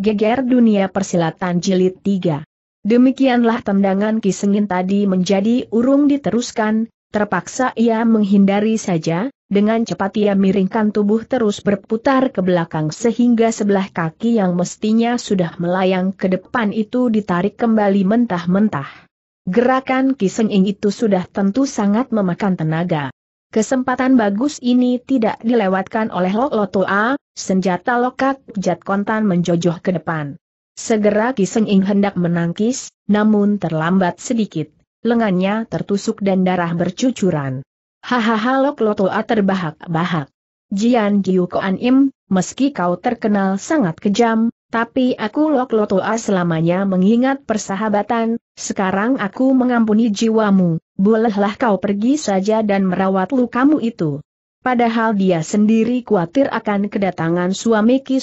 Geger Dunia Persilatan Jilid 3. Demikianlah tendangan Kisengin tadi menjadi urung diteruskan, terpaksa ia menghindari saja, dengan cepat ia miringkan tubuh terus berputar ke belakang sehingga sebelah kaki yang mestinya sudah melayang ke depan itu ditarik kembali mentah-mentah. Gerakan Kisengin itu sudah tentu sangat memakan tenaga. Kesempatan bagus ini tidak dilewatkan oleh Lok Lotoa, senjata lokak jat kontan menjojoh ke depan. Segera Kiseng Ing hendak menangkis, namun terlambat sedikit. Lengannya tertusuk dan darah bercucuran. Hahaha Lok Lotoa terbahak-bahak. Jian Jiu Koan Im, meski kau terkenal sangat kejam, tapi aku Lok Lotoa selamanya mengingat persahabatan, sekarang aku mengampuni jiwamu, bolehlah kau pergi saja dan merawat lukamu itu. Padahal dia sendiri khawatir akan kedatangan suami Ki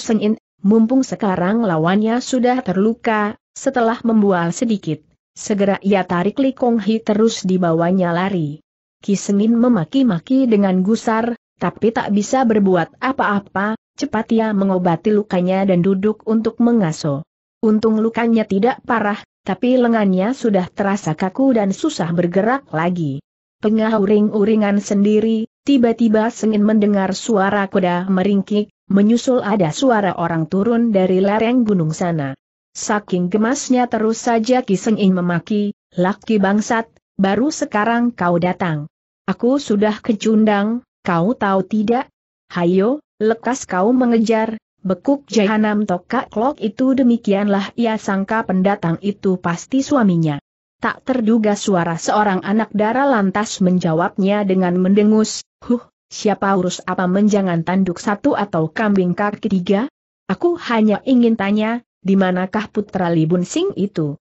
mumpung sekarang lawannya sudah terluka, setelah membual sedikit, segera ia tarik Li Kong Hi terus dibawanya lari. Ki memaki-maki dengan gusar, tapi tak bisa berbuat apa-apa, cepat ia mengobati lukanya dan duduk untuk mengaso. Untung lukanya tidak parah, tapi lengannya sudah terasa kaku dan susah bergerak lagi. Pengah uring-uringan sendiri, tiba-tiba Sengin mendengar suara kuda meringkik, menyusul ada suara orang turun dari lereng gunung sana. Saking gemasnya terus saja Kisengin memaki, laki bangsat, baru sekarang kau datang. Aku sudah kecundang, kau tahu tidak? Hayo, lekas kau mengejar, Bekuk Jahanam Tokak Klok itu demikianlah ia sangka pendatang itu pasti suaminya. Tak terduga suara seorang anak dara lantas menjawabnya dengan mendengus, Huh, siapa urus apa menjangan tanduk satu atau kambing kaki tiga? Aku hanya ingin tanya, di manakah putra Libun Sing itu?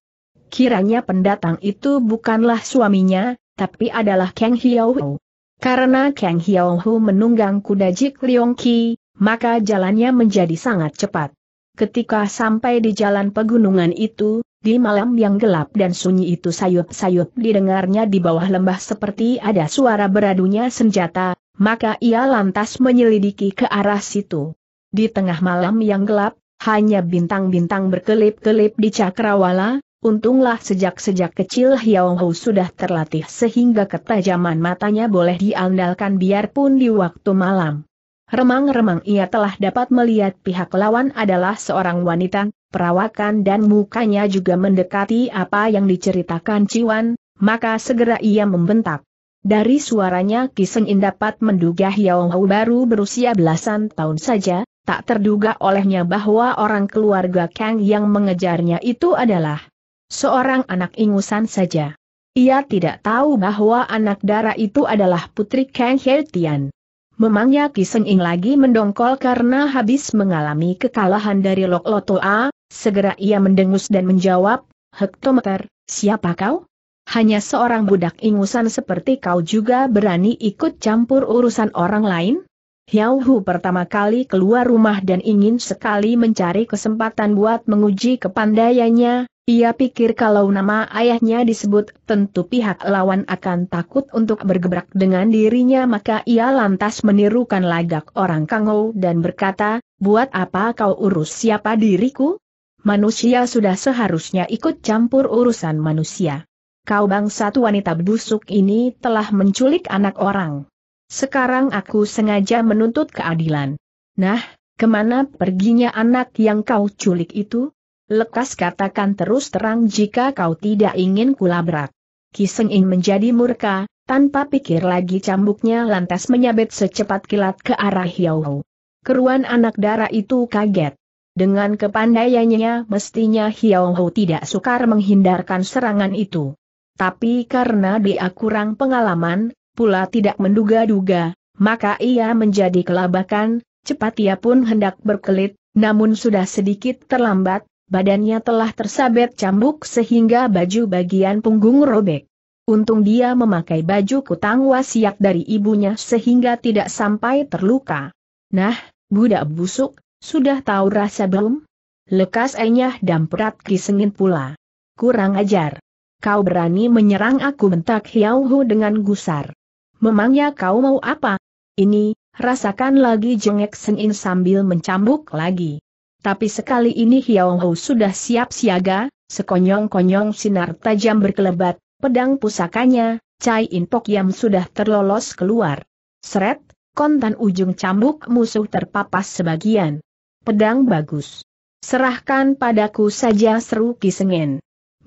Kiranya pendatang itu bukanlah suaminya, tapi adalah Kang Hiao Hu. Karena Kang Hiao Hu menunggang kuda Jik Leong Ki, maka jalannya menjadi sangat cepat. Ketika sampai di jalan pegunungan itu, di malam yang gelap dan sunyi itu sayup-sayup didengarnya di bawah lembah seperti ada suara beradunya senjata, maka ia lantas menyelidiki ke arah situ. Di tengah malam yang gelap, hanya bintang-bintang berkelip-kelip di cakrawala, untunglah sejak-sejak kecil Hiao Hou sudah terlatih sehingga ketajaman matanya boleh diandalkan biarpun di waktu malam. Remang-remang ia telah dapat melihat pihak lawan adalah seorang wanita, perawakan dan mukanya juga mendekati apa yang diceritakan Ciwan, maka segera ia membentak. Dari suaranya Kisen In dapat menduga Hiao Hau baru berusia belasan tahun saja, tak terduga olehnya bahwa orang keluarga Kang yang mengejarnya itu adalah seorang anak ingusan saja. Ia tidak tahu bahwa anak darah itu adalah putri Kang He Memangnya Kisenging lagi mendongkol karena habis mengalami kekalahan dari Lok Loto A, segera ia mendengus dan menjawab, Hektometer, siapa kau? Hanya seorang budak ingusan seperti kau juga berani ikut campur urusan orang lain? Hiao Hu pertama kali keluar rumah dan ingin sekali mencari kesempatan buat menguji kepandaiannya, ia pikir kalau nama ayahnya disebut, tentu pihak lawan akan takut untuk bergebrak dengan dirinya maka ia lantas menirukan lagak orang Kangou dan berkata, buat apa kau urus siapa diriku? Manusia sudah seharusnya ikut campur urusan manusia. Kau bangsa wanita busuk ini telah menculik anak orang. Sekarang aku sengaja menuntut keadilan. Nah, kemana perginya anak yang kau culik itu? Lekas katakan terus terang jika kau tidak ingin kulabrak. Kiseng menjadi murka, tanpa pikir lagi cambuknya lantas menyabet secepat kilat ke arah Hiau. Keruan anak darah itu kaget. Dengan kepandaiannya mestinya Hiau tidak sukar menghindarkan serangan itu. Tapi karena dia kurang pengalaman, pula tidak menduga-duga, maka ia menjadi kelabakan, cepat ia pun hendak berkelit, namun sudah sedikit terlambat, badannya telah tersabet cambuk sehingga baju bagian punggung robek. Untung dia memakai baju kutang wasiat dari ibunya sehingga tidak sampai terluka. Nah, budak busuk, sudah tahu rasa belum? Lekas enyah dan perat kisengin pula. Kurang ajar. Kau berani menyerang aku bentak Hiauhu dengan gusar. Memangnya kau mau apa? Ini, rasakan lagi jengek Senin sambil mencambuk lagi. Tapi sekali ini Hiao Hou sudah siap siaga, sekonyong-konyong sinar tajam berkelebat, pedang pusakanya, Cai In Pok Yam sudah terlolos keluar. Seret, kontan ujung cambuk musuh terpapas sebagian. Pedang bagus. Serahkan padaku saja seru kisengen.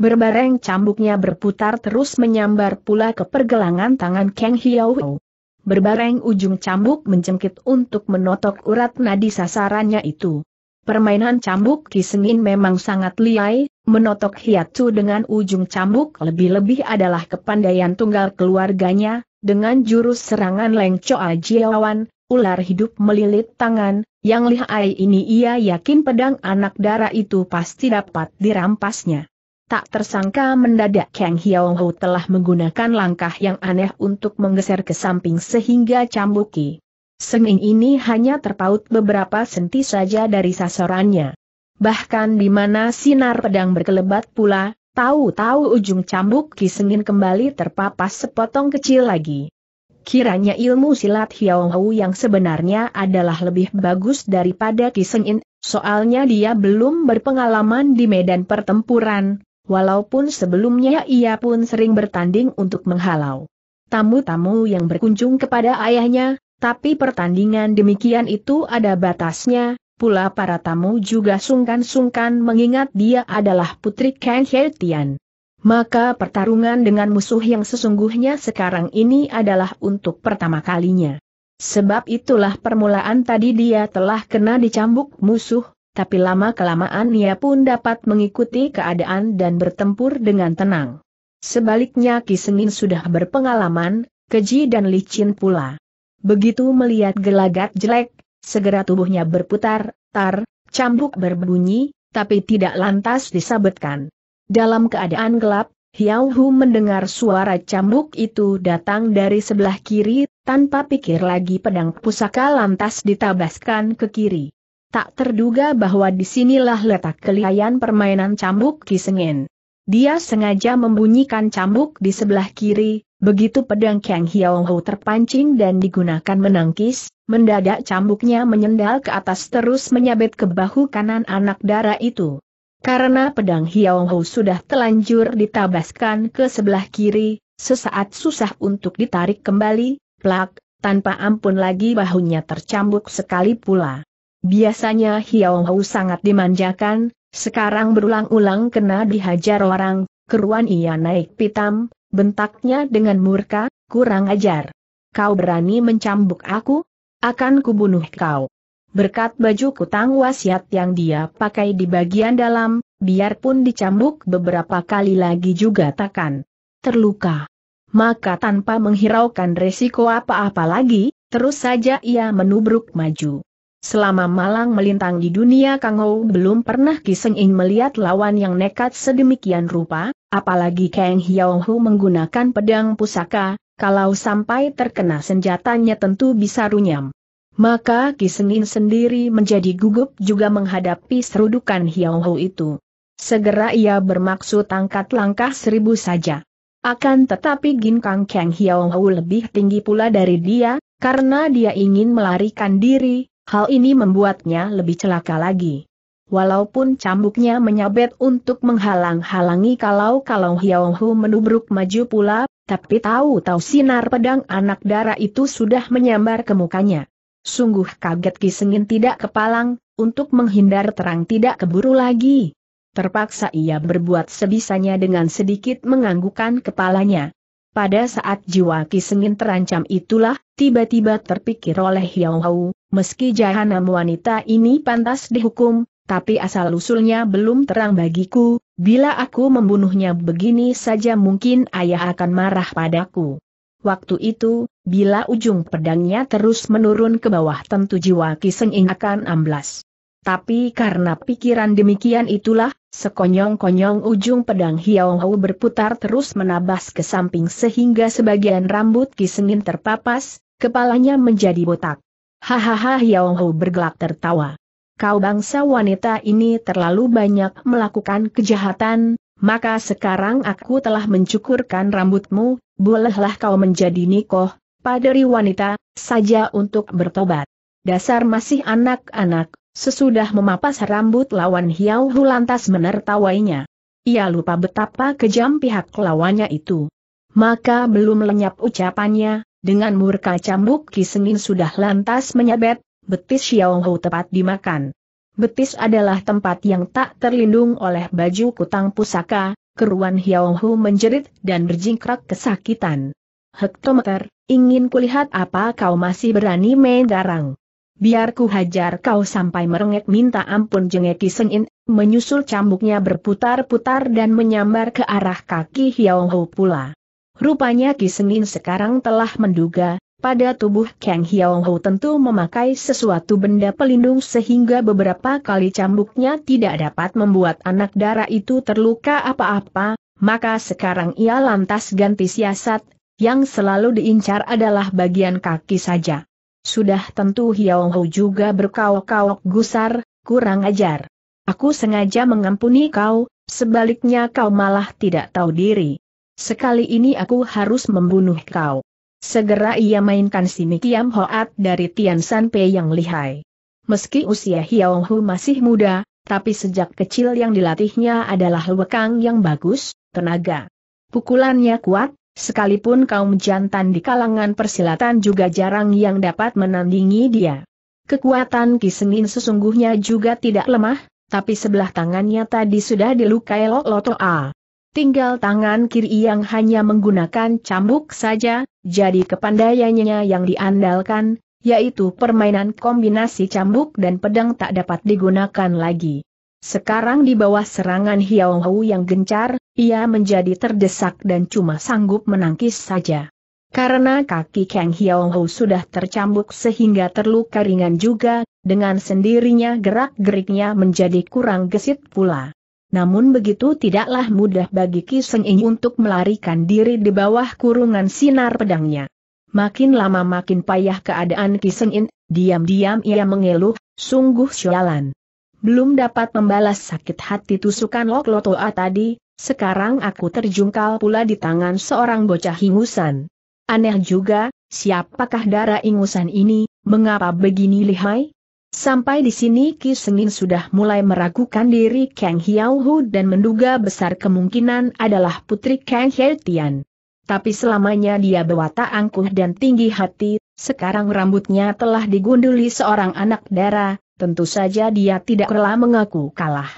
Berbareng cambuknya berputar terus menyambar pula ke pergelangan tangan Kang Hiao. Berbareng ujung cambuk menjengkit untuk menotok urat nadi sasarannya itu. Permainan cambuk Kisengin memang sangat liai, menotok Hiatu dengan ujung cambuk lebih-lebih adalah kepandaian tunggal keluarganya, dengan jurus serangan Leng Choa Jiawan, ular hidup melilit tangan, yang lihai ini ia yakin pedang anak darah itu pasti dapat dirampasnya. Tak tersangka mendadak Kang Hiao Hu telah menggunakan langkah yang aneh untuk menggeser ke samping sehingga cambuki. Senging ini hanya terpaut beberapa senti saja dari sasarannya. Bahkan di mana sinar pedang berkelebat pula, tahu-tahu ujung cambuk Ki Sengin kembali terpapas sepotong kecil lagi. Kiranya ilmu silat Hiao Hu yang sebenarnya adalah lebih bagus daripada Ki Sengin, soalnya dia belum berpengalaman di medan pertempuran, Walaupun sebelumnya ia pun sering bertanding untuk menghalau tamu-tamu yang berkunjung kepada ayahnya, tapi pertandingan demikian itu ada batasnya, pula para tamu juga sungkan-sungkan mengingat dia adalah putri Kang Hertian. Maka pertarungan dengan musuh yang sesungguhnya sekarang ini adalah untuk pertama kalinya. Sebab itulah permulaan tadi dia telah kena dicambuk musuh, tapi lama-kelamaan ia pun dapat mengikuti keadaan dan bertempur dengan tenang. Sebaliknya Ki Senin sudah berpengalaman, keji dan licin pula. Begitu melihat gelagat jelek, segera tubuhnya berputar, tar, cambuk berbunyi, tapi tidak lantas disabetkan. Dalam keadaan gelap, Hiao Hu mendengar suara cambuk itu datang dari sebelah kiri, tanpa pikir lagi pedang pusaka lantas ditabaskan ke kiri tak terduga bahwa disinilah letak kelihayan permainan cambuk kisengin. Dia sengaja membunyikan cambuk di sebelah kiri, begitu pedang Kang Hiao terpancing dan digunakan menangkis, mendadak cambuknya menyendal ke atas terus menyabet ke bahu kanan anak darah itu. Karena pedang Hiao sudah telanjur ditabaskan ke sebelah kiri, sesaat susah untuk ditarik kembali, plak, tanpa ampun lagi bahunya tercambuk sekali pula. Biasanya Hiao Hou sangat dimanjakan, sekarang berulang-ulang kena dihajar orang, keruan ia naik pitam, bentaknya dengan murka, kurang ajar. Kau berani mencambuk aku? Akan kubunuh kau. Berkat baju kutang wasiat yang dia pakai di bagian dalam, biarpun dicambuk beberapa kali lagi juga takkan terluka. Maka tanpa menghiraukan resiko apa-apa lagi, terus saja ia menubruk maju. Selama Malang melintang di dunia Kang Ho belum pernah Kiseng In melihat lawan yang nekat sedemikian rupa, apalagi Kang Hiao Hu menggunakan pedang pusaka, kalau sampai terkena senjatanya tentu bisa runyam. Maka Kiseng In sendiri menjadi gugup juga menghadapi serudukan Hiao Hu itu. Segera ia bermaksud tangkat langkah seribu saja. Akan tetapi Ginkang Kang Hiao Hu lebih tinggi pula dari dia, karena dia ingin melarikan diri, Hal ini membuatnya lebih celaka lagi. Walaupun cambuknya menyabet untuk menghalang-halangi kalau-kalau Hiao menubruk maju pula, tapi tahu-tahu sinar pedang anak darah itu sudah menyambar ke mukanya. Sungguh kaget Ki Kisengin tidak kepalang, untuk menghindar terang tidak keburu lagi. Terpaksa ia berbuat sebisanya dengan sedikit menganggukan kepalanya. Pada saat jiwa Kisengin terancam itulah, tiba-tiba terpikir oleh Yao Hau, meski jahanam wanita ini pantas dihukum, tapi asal-usulnya belum terang bagiku, bila aku membunuhnya begini saja mungkin ayah akan marah padaku. Waktu itu, bila ujung pedangnya terus menurun ke bawah tentu jiwa Kisengin akan amblas. Tapi karena pikiran demikian itulah, sekonyong-konyong ujung pedang Hiao berputar terus menabas ke samping sehingga sebagian rambut Kisengin terpapas, kepalanya menjadi botak. Hahaha Hiao bergelak tertawa. Kau bangsa wanita ini terlalu banyak melakukan kejahatan, maka sekarang aku telah mencukurkan rambutmu, bolehlah kau menjadi nikoh, paderi wanita, saja untuk bertobat. Dasar masih anak-anak, Sesudah memapas rambut lawan Hiau Hu lantas menertawainya. Ia lupa betapa kejam pihak lawannya itu. Maka belum lenyap ucapannya, dengan murka cambuk kisengin sudah lantas menyabet, betis Xiao Hu tepat dimakan. Betis adalah tempat yang tak terlindung oleh baju kutang pusaka, keruan hiau Hu menjerit dan berjingkrak kesakitan. Hektometer, ingin kulihat apa kau masih berani main garang. Biar ku hajar kau sampai merengek minta ampun jengeki Sengin, menyusul cambuknya berputar-putar dan menyambar ke arah kaki Hiao Ho pula. Rupanya Ki sekarang telah menduga, pada tubuh Kang Hiao Ho tentu memakai sesuatu benda pelindung sehingga beberapa kali cambuknya tidak dapat membuat anak darah itu terluka apa-apa, maka sekarang ia lantas ganti siasat, yang selalu diincar adalah bagian kaki saja. Sudah tentu Hiao Hou juga berkaok-kaok gusar, kurang ajar. Aku sengaja mengampuni kau, sebaliknya kau malah tidak tahu diri. Sekali ini aku harus membunuh kau. Segera ia mainkan si Mikiam Hoat dari Tian San Pei yang lihai. Meski usia Hiao Hu masih muda, tapi sejak kecil yang dilatihnya adalah lekang yang bagus, tenaga. Pukulannya kuat, Sekalipun kaum jantan di kalangan persilatan juga jarang yang dapat menandingi dia. Kekuatan Kisenin sesungguhnya juga tidak lemah, tapi sebelah tangannya tadi sudah dilukai Loto A. Tinggal tangan kiri yang hanya menggunakan cambuk saja, jadi kepandaiannya yang diandalkan, yaitu permainan kombinasi cambuk dan pedang tak dapat digunakan lagi. Sekarang di bawah serangan Hiao Hou yang gencar, ia menjadi terdesak dan cuma sanggup menangkis saja. Karena kaki Kang Hiao Hou sudah tercambuk sehingga terluka ringan juga, dengan sendirinya gerak-geriknya menjadi kurang gesit pula. Namun begitu tidaklah mudah bagi Ki Seng untuk melarikan diri di bawah kurungan sinar pedangnya. Makin lama makin payah keadaan Ki Seng In, diam-diam ia mengeluh, sungguh syalan belum dapat membalas sakit hati tusukan Lok Lotoa tadi, sekarang aku terjungkal pula di tangan seorang bocah ingusan. Aneh juga, siapakah darah ingusan ini, mengapa begini lihai? Sampai di sini Ki Sengin sudah mulai meragukan diri Kang Hiao Hu dan menduga besar kemungkinan adalah putri Kang He Tian. Tapi selamanya dia berwatak angkuh dan tinggi hati, sekarang rambutnya telah digunduli seorang anak darah, Tentu saja dia tidak rela mengaku kalah.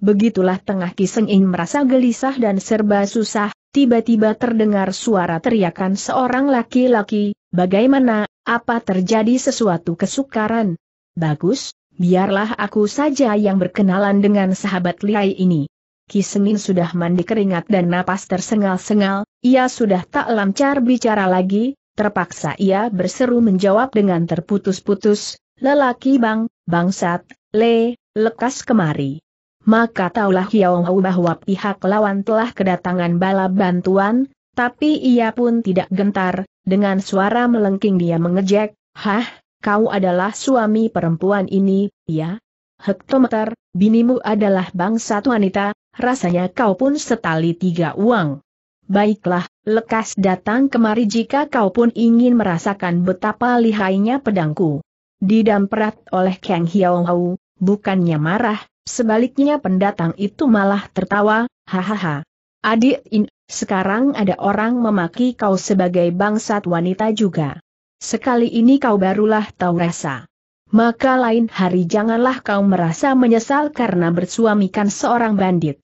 Begitulah tengah Kiseng merasa gelisah dan serba susah, tiba-tiba terdengar suara teriakan seorang laki-laki, bagaimana, apa terjadi sesuatu kesukaran? Bagus, biarlah aku saja yang berkenalan dengan sahabat Liai ini. Kisengin sudah mandi keringat dan napas tersengal-sengal, ia sudah tak lancar bicara lagi, terpaksa ia berseru menjawab dengan terputus-putus, lelaki bang, bangsat, le, lekas kemari. Maka taulah Hiao Hou bahwa pihak lawan telah kedatangan bala bantuan, tapi ia pun tidak gentar, dengan suara melengking dia mengejek, Hah, kau adalah suami perempuan ini, ya? Hektometer, binimu adalah bangsat wanita, rasanya kau pun setali tiga uang. Baiklah, lekas datang kemari jika kau pun ingin merasakan betapa lihainya pedangku. Didamperat oleh Kang Hau, bukannya marah, sebaliknya pendatang itu malah tertawa, hahaha. Adik in, sekarang ada orang memaki kau sebagai bangsat wanita juga. Sekali ini kau barulah tahu rasa. Maka lain hari janganlah kau merasa menyesal karena bersuamikan seorang bandit.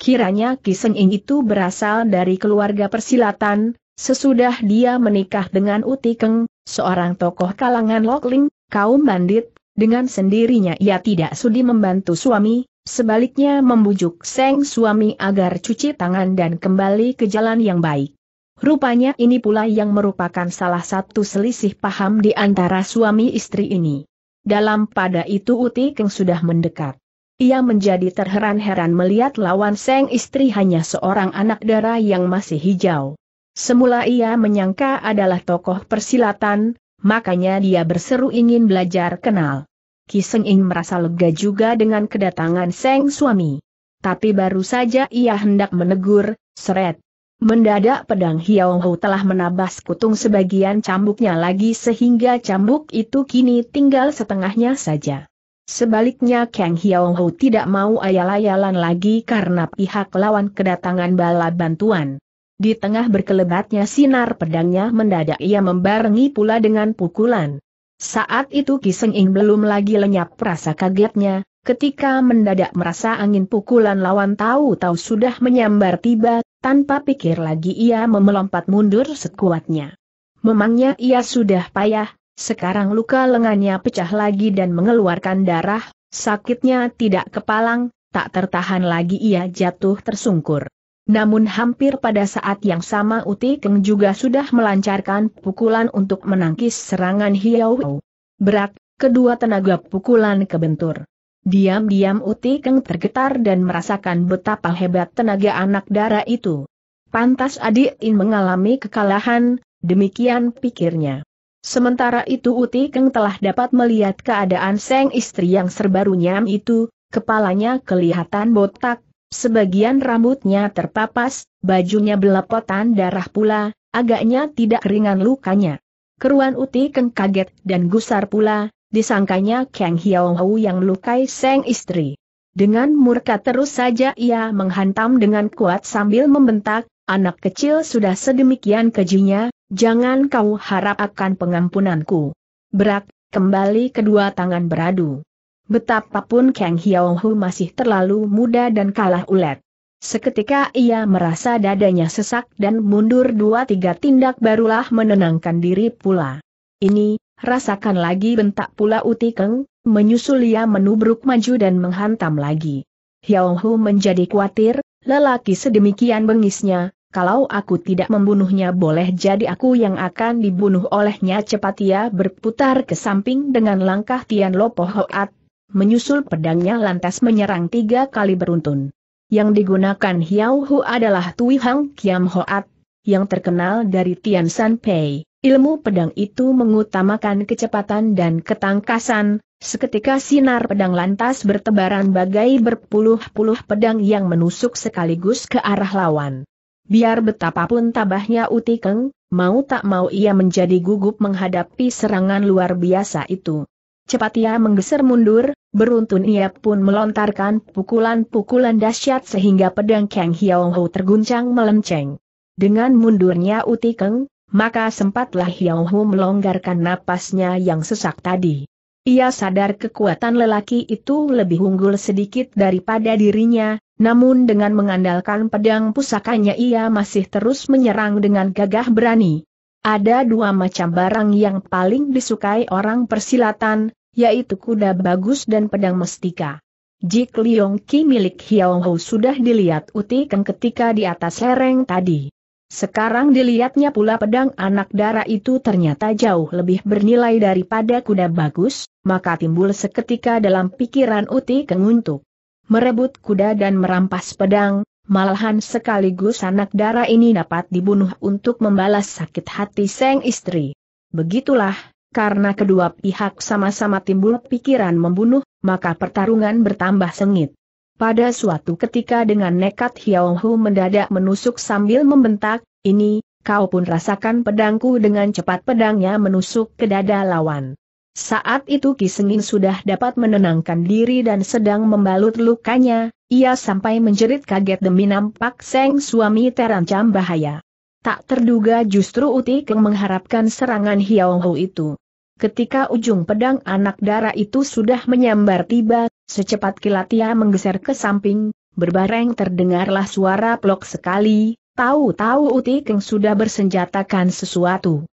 Kiranya In itu berasal dari keluarga persilatan, sesudah dia menikah dengan Utikeng, seorang tokoh kalangan Lokling, kaum bandit, dengan sendirinya ia tidak sudi membantu suami, sebaliknya membujuk Seng suami agar cuci tangan dan kembali ke jalan yang baik. Rupanya ini pula yang merupakan salah satu selisih paham di antara suami istri ini. Dalam pada itu Uti Keng sudah mendekat. Ia menjadi terheran-heran melihat lawan Seng istri hanya seorang anak dara yang masih hijau. Semula ia menyangka adalah tokoh persilatan, makanya dia berseru ingin belajar kenal. Kiseng Ing merasa lega juga dengan kedatangan Seng suami. Tapi baru saja ia hendak menegur, seret. Mendadak pedang Hiao Hou telah menabas kutung sebagian cambuknya lagi sehingga cambuk itu kini tinggal setengahnya saja. Sebaliknya Kang Hiao Hou tidak mau ayal-ayalan lagi karena pihak lawan kedatangan bala bantuan. Di tengah berkelebatnya sinar pedangnya mendadak ia membarengi pula dengan pukulan. Saat itu Kiseng Ing belum lagi lenyap rasa kagetnya, ketika mendadak merasa angin pukulan lawan tahu-tahu sudah menyambar tiba, tanpa pikir lagi ia memelompat mundur sekuatnya. Memangnya ia sudah payah, sekarang luka lengannya pecah lagi dan mengeluarkan darah, sakitnya tidak kepalang, tak tertahan lagi ia jatuh tersungkur. Namun hampir pada saat yang sama Uti Keng juga sudah melancarkan pukulan untuk menangkis serangan Hiau. Berat, kedua tenaga pukulan kebentur. Diam-diam Uti Keng tergetar dan merasakan betapa hebat tenaga anak darah itu. Pantas adik In mengalami kekalahan, demikian pikirnya. Sementara itu Uti Keng telah dapat melihat keadaan Seng istri yang serbarunya itu, kepalanya kelihatan botak, Sebagian rambutnya terpapas, bajunya belepotan darah pula, agaknya tidak ringan lukanya. Keruan Uti Keng kaget dan gusar pula, disangkanya Kang Hiao Hau yang melukai sang istri. Dengan murka terus saja ia menghantam dengan kuat sambil membentak, anak kecil sudah sedemikian kejinya, jangan kau harap akan pengampunanku. Berak, kembali kedua tangan beradu. Betapapun Kang Hiao Hu masih terlalu muda dan kalah ulet. Seketika ia merasa dadanya sesak dan mundur dua tiga tindak barulah menenangkan diri pula. Ini, rasakan lagi bentak pula Utikeng, menyusul ia menubruk maju dan menghantam lagi. Hiao Hu menjadi khawatir, lelaki sedemikian bengisnya, kalau aku tidak membunuhnya boleh jadi aku yang akan dibunuh olehnya cepat ia berputar ke samping dengan langkah Tian Lopo Hoat menyusul pedangnya lantas menyerang tiga kali beruntun. Yang digunakan Hiao Hu adalah Tui Hang Kiam Hoat, yang terkenal dari Tian San Pei. Ilmu pedang itu mengutamakan kecepatan dan ketangkasan, seketika sinar pedang lantas bertebaran bagai berpuluh-puluh pedang yang menusuk sekaligus ke arah lawan. Biar betapapun tabahnya Utikeng, mau tak mau ia menjadi gugup menghadapi serangan luar biasa itu. Cepat ia menggeser mundur, beruntun ia pun melontarkan pukulan-pukulan dahsyat sehingga pedang Kang Hiao Ho terguncang melenceng. Dengan mundurnya Uti Keng, maka sempatlah Hiao Ho melonggarkan napasnya yang sesak tadi. Ia sadar kekuatan lelaki itu lebih unggul sedikit daripada dirinya, namun dengan mengandalkan pedang pusakanya ia masih terus menyerang dengan gagah berani. Ada dua macam barang yang paling disukai orang persilatan, yaitu kuda bagus dan pedang mestika. Jik Liong Ki milik Hiao Ho sudah dilihat Uti ketika di atas lereng tadi. Sekarang dilihatnya pula pedang anak darah itu ternyata jauh lebih bernilai daripada kuda bagus, maka timbul seketika dalam pikiran Uti Keng untuk merebut kuda dan merampas pedang, malahan sekaligus anak darah ini dapat dibunuh untuk membalas sakit hati sang istri. Begitulah, karena kedua pihak sama-sama timbul pikiran membunuh, maka pertarungan bertambah sengit. Pada suatu ketika dengan nekat Hiao Hu mendadak menusuk sambil membentak, ini, kau pun rasakan pedangku dengan cepat pedangnya menusuk ke dada lawan. Saat itu Kisengin sudah dapat menenangkan diri dan sedang membalut lukanya, ia sampai menjerit kaget demi nampak Seng suami terancam bahaya. Tak terduga justru Uti Keng mengharapkan serangan Hiao Ho itu. Ketika ujung pedang anak darah itu sudah menyambar tiba, secepat kilat ia menggeser ke samping, berbareng terdengarlah suara plok sekali, tahu-tahu Uti Keng sudah bersenjatakan sesuatu.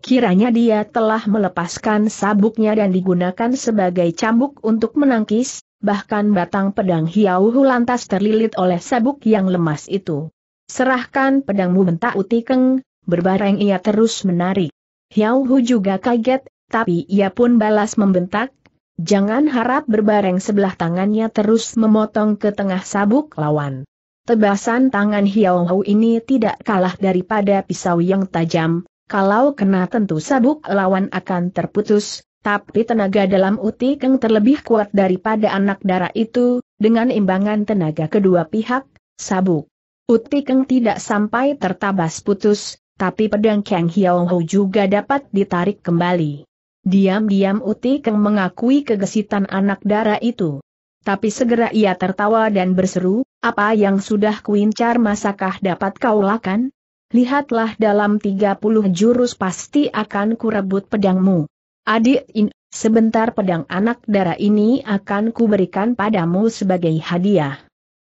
Kiranya dia telah melepaskan sabuknya dan digunakan sebagai cambuk untuk menangkis, bahkan batang pedang Hiauhu lantas terlilit oleh sabuk yang lemas itu. Serahkan pedangmu bentak Utikeng, berbareng ia terus menarik. Hiauhu juga kaget, tapi ia pun balas membentak, Jangan harap berbareng sebelah tangannya terus memotong ke tengah sabuk lawan. Tebasan tangan Hiauhu ini tidak kalah daripada pisau yang tajam, kalau kena tentu sabuk lawan akan terputus, tapi tenaga dalam uti Keng terlebih kuat daripada anak darah itu, dengan imbangan tenaga kedua pihak, sabuk. Uti Keng tidak sampai tertabas putus, tapi pedang Kang Hiao Ho juga dapat ditarik kembali. Diam-diam Uti Keng mengakui kegesitan anak darah itu. Tapi segera ia tertawa dan berseru, apa yang sudah kuincar masakah dapat kau lakukan? lihatlah dalam 30 jurus pasti akan kurebut pedangmu. Adik In, sebentar pedang anak darah ini akan kuberikan padamu sebagai hadiah.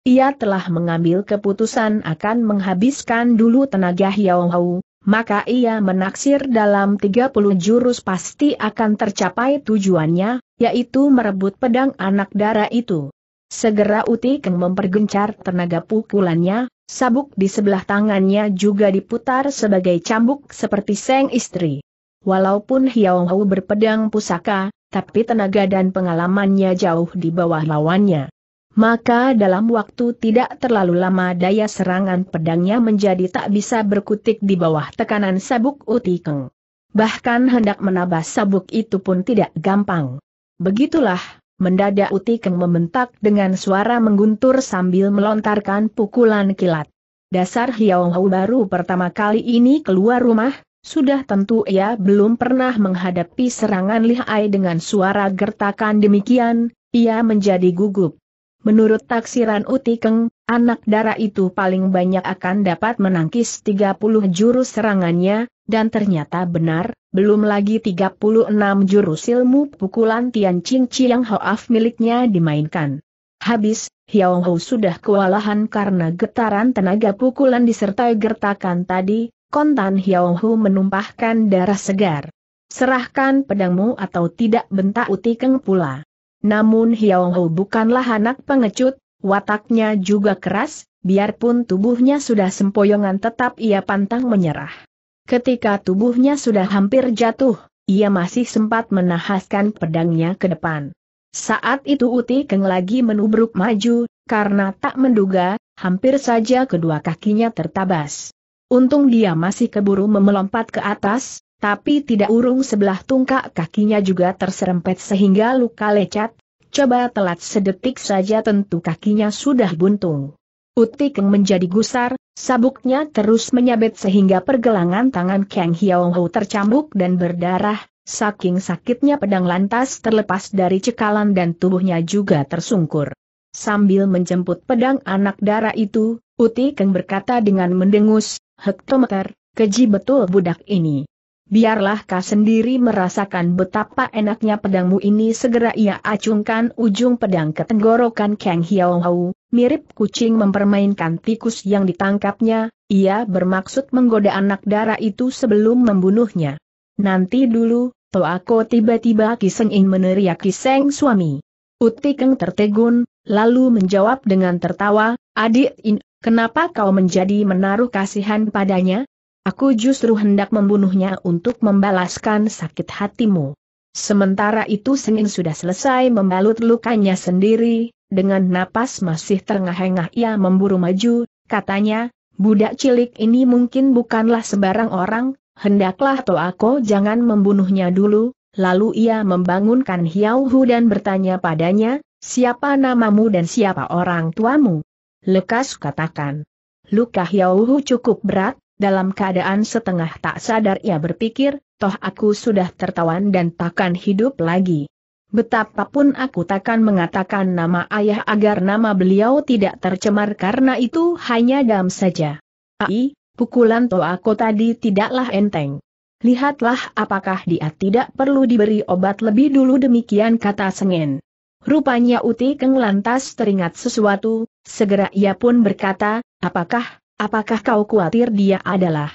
Ia telah mengambil keputusan akan menghabiskan dulu tenaga Hiao maka ia menaksir dalam 30 jurus pasti akan tercapai tujuannya, yaitu merebut pedang anak darah itu. Segera Uti Keng mempergencar tenaga pukulannya, Sabuk di sebelah tangannya juga diputar sebagai cambuk seperti seng istri. Walaupun Hiao Hou berpedang pusaka, tapi tenaga dan pengalamannya jauh di bawah lawannya. Maka dalam waktu tidak terlalu lama daya serangan pedangnya menjadi tak bisa berkutik di bawah tekanan sabuk Utikeng. Bahkan hendak menabas sabuk itu pun tidak gampang. Begitulah, mendadak uti keng membentak dengan suara mengguntur sambil melontarkan pukulan kilat. Dasar Hiao Hau baru pertama kali ini keluar rumah, sudah tentu ia belum pernah menghadapi serangan lihai dengan suara gertakan demikian, ia menjadi gugup. Menurut taksiran Utikeng, anak darah itu paling banyak akan dapat menangkis 30 jurus serangannya, dan ternyata benar, belum lagi 36 jurus ilmu pukulan Tian Ching Chiang Hoaf miliknya dimainkan. Habis, Hiao Hou sudah kewalahan karena getaran tenaga pukulan disertai gertakan tadi, kontan Hiao Hou menumpahkan darah segar. Serahkan pedangmu atau tidak bentak Utikeng pula. Namun Hiao Hu bukanlah anak pengecut, wataknya juga keras, biarpun tubuhnya sudah sempoyongan tetap ia pantang menyerah. Ketika tubuhnya sudah hampir jatuh, ia masih sempat menahaskan pedangnya ke depan. Saat itu Uti Keng lagi menubruk maju, karena tak menduga, hampir saja kedua kakinya tertabas. Untung dia masih keburu memelompat ke atas, tapi tidak urung sebelah tungkak kakinya juga terserempet sehingga luka lecet, coba telat sedetik saja tentu kakinya sudah buntung. yang menjadi gusar, sabuknya terus menyabet sehingga pergelangan tangan Kang Hiao tercambuk dan berdarah, saking sakitnya pedang lantas terlepas dari cekalan dan tubuhnya juga tersungkur. Sambil menjemput pedang anak darah itu, Utikeng berkata dengan mendengus, hektometer, keji betul budak ini biarlah kau sendiri merasakan betapa enaknya pedangmu ini segera ia acungkan ujung pedang ke tenggorokan Kang Hiao Hau, mirip kucing mempermainkan tikus yang ditangkapnya, ia bermaksud menggoda anak darah itu sebelum membunuhnya. Nanti dulu, aku tiba-tiba Kisengin meneriak seng suami. Utikeng tertegun, lalu menjawab dengan tertawa, Adik In, kenapa kau menjadi menaruh kasihan padanya? Aku justru hendak membunuhnya untuk membalaskan sakit hatimu. Sementara itu Senin sudah selesai membalut lukanya sendiri, dengan napas masih terengah-engah ia memburu maju, katanya, budak cilik ini mungkin bukanlah sebarang orang, hendaklah aku jangan membunuhnya dulu, lalu ia membangunkan Hiau Hu dan bertanya padanya, siapa namamu dan siapa orang tuamu? Lekas katakan. Luka Hiau Hu cukup berat, dalam keadaan setengah tak sadar ia berpikir, toh aku sudah tertawan dan takkan hidup lagi. Betapapun aku takkan mengatakan nama ayah agar nama beliau tidak tercemar karena itu hanya dam saja. Ai, pukulan toh aku tadi tidaklah enteng. Lihatlah apakah dia tidak perlu diberi obat lebih dulu demikian kata Sengen. Rupanya Uti Keng lantas teringat sesuatu, segera ia pun berkata, apakah Apakah kau khawatir dia adalah?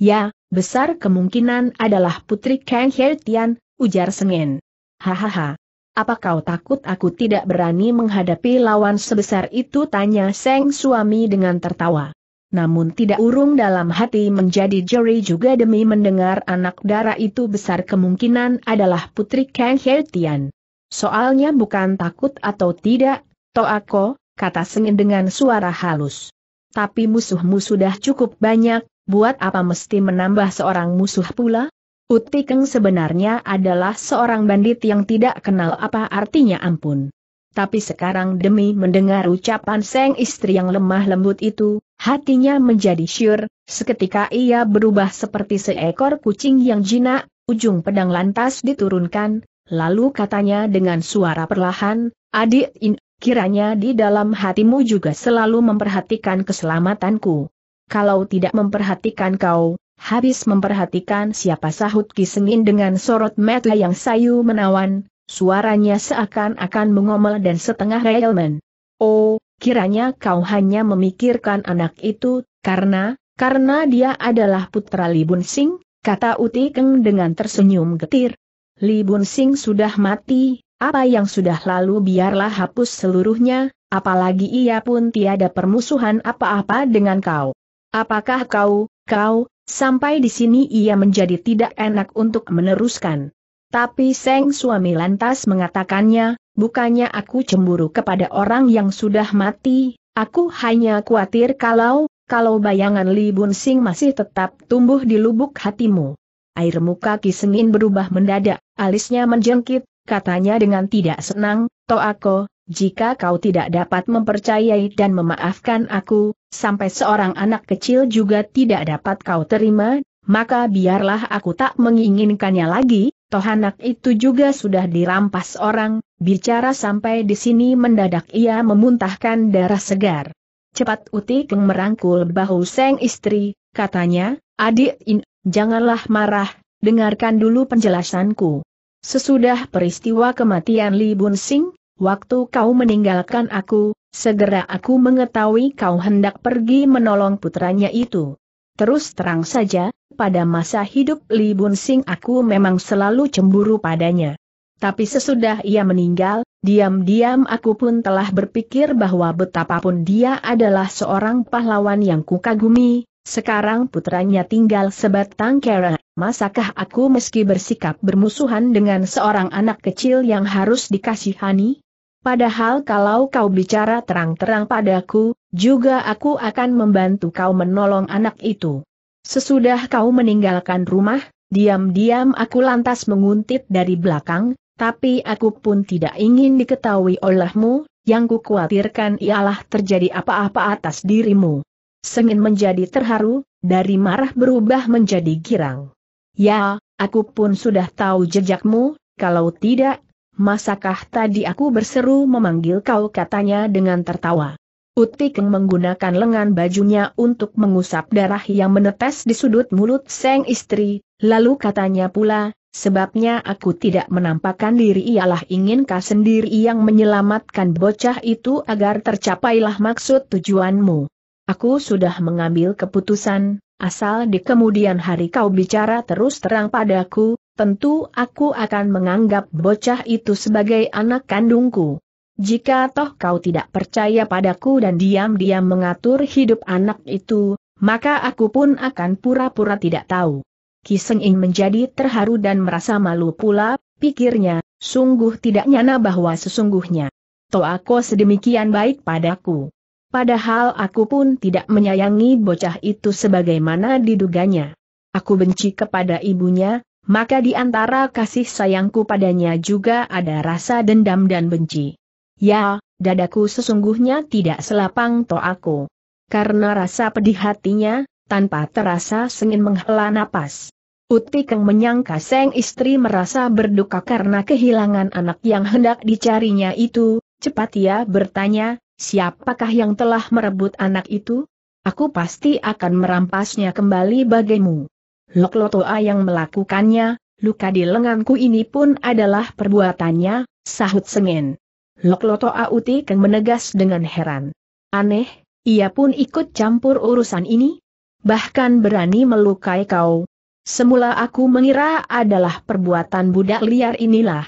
Ya, besar kemungkinan adalah putri Kang He Tian, ujar Sengen. Hahaha. Apa kau takut aku tidak berani menghadapi lawan sebesar itu? Tanya Seng suami dengan tertawa. Namun tidak urung dalam hati menjadi jeri juga demi mendengar anak darah itu besar kemungkinan adalah putri Kang He Tian. Soalnya bukan takut atau tidak, Toako, kata Sengen dengan suara halus tapi musuhmu sudah cukup banyak, buat apa mesti menambah seorang musuh pula? Utikeng sebenarnya adalah seorang bandit yang tidak kenal apa artinya ampun. Tapi sekarang demi mendengar ucapan sang istri yang lemah lembut itu, hatinya menjadi syur, seketika ia berubah seperti seekor kucing yang jinak, ujung pedang lantas diturunkan, lalu katanya dengan suara perlahan, Adik In, Kiranya di dalam hatimu juga selalu memperhatikan keselamatanku. Kalau tidak memperhatikan kau, habis memperhatikan siapa sahut Kisengin dengan sorot mata yang sayu menawan, suaranya seakan-akan mengomel dan setengah reelmen. Oh, kiranya kau hanya memikirkan anak itu, karena, karena dia adalah putra Li Bun Sing, kata Uti Keng dengan tersenyum getir. Li Bun Sing sudah mati, apa yang sudah lalu biarlah hapus seluruhnya, apalagi ia pun tiada permusuhan apa-apa dengan kau. Apakah kau, kau, sampai di sini ia menjadi tidak enak untuk meneruskan. Tapi Seng suami lantas mengatakannya, bukannya aku cemburu kepada orang yang sudah mati, aku hanya khawatir kalau, kalau bayangan Li Bun Sing masih tetap tumbuh di lubuk hatimu. Air muka Ki Senin berubah mendadak, alisnya menjengkit, katanya dengan tidak senang, Toako, jika kau tidak dapat mempercayai dan memaafkan aku, sampai seorang anak kecil juga tidak dapat kau terima, maka biarlah aku tak menginginkannya lagi, toh anak itu juga sudah dirampas orang, bicara sampai di sini mendadak ia memuntahkan darah segar. Cepat Uti Keng merangkul bahu seng istri, katanya, adik in, janganlah marah, dengarkan dulu penjelasanku. Sesudah peristiwa kematian Li Bun Sing, waktu kau meninggalkan aku, segera aku mengetahui kau hendak pergi menolong putranya itu. Terus terang saja, pada masa hidup Li Bun Sing aku memang selalu cemburu padanya. Tapi sesudah ia meninggal, diam-diam aku pun telah berpikir bahwa betapapun dia adalah seorang pahlawan yang kukagumi, sekarang putranya tinggal sebatang kera, masakah aku meski bersikap bermusuhan dengan seorang anak kecil yang harus dikasihani? Padahal kalau kau bicara terang-terang padaku, juga aku akan membantu kau menolong anak itu. Sesudah kau meninggalkan rumah, diam-diam aku lantas menguntit dari belakang, tapi aku pun tidak ingin diketahui olehmu, yang kukhawatirkan ialah terjadi apa-apa atas dirimu. Sengin menjadi terharu, dari marah berubah menjadi girang. Ya, aku pun sudah tahu jejakmu, kalau tidak, masakah tadi aku berseru memanggil kau katanya dengan tertawa. Utikeng menggunakan lengan bajunya untuk mengusap darah yang menetes di sudut mulut sang istri, lalu katanya pula, sebabnya aku tidak menampakkan diri ialah inginkah sendiri yang menyelamatkan bocah itu agar tercapailah maksud tujuanmu. Aku sudah mengambil keputusan, asal di kemudian hari kau bicara terus terang padaku, tentu aku akan menganggap bocah itu sebagai anak kandungku. Jika toh kau tidak percaya padaku dan diam-diam mengatur hidup anak itu, maka aku pun akan pura-pura tidak tahu. Kiseng Ing menjadi terharu dan merasa malu pula, pikirnya, sungguh tidak nyana bahwa sesungguhnya. toh aku sedemikian baik padaku. Padahal aku pun tidak menyayangi bocah itu sebagaimana diduganya. Aku benci kepada ibunya, maka di antara kasih sayangku padanya juga ada rasa dendam dan benci. Ya, dadaku sesungguhnya tidak selapang to aku. Karena rasa pedih hatinya, tanpa terasa sengin menghela napas. Utikeng menyangka seng istri merasa berduka karena kehilangan anak yang hendak dicarinya itu, cepat ia bertanya, Siapakah yang telah merebut anak itu? Aku pasti akan merampasnya kembali bagimu. Loklotoa yang melakukannya, luka di lenganku ini pun adalah perbuatannya, sahut Sengen. Loklotoa Keng menegas dengan heran. Aneh, ia pun ikut campur urusan ini? Bahkan berani melukai kau. Semula aku mengira adalah perbuatan budak liar inilah.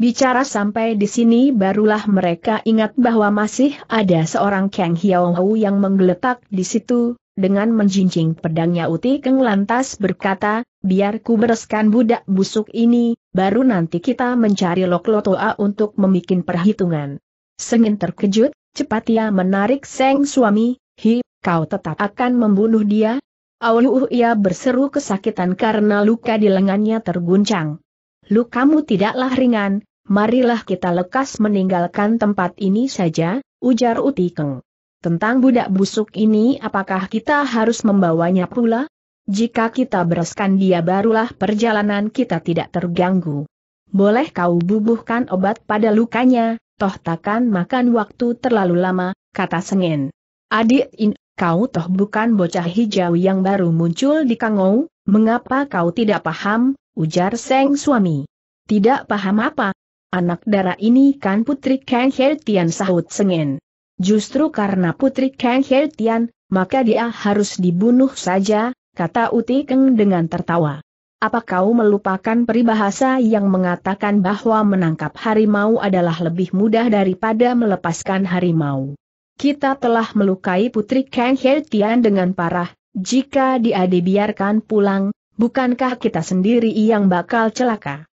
Bicara sampai di sini barulah mereka ingat bahwa masih ada seorang Kang Hiao yang menggeletak di situ, dengan menjinjing pedangnya Uti Keng lantas berkata, biar ku bereskan budak busuk ini, baru nanti kita mencari Lok Lotoa untuk memikin perhitungan. Sengin terkejut, cepat ia menarik Seng suami, hi, kau tetap akan membunuh dia? Auluh ia berseru kesakitan karena luka di lengannya terguncang. Lukamu tidaklah ringan, marilah kita lekas meninggalkan tempat ini saja, ujar Uti Tentang budak busuk ini apakah kita harus membawanya pula? Jika kita bereskan dia barulah perjalanan kita tidak terganggu. Boleh kau bubuhkan obat pada lukanya, toh takkan makan waktu terlalu lama, kata Sengen. Adik in, kau toh bukan bocah hijau yang baru muncul di Kangou, mengapa kau tidak paham, ujar Seng suami. Tidak paham apa, Anak darah ini kan putri Kang Hertian sahut sengen. Justru karena putri Kang Hertian, maka dia harus dibunuh saja, kata Uti Keng dengan tertawa. Apa kau melupakan peribahasa yang mengatakan bahwa menangkap harimau adalah lebih mudah daripada melepaskan harimau? Kita telah melukai putri Kang Hertian dengan parah, jika dia dibiarkan pulang, bukankah kita sendiri yang bakal celaka?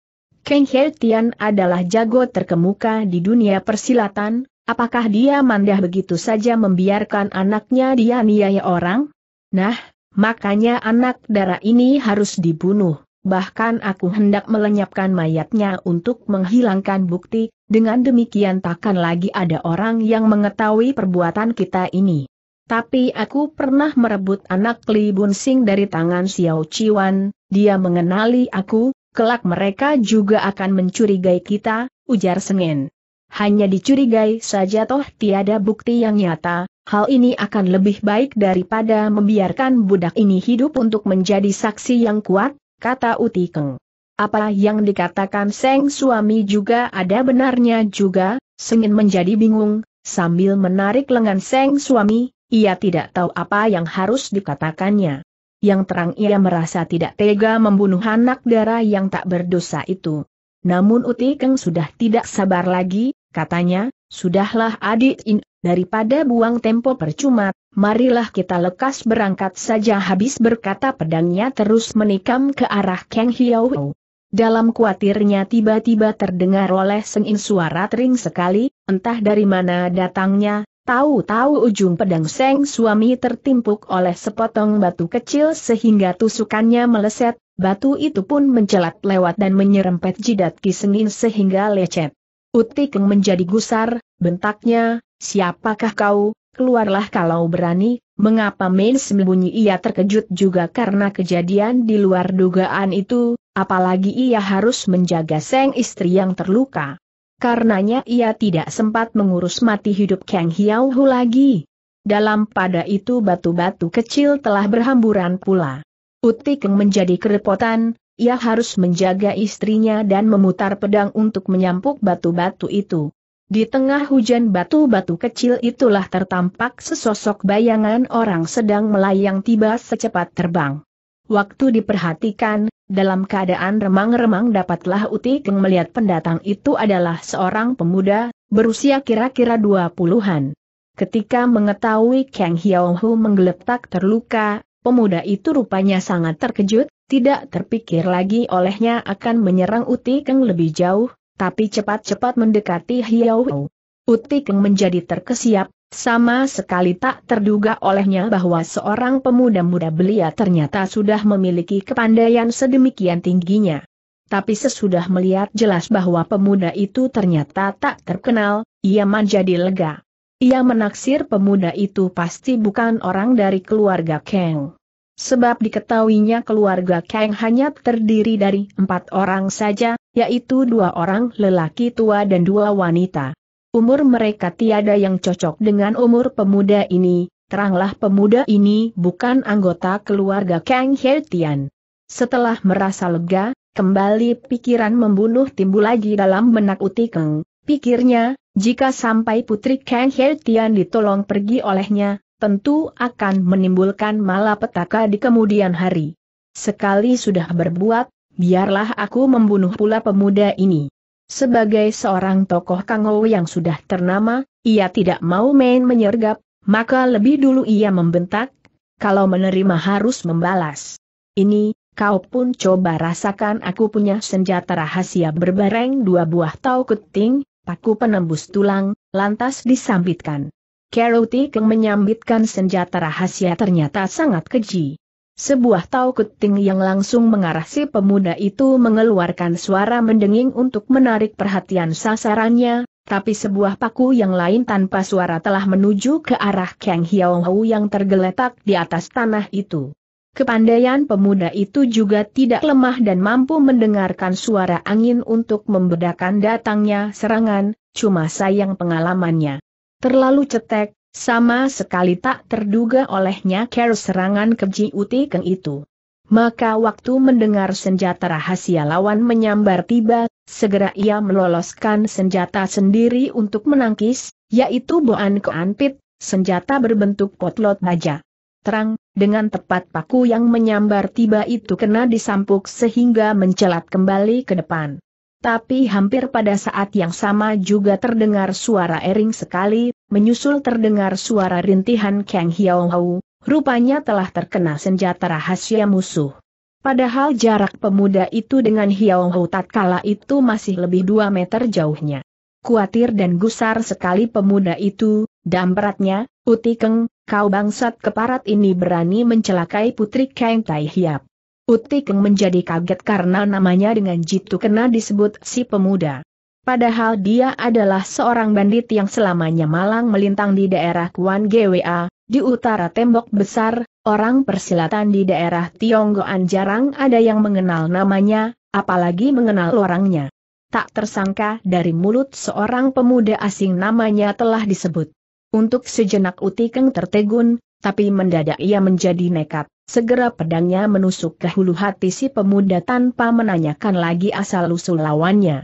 Kang He Tian adalah jago terkemuka di dunia persilatan, apakah dia mandah begitu saja membiarkan anaknya dianiaya orang? Nah, makanya anak darah ini harus dibunuh. Bahkan aku hendak melenyapkan mayatnya untuk menghilangkan bukti, dengan demikian takkan lagi ada orang yang mengetahui perbuatan kita ini. Tapi aku pernah merebut anak Li sing dari tangan Xiao Chiwan, dia mengenali aku, Kelak mereka juga akan mencurigai kita, ujar Sengen. Hanya dicurigai saja toh tiada bukti yang nyata, hal ini akan lebih baik daripada membiarkan budak ini hidup untuk menjadi saksi yang kuat, kata Utikeng. Apa yang dikatakan Seng suami juga ada benarnya juga, Sengen menjadi bingung, sambil menarik lengan Seng suami, ia tidak tahu apa yang harus dikatakannya yang terang ia merasa tidak tega membunuh anak darah yang tak berdosa itu. Namun Uti Keng sudah tidak sabar lagi, katanya, Sudahlah adik in, daripada buang tempo percuma, marilah kita lekas berangkat saja habis berkata pedangnya terus menikam ke arah Kang Hiau. Dalam kuatirnya tiba-tiba terdengar oleh sengin suara tering sekali, entah dari mana datangnya, Tahu-tahu ujung pedang Seng suami tertimpuk oleh sepotong batu kecil sehingga tusukannya meleset, batu itu pun mencelat lewat dan menyerempet jidat Kisengin sehingga lecet. Utikeng menjadi gusar, bentaknya, siapakah kau, keluarlah kalau berani, mengapa Main sembunyi ia terkejut juga karena kejadian di luar dugaan itu, apalagi ia harus menjaga Seng istri yang terluka. Karenanya ia tidak sempat mengurus mati hidup Kang Hiao Hu lagi. Dalam pada itu batu-batu kecil telah berhamburan pula. Utikeng menjadi kerepotan, ia harus menjaga istrinya dan memutar pedang untuk menyampuk batu-batu itu. Di tengah hujan batu-batu kecil itulah tertampak sesosok bayangan orang sedang melayang tiba secepat terbang. Waktu diperhatikan, dalam keadaan remang-remang dapatlah Utikeng melihat pendatang itu adalah seorang pemuda, berusia kira-kira dua puluhan. Ketika mengetahui Kang Hyonghu menggeletak terluka, pemuda itu rupanya sangat terkejut, tidak terpikir lagi olehnya akan menyerang Uti Utikeng lebih jauh, tapi cepat-cepat mendekati Uti Utikeng menjadi terkesiap, sama sekali tak terduga olehnya bahwa seorang pemuda muda belia ternyata sudah memiliki kepandaian sedemikian tingginya. Tapi sesudah melihat jelas bahwa pemuda itu ternyata tak terkenal, ia menjadi lega. Ia menaksir pemuda itu pasti bukan orang dari keluarga Kang. Sebab diketahuinya keluarga Kang hanya terdiri dari empat orang saja, yaitu dua orang lelaki tua dan dua wanita. Umur mereka tiada yang cocok dengan umur pemuda ini, teranglah pemuda ini bukan anggota keluarga Kang He Tian. Setelah merasa lega, kembali pikiran membunuh timbul lagi dalam benak Utikeng. Pikirnya, jika sampai putri Kang He Tian ditolong pergi olehnya, tentu akan menimbulkan malapetaka di kemudian hari. Sekali sudah berbuat, biarlah aku membunuh pula pemuda ini. Sebagai seorang tokoh Kangou yang sudah ternama, ia tidak mau main menyergap, maka lebih dulu ia membentak, kalau menerima harus membalas. Ini, kau pun coba rasakan aku punya senjata rahasia berbareng dua buah tau keting, paku penembus tulang, lantas disambitkan. Keroti menyambitkan senjata rahasia ternyata sangat keji. Sebuah tau keting yang langsung mengarah si pemuda itu mengeluarkan suara mendenging untuk menarik perhatian sasarannya, tapi sebuah paku yang lain tanpa suara telah menuju ke arah Kang Hiao Hou yang tergeletak di atas tanah itu. Kepandaian pemuda itu juga tidak lemah dan mampu mendengarkan suara angin untuk membedakan datangnya serangan, cuma sayang pengalamannya. Terlalu cetek, sama sekali tak terduga olehnya ker serangan keji Uti Keng itu. Maka waktu mendengar senjata rahasia lawan menyambar tiba, segera ia meloloskan senjata sendiri untuk menangkis, yaitu Boan Keanpit, senjata berbentuk potlot baja. Terang, dengan tepat paku yang menyambar tiba itu kena disampuk sehingga mencelat kembali ke depan. Tapi hampir pada saat yang sama juga terdengar suara ering sekali, Menyusul terdengar suara rintihan Kang Hiao Hau, rupanya telah terkena senjata rahasia musuh. Padahal jarak pemuda itu dengan Hiao Hau tatkala itu masih lebih dua meter jauhnya. Kuatir dan gusar sekali pemuda itu, dampratnya, Utikeng, kau bangsat keparat ini berani mencelakai putri Kang Tai Hiap. Utikeng menjadi kaget karena namanya dengan jitu kena disebut si pemuda. Padahal dia adalah seorang bandit yang selamanya malang melintang di daerah Kuan Gwa, di utara tembok besar, orang persilatan di daerah Tionggoan jarang ada yang mengenal namanya, apalagi mengenal orangnya. Tak tersangka dari mulut seorang pemuda asing namanya telah disebut. Untuk sejenak Utikeng tertegun, tapi mendadak ia menjadi nekat. Segera pedangnya menusuk ke hulu hati si pemuda tanpa menanyakan lagi asal-usul lawannya.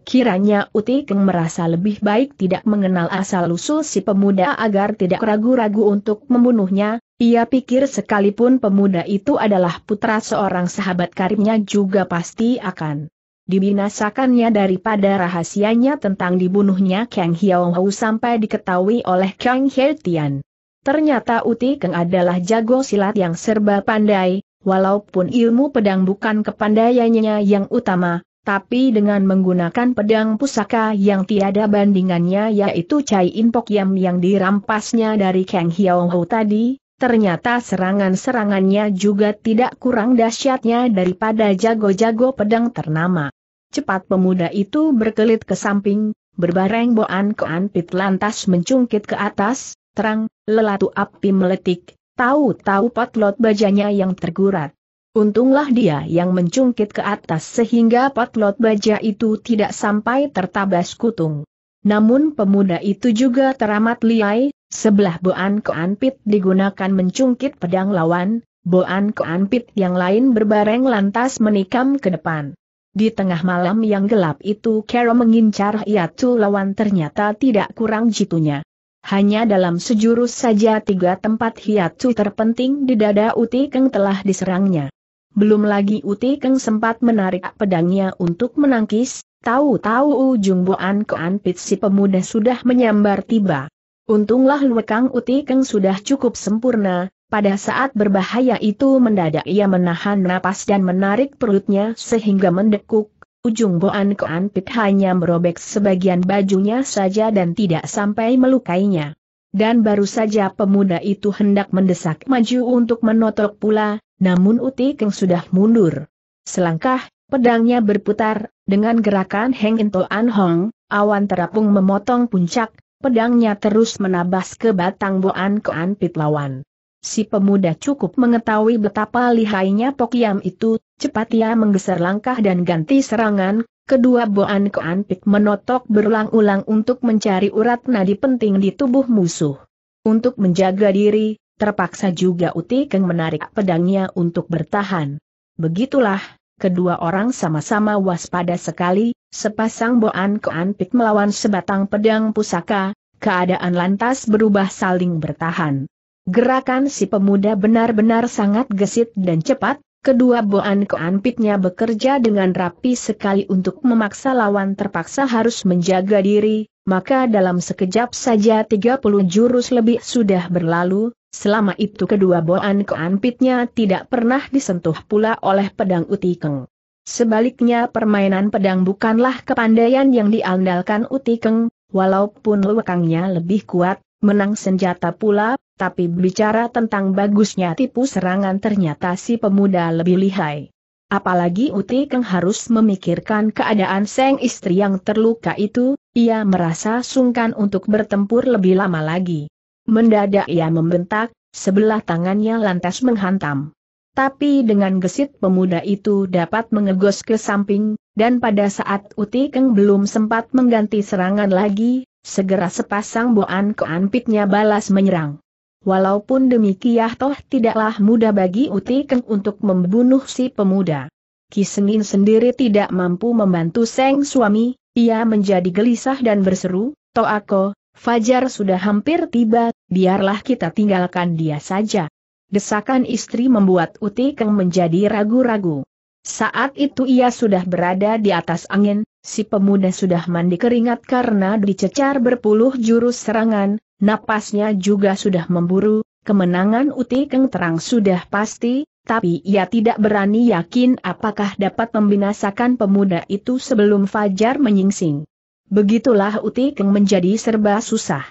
Kiranya Utikeng merasa lebih baik tidak mengenal asal-usul si pemuda agar tidak ragu-ragu untuk membunuhnya, ia pikir sekalipun pemuda itu adalah putra seorang sahabat karibnya juga pasti akan dibinasakannya daripada rahasianya tentang dibunuhnya Kang Hou sampai diketahui oleh Kang Hertian. Ternyata Utikeng adalah jago silat yang serba pandai, walaupun ilmu pedang bukan kepandaiannya yang utama, tapi dengan menggunakan pedang pusaka yang tiada bandingannya yaitu Cai Impok Yam yang dirampasnya dari Kang Hiao Ho tadi, ternyata serangan-serangannya juga tidak kurang dahsyatnya daripada jago-jago pedang ternama. Cepat pemuda itu berkelit ke samping, berbareng boan ke pit lantas mencungkit ke atas, terang, lelatu api meletik, tahu-tahu potlot bajanya yang tergurat. Untunglah dia yang mencungkit ke atas sehingga potlot baja itu tidak sampai tertabas kutung. Namun pemuda itu juga teramat liai, sebelah Boan Keanpit digunakan mencungkit pedang lawan, Boan Keanpit yang lain berbareng lantas menikam ke depan. Di tengah malam yang gelap itu Kero mengincar Hiatu lawan ternyata tidak kurang jitunya. Hanya dalam sejurus saja tiga tempat Hiatu terpenting di dada Uti Keng telah diserangnya. Belum lagi Uti Keng sempat menarik pedangnya untuk menangkis, tahu-tahu ujung boan koan pit si pemuda sudah menyambar tiba. Untunglah lekang Uti Keng sudah cukup sempurna, pada saat berbahaya itu mendadak ia menahan napas dan menarik perutnya sehingga mendekuk. Ujung Boan koan Pit hanya merobek sebagian bajunya saja dan tidak sampai melukainya. Dan baru saja pemuda itu hendak mendesak maju untuk menotok pula, namun uti yang sudah mundur. Selangkah, pedangnya berputar, dengan gerakan Heng Into An Hong, awan terapung memotong puncak, pedangnya terus menabas ke batang Boan Koan Pit lawan. Si pemuda cukup mengetahui betapa lihainya Pokiam itu, cepat ia menggeser langkah dan ganti serangan, kedua Boan Koan Pit menotok berulang-ulang untuk mencari urat nadi penting di tubuh musuh. Untuk menjaga diri, Terpaksa juga Utikeng menarik pedangnya untuk bertahan. Begitulah, kedua orang sama-sama waspada sekali, sepasang boan Keanpik melawan sebatang pedang pusaka, keadaan lantas berubah saling bertahan. Gerakan si pemuda benar-benar sangat gesit dan cepat, Kedua boan Keanpiknya bekerja dengan rapi sekali untuk memaksa lawan terpaksa harus menjaga diri, maka dalam sekejap saja 30 jurus lebih sudah berlalu, selama itu kedua boan keanpitnya tidak pernah disentuh pula oleh pedang utikeng. Sebaliknya permainan pedang bukanlah kepandaian yang diandalkan utikeng, walaupun lewekangnya lebih kuat, menang senjata pula, tapi bicara tentang bagusnya tipu serangan ternyata si pemuda lebih lihai. Apalagi Uti Keng harus memikirkan keadaan sang istri yang terluka itu, ia merasa sungkan untuk bertempur lebih lama lagi. Mendadak ia membentak, sebelah tangannya lantas menghantam. Tapi dengan gesit pemuda itu dapat mengegos ke samping, dan pada saat Uti Keng belum sempat mengganti serangan lagi, segera sepasang boan keanpitnya balas menyerang. Walaupun demikian toh tidaklah mudah bagi Uti Keng untuk membunuh si pemuda. Kisengin sendiri tidak mampu membantu Seng suami, ia menjadi gelisah dan berseru, Toh aku, Fajar sudah hampir tiba, biarlah kita tinggalkan dia saja. Desakan istri membuat Uti Keng menjadi ragu-ragu. Saat itu ia sudah berada di atas angin, Si pemuda sudah mandi keringat karena dicecar berpuluh jurus serangan, napasnya juga sudah memburu, kemenangan Uti Keng Terang sudah pasti, tapi ia tidak berani yakin apakah dapat membinasakan pemuda itu sebelum Fajar menyingsing. Begitulah Uti Keng menjadi serba susah.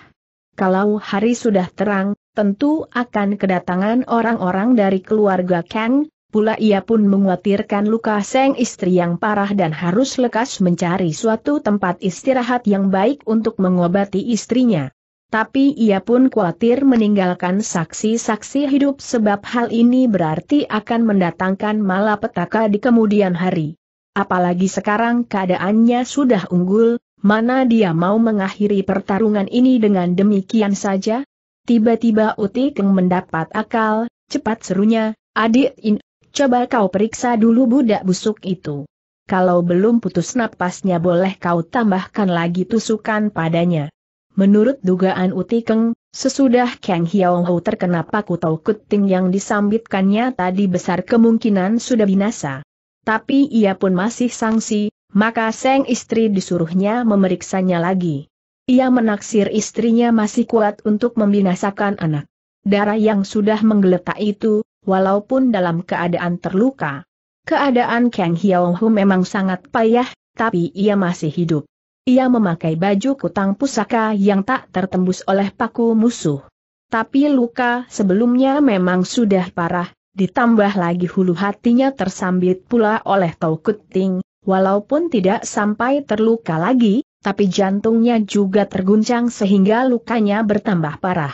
Kalau hari sudah terang, tentu akan kedatangan orang-orang dari keluarga Kang, Pula ia pun menguatirkan luka seng istri yang parah dan harus lekas mencari suatu tempat istirahat yang baik untuk mengobati istrinya. Tapi ia pun khawatir meninggalkan saksi-saksi hidup sebab hal ini berarti akan mendatangkan malapetaka di kemudian hari. Apalagi sekarang keadaannya sudah unggul, mana dia mau mengakhiri pertarungan ini dengan demikian saja? Tiba-tiba Uti Keng mendapat akal, cepat serunya, adik In, Coba kau periksa dulu budak busuk itu. Kalau belum putus napasnya boleh kau tambahkan lagi tusukan padanya. Menurut dugaan Utikeng, sesudah Kang Hiao Hou terkena paku tau kuting yang disambitkannya tadi besar kemungkinan sudah binasa. Tapi ia pun masih sangsi, maka sang istri disuruhnya memeriksanya lagi. Ia menaksir istrinya masih kuat untuk membinasakan anak. Darah yang sudah menggeletak itu, walaupun dalam keadaan terluka. Keadaan Kang Hiao Hu memang sangat payah, tapi ia masih hidup. Ia memakai baju kutang pusaka yang tak tertembus oleh paku musuh. Tapi luka sebelumnya memang sudah parah, ditambah lagi hulu hatinya tersambit pula oleh Tau Kuting, walaupun tidak sampai terluka lagi, tapi jantungnya juga terguncang sehingga lukanya bertambah parah.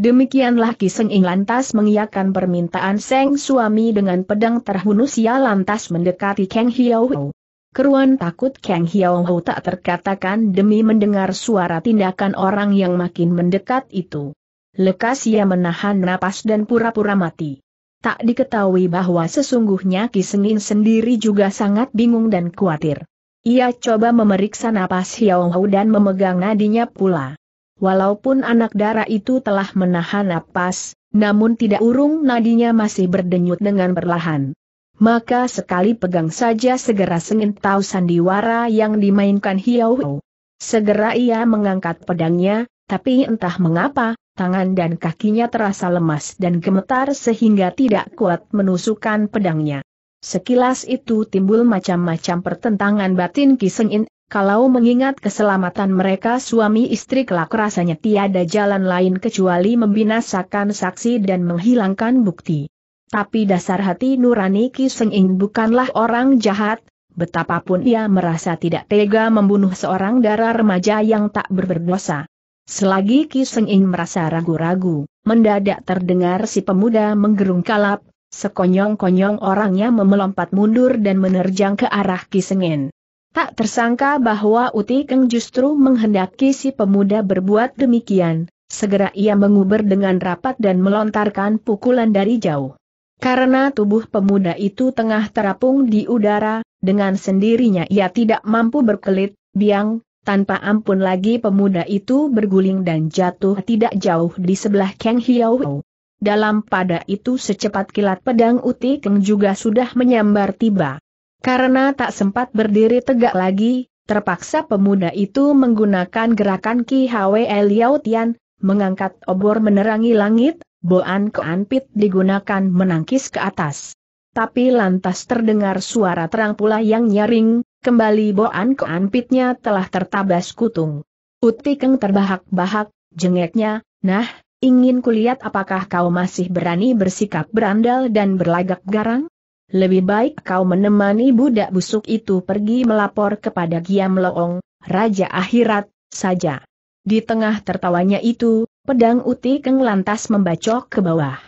Demikianlah Kiseng Ing lantas mengiyakan permintaan Seng suami dengan pedang terhunus ia lantas mendekati Kang Hiao. Keruan takut Kang Hiao tak terkatakan demi mendengar suara tindakan orang yang makin mendekat itu. Lekas ia menahan napas dan pura-pura mati. Tak diketahui bahwa sesungguhnya Ing sendiri juga sangat bingung dan khawatir. Ia coba memeriksa napas Hiao dan memegang nadinya pula. Walaupun anak darah itu telah menahan napas, namun tidak urung nadinya masih berdenyut dengan perlahan. Maka sekali pegang saja segera sengit tahu sandiwara yang dimainkan Hiau. Segera ia mengangkat pedangnya, tapi entah mengapa, tangan dan kakinya terasa lemas dan gemetar sehingga tidak kuat menusukkan pedangnya. Sekilas itu timbul macam-macam pertentangan batin Kisengin, kalau mengingat keselamatan mereka suami istri kelak rasanya tiada jalan lain kecuali membinasakan saksi dan menghilangkan bukti. Tapi dasar hati nurani Ki Seng bukanlah orang jahat, betapapun ia merasa tidak tega membunuh seorang darah remaja yang tak berberdosa. Selagi Ki Seng merasa ragu-ragu, mendadak terdengar si pemuda menggerung kalap, sekonyong-konyong orangnya memelompat mundur dan menerjang ke arah Ki Seng Tak tersangka bahwa Uti Keng justru menghendaki si pemuda berbuat demikian, segera ia menguber dengan rapat dan melontarkan pukulan dari jauh. Karena tubuh pemuda itu tengah terapung di udara, dengan sendirinya ia tidak mampu berkelit, biang, tanpa ampun lagi pemuda itu berguling dan jatuh tidak jauh di sebelah Kang Hiau. Dalam pada itu secepat kilat pedang Uti Keng juga sudah menyambar tiba. Karena tak sempat berdiri tegak lagi, terpaksa pemuda itu menggunakan gerakan Ki Hwe Liao Tian, mengangkat obor menerangi langit, boan keanpit digunakan menangkis ke atas. Tapi lantas terdengar suara terang pula yang nyaring, kembali boan keanpitnya telah tertabas kutung. Utikeng terbahak-bahak, jengeknya, nah, ingin kulihat apakah kau masih berani bersikap berandal dan berlagak garang? lebih baik kau menemani budak busuk itu pergi melapor kepada Giam Loong, Raja Akhirat, saja. Di tengah tertawanya itu, pedang Uti Keng lantas membacok ke bawah.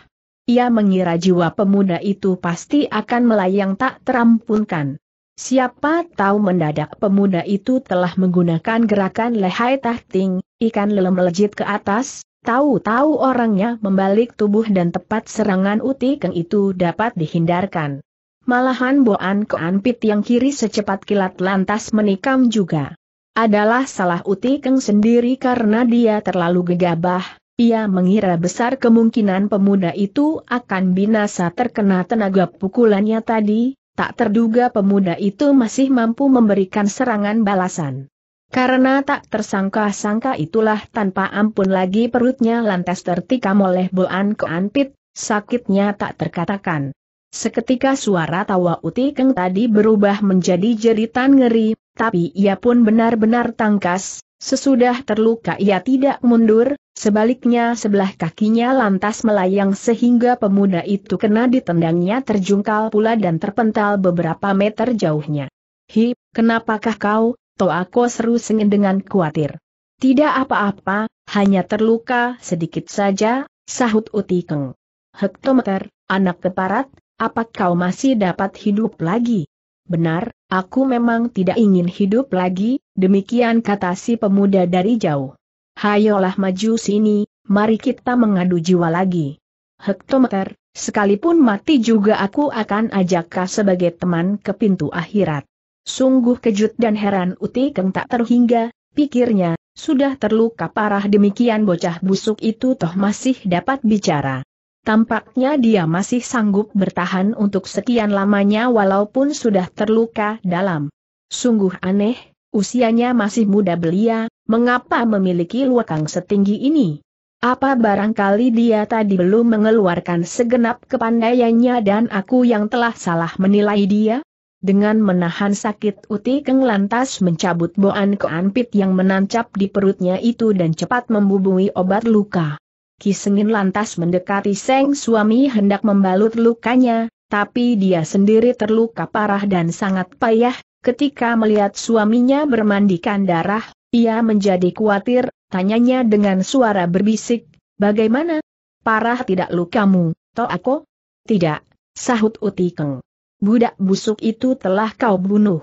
Ia mengira jiwa pemuda itu pasti akan melayang tak terampunkan. Siapa tahu mendadak pemuda itu telah menggunakan gerakan lehai tahting, ikan lelem melejit ke atas, tahu-tahu orangnya membalik tubuh dan tepat serangan Uti Keng itu dapat dihindarkan. Malahan Boan Keanpit yang kiri secepat kilat lantas menikam juga. Adalah salah Utikeng sendiri karena dia terlalu gegabah, ia mengira besar kemungkinan pemuda itu akan binasa terkena tenaga pukulannya tadi, tak terduga pemuda itu masih mampu memberikan serangan balasan. Karena tak tersangka-sangka itulah tanpa ampun lagi perutnya lantas tertikam oleh boan keanpit, sakitnya tak terkatakan. Seketika suara tawa utikeng tadi berubah menjadi jeritan ngeri, tapi ia pun benar-benar tangkas, sesudah terluka ia tidak mundur, sebaliknya sebelah kakinya lantas melayang sehingga pemuda itu kena ditendangnya terjungkal pula dan terpental beberapa meter jauhnya. Hi, kenapakah kau, Toako seru sengen dengan khawatir. Tidak apa-apa, hanya terluka sedikit saja, sahut utikeng. Hektometer, anak keparat, apa kau masih dapat hidup lagi? Benar, aku memang tidak ingin hidup lagi, demikian kata si pemuda dari jauh. Hayolah maju sini, mari kita mengadu jiwa lagi. Hektometer, sekalipun mati juga aku akan ajak kau sebagai teman ke pintu akhirat. Sungguh kejut dan heran Uti Keng tak terhingga, pikirnya, sudah terluka parah demikian bocah busuk itu toh masih dapat bicara. Tampaknya dia masih sanggup bertahan untuk sekian lamanya walaupun sudah terluka dalam. Sungguh aneh, usianya masih muda belia, mengapa memiliki luakang setinggi ini? Apa barangkali dia tadi belum mengeluarkan segenap kepandaiannya dan aku yang telah salah menilai dia? Dengan menahan sakit uti keng lantas mencabut boan keanpit yang menancap di perutnya itu dan cepat membubui obat luka. Kisengin lantas mendekati Seng suami hendak membalut lukanya, tapi dia sendiri terluka parah dan sangat payah, ketika melihat suaminya bermandikan darah, ia menjadi khawatir, tanyanya dengan suara berbisik, bagaimana? Parah tidak lukamu, Toh aku? Tidak, sahut Utikeng. Budak busuk itu telah kau bunuh.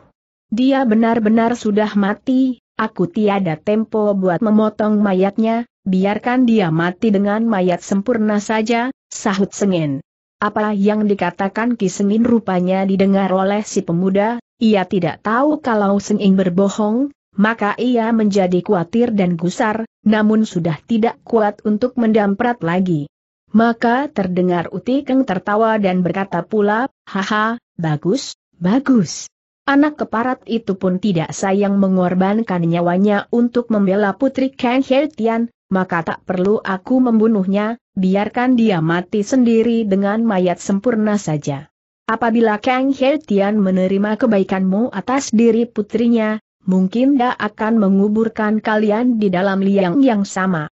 Dia benar-benar sudah mati, aku tiada tempo buat memotong mayatnya, biarkan dia mati dengan mayat sempurna saja, sahut Sengin. Apa yang dikatakan Ki Sengin rupanya didengar oleh si pemuda, ia tidak tahu kalau Sengin berbohong, maka ia menjadi khawatir dan gusar, namun sudah tidak kuat untuk mendamprat lagi. Maka terdengar uti Keng tertawa dan berkata pula, haha, bagus, bagus. Anak keparat itu pun tidak sayang mengorbankan nyawanya untuk membela putri Kang Hertian, maka tak perlu aku membunuhnya, biarkan dia mati sendiri dengan mayat sempurna saja. Apabila Kang He Tian menerima kebaikanmu atas diri putrinya, mungkin dia akan menguburkan kalian di dalam liang yang sama.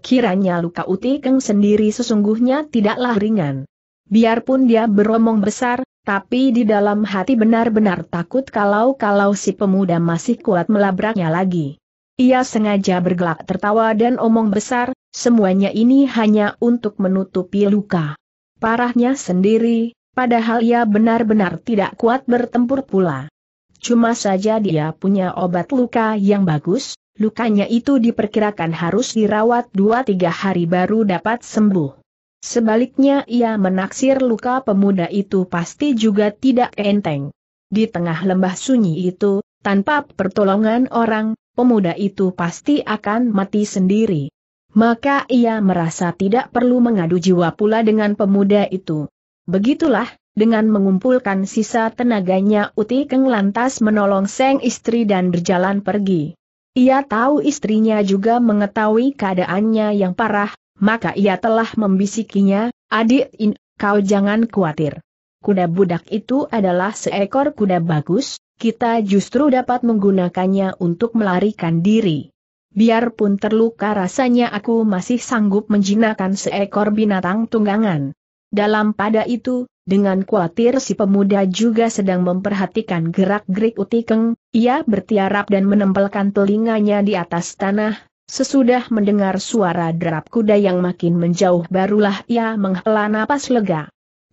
Kiranya luka Uti Keng sendiri sesungguhnya tidaklah ringan. Biarpun dia beromong besar, tapi di dalam hati benar-benar takut kalau-kalau si pemuda masih kuat melabraknya lagi. Ia sengaja bergelak tertawa dan omong besar, semuanya ini hanya untuk menutupi luka. Parahnya sendiri, padahal ia benar-benar tidak kuat bertempur pula. Cuma saja dia punya obat luka yang bagus, lukanya itu diperkirakan harus dirawat 2-3 hari baru dapat sembuh. Sebaliknya ia menaksir luka pemuda itu pasti juga tidak enteng. Di tengah lembah sunyi itu, tanpa pertolongan orang, pemuda itu pasti akan mati sendiri. Maka ia merasa tidak perlu mengadu jiwa pula dengan pemuda itu. Begitulah, dengan mengumpulkan sisa tenaganya Uti Keng lantas menolong Seng istri dan berjalan pergi. Ia tahu istrinya juga mengetahui keadaannya yang parah, maka ia telah membisikinya, adik in, kau jangan khawatir. Kuda budak itu adalah seekor kuda bagus, kita justru dapat menggunakannya untuk melarikan diri. Biarpun terluka rasanya aku masih sanggup menjinakkan seekor binatang tunggangan. Dalam pada itu, dengan khawatir si pemuda juga sedang memperhatikan gerak-gerik utikeng, ia bertiarap dan menempelkan telinganya di atas tanah, sesudah mendengar suara derap kuda yang makin menjauh barulah ia menghela napas lega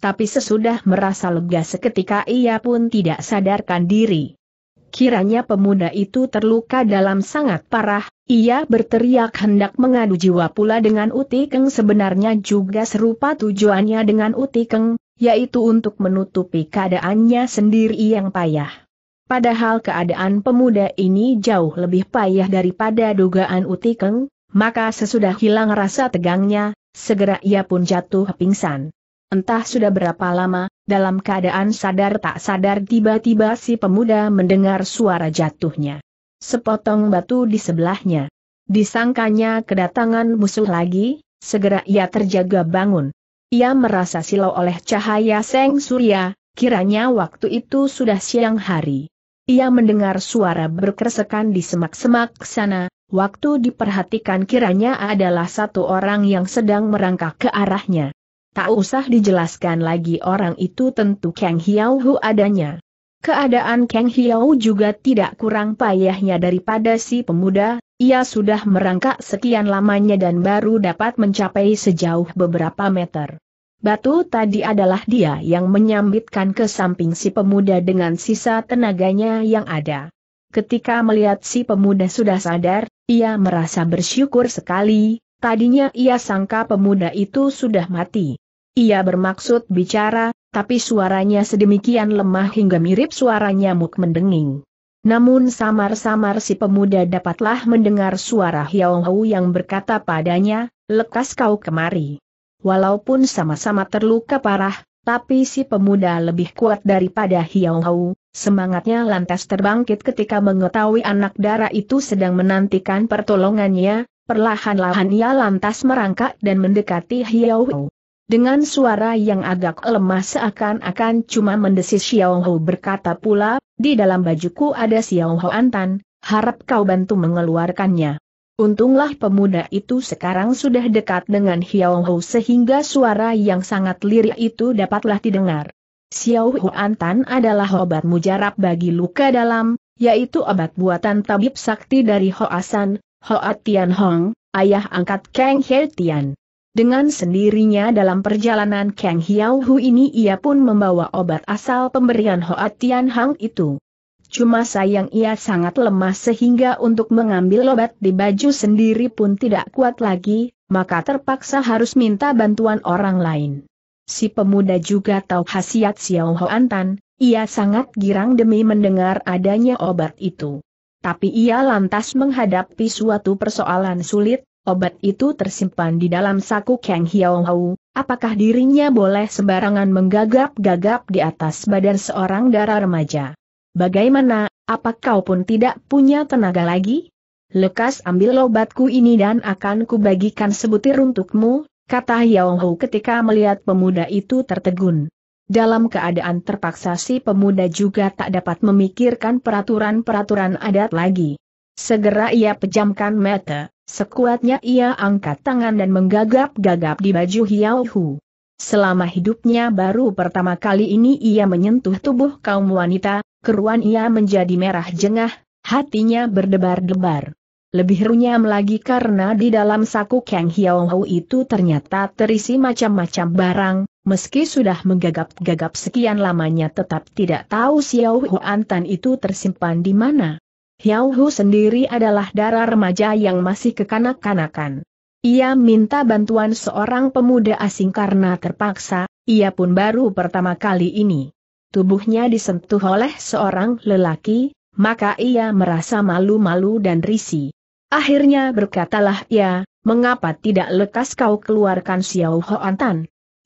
tapi sesudah merasa lega seketika ia pun tidak sadarkan diri. Kiranya pemuda itu terluka dalam sangat parah, ia berteriak hendak mengadu jiwa pula dengan Utikeng sebenarnya juga serupa tujuannya dengan Utikeng, yaitu untuk menutupi keadaannya sendiri yang payah. Padahal keadaan pemuda ini jauh lebih payah daripada dugaan Utikeng, maka sesudah hilang rasa tegangnya, segera ia pun jatuh pingsan. Entah sudah berapa lama, dalam keadaan sadar tak sadar tiba-tiba si pemuda mendengar suara jatuhnya. Sepotong batu di sebelahnya. Disangkanya kedatangan musuh lagi, segera ia terjaga bangun. Ia merasa silau oleh cahaya seng surya, kiranya waktu itu sudah siang hari. Ia mendengar suara berkersekan di semak-semak sana, waktu diperhatikan kiranya adalah satu orang yang sedang merangkak ke arahnya. Tak usah dijelaskan lagi orang itu tentu Kang Hiao Hu adanya. Keadaan Kang Hiao juga tidak kurang payahnya daripada si pemuda, ia sudah merangkak sekian lamanya dan baru dapat mencapai sejauh beberapa meter. Batu tadi adalah dia yang menyambitkan ke samping si pemuda dengan sisa tenaganya yang ada. Ketika melihat si pemuda sudah sadar, ia merasa bersyukur sekali, tadinya ia sangka pemuda itu sudah mati. Ia bermaksud bicara, tapi suaranya sedemikian lemah hingga mirip suara nyamuk mendenging. Namun samar-samar si pemuda dapatlah mendengar suara Hiao Hou yang berkata padanya, lekas kau kemari. Walaupun sama-sama terluka parah, tapi si pemuda lebih kuat daripada Hiao Hou, semangatnya lantas terbangkit ketika mengetahui anak dara itu sedang menantikan pertolongannya, perlahan-lahan ia lantas merangkak dan mendekati Hiao Hou. Dengan suara yang agak lemah seakan-akan cuma mendesis Xiao Hou berkata pula, di dalam bajuku ada Xiao Hou Antan, harap kau bantu mengeluarkannya. Untunglah pemuda itu sekarang sudah dekat dengan Xiao Hou sehingga suara yang sangat lirik itu dapatlah didengar. Xiao Hou Antan adalah obat mujarab bagi luka dalam, yaitu obat buatan tabib sakti dari Hoasan, Hoa Tian Hong, ayah angkat Kang He Tian. Dengan sendirinya dalam perjalanan Kang Hiao Hu ini ia pun membawa obat asal pemberian Hoa Tian Hang itu. Cuma sayang ia sangat lemah sehingga untuk mengambil obat di baju sendiri pun tidak kuat lagi, maka terpaksa harus minta bantuan orang lain. Si pemuda juga tahu khasiat Xiao Hoan Tan, ia sangat girang demi mendengar adanya obat itu. Tapi ia lantas menghadapi suatu persoalan sulit, obat itu tersimpan di dalam saku Kang Hiao Hau, apakah dirinya boleh sembarangan menggagap-gagap di atas badan seorang darah remaja? Bagaimana, apakah kau pun tidak punya tenaga lagi? Lekas ambil obatku ini dan akan kubagikan sebutir untukmu, kata Hiao Hau ketika melihat pemuda itu tertegun. Dalam keadaan terpaksa si pemuda juga tak dapat memikirkan peraturan-peraturan adat lagi. Segera ia pejamkan mata. Sekuatnya ia angkat tangan dan menggagap-gagap di baju Hiao Hu. Selama hidupnya baru pertama kali ini ia menyentuh tubuh kaum wanita, keruan ia menjadi merah jengah, hatinya berdebar-debar. Lebih runyam lagi karena di dalam saku Kang Hiao Hu itu ternyata terisi macam-macam barang, meski sudah menggagap-gagap sekian lamanya tetap tidak tahu Xiao Hu Antan itu tersimpan di mana. Hiao Hu sendiri adalah darah remaja yang masih kekanak-kanakan. Ia minta bantuan seorang pemuda asing karena terpaksa, ia pun baru pertama kali ini. Tubuhnya disentuh oleh seorang lelaki, maka ia merasa malu-malu dan risi. Akhirnya berkatalah ia, mengapa tidak lekas kau keluarkan Xiao Hoan Tan?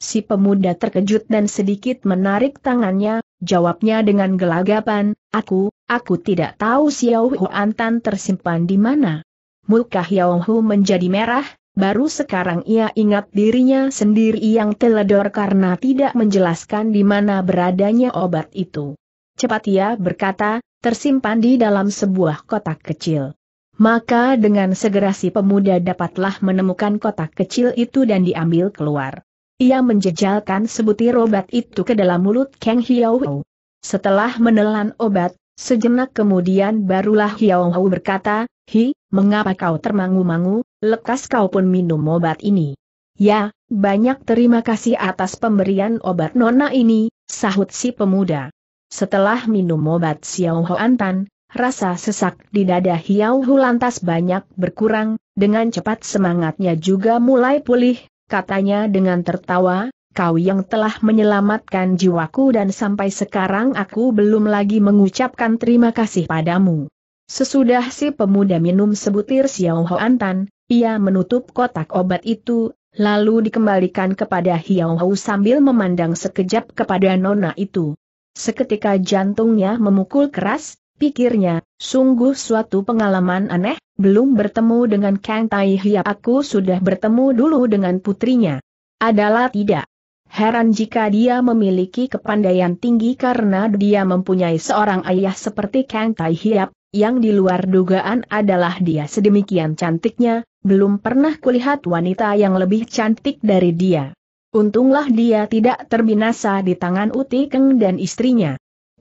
Si pemuda terkejut dan sedikit menarik tangannya, Jawabnya dengan gelagapan, aku, aku tidak tahu Xiao Hu Antan tersimpan di mana. Muka Xiao Hu menjadi merah, baru sekarang ia ingat dirinya sendiri yang teledor karena tidak menjelaskan di mana beradanya obat itu. Cepat ia berkata, tersimpan di dalam sebuah kotak kecil. Maka dengan segera si pemuda dapatlah menemukan kotak kecil itu dan diambil keluar. Ia menjejalkan sebutir obat itu ke dalam mulut Kang Hiao. Setelah menelan obat, sejenak kemudian barulah Hiao berkata, Hi, mengapa kau termangu-mangu, lekas kau pun minum obat ini. Ya, banyak terima kasih atas pemberian obat nona ini, sahut si pemuda. Setelah minum obat Xiao Antan, rasa sesak di dada Hiao lantas banyak berkurang, dengan cepat semangatnya juga mulai pulih, katanya dengan tertawa, kau yang telah menyelamatkan jiwaku dan sampai sekarang aku belum lagi mengucapkan terima kasih padamu. Sesudah si pemuda minum sebutir Xiao Hoan ia menutup kotak obat itu, lalu dikembalikan kepada Hiao Hou sambil memandang sekejap kepada nona itu. Seketika jantungnya memukul keras, pikirnya, sungguh suatu pengalaman aneh, belum bertemu dengan Kang Tai Hiap aku sudah bertemu dulu dengan putrinya. Adalah tidak. Heran jika dia memiliki kepandaian tinggi karena dia mempunyai seorang ayah seperti Kang Tai Hiap, yang di luar dugaan adalah dia sedemikian cantiknya, belum pernah kulihat wanita yang lebih cantik dari dia. Untunglah dia tidak terbinasa di tangan Uti Keng dan istrinya.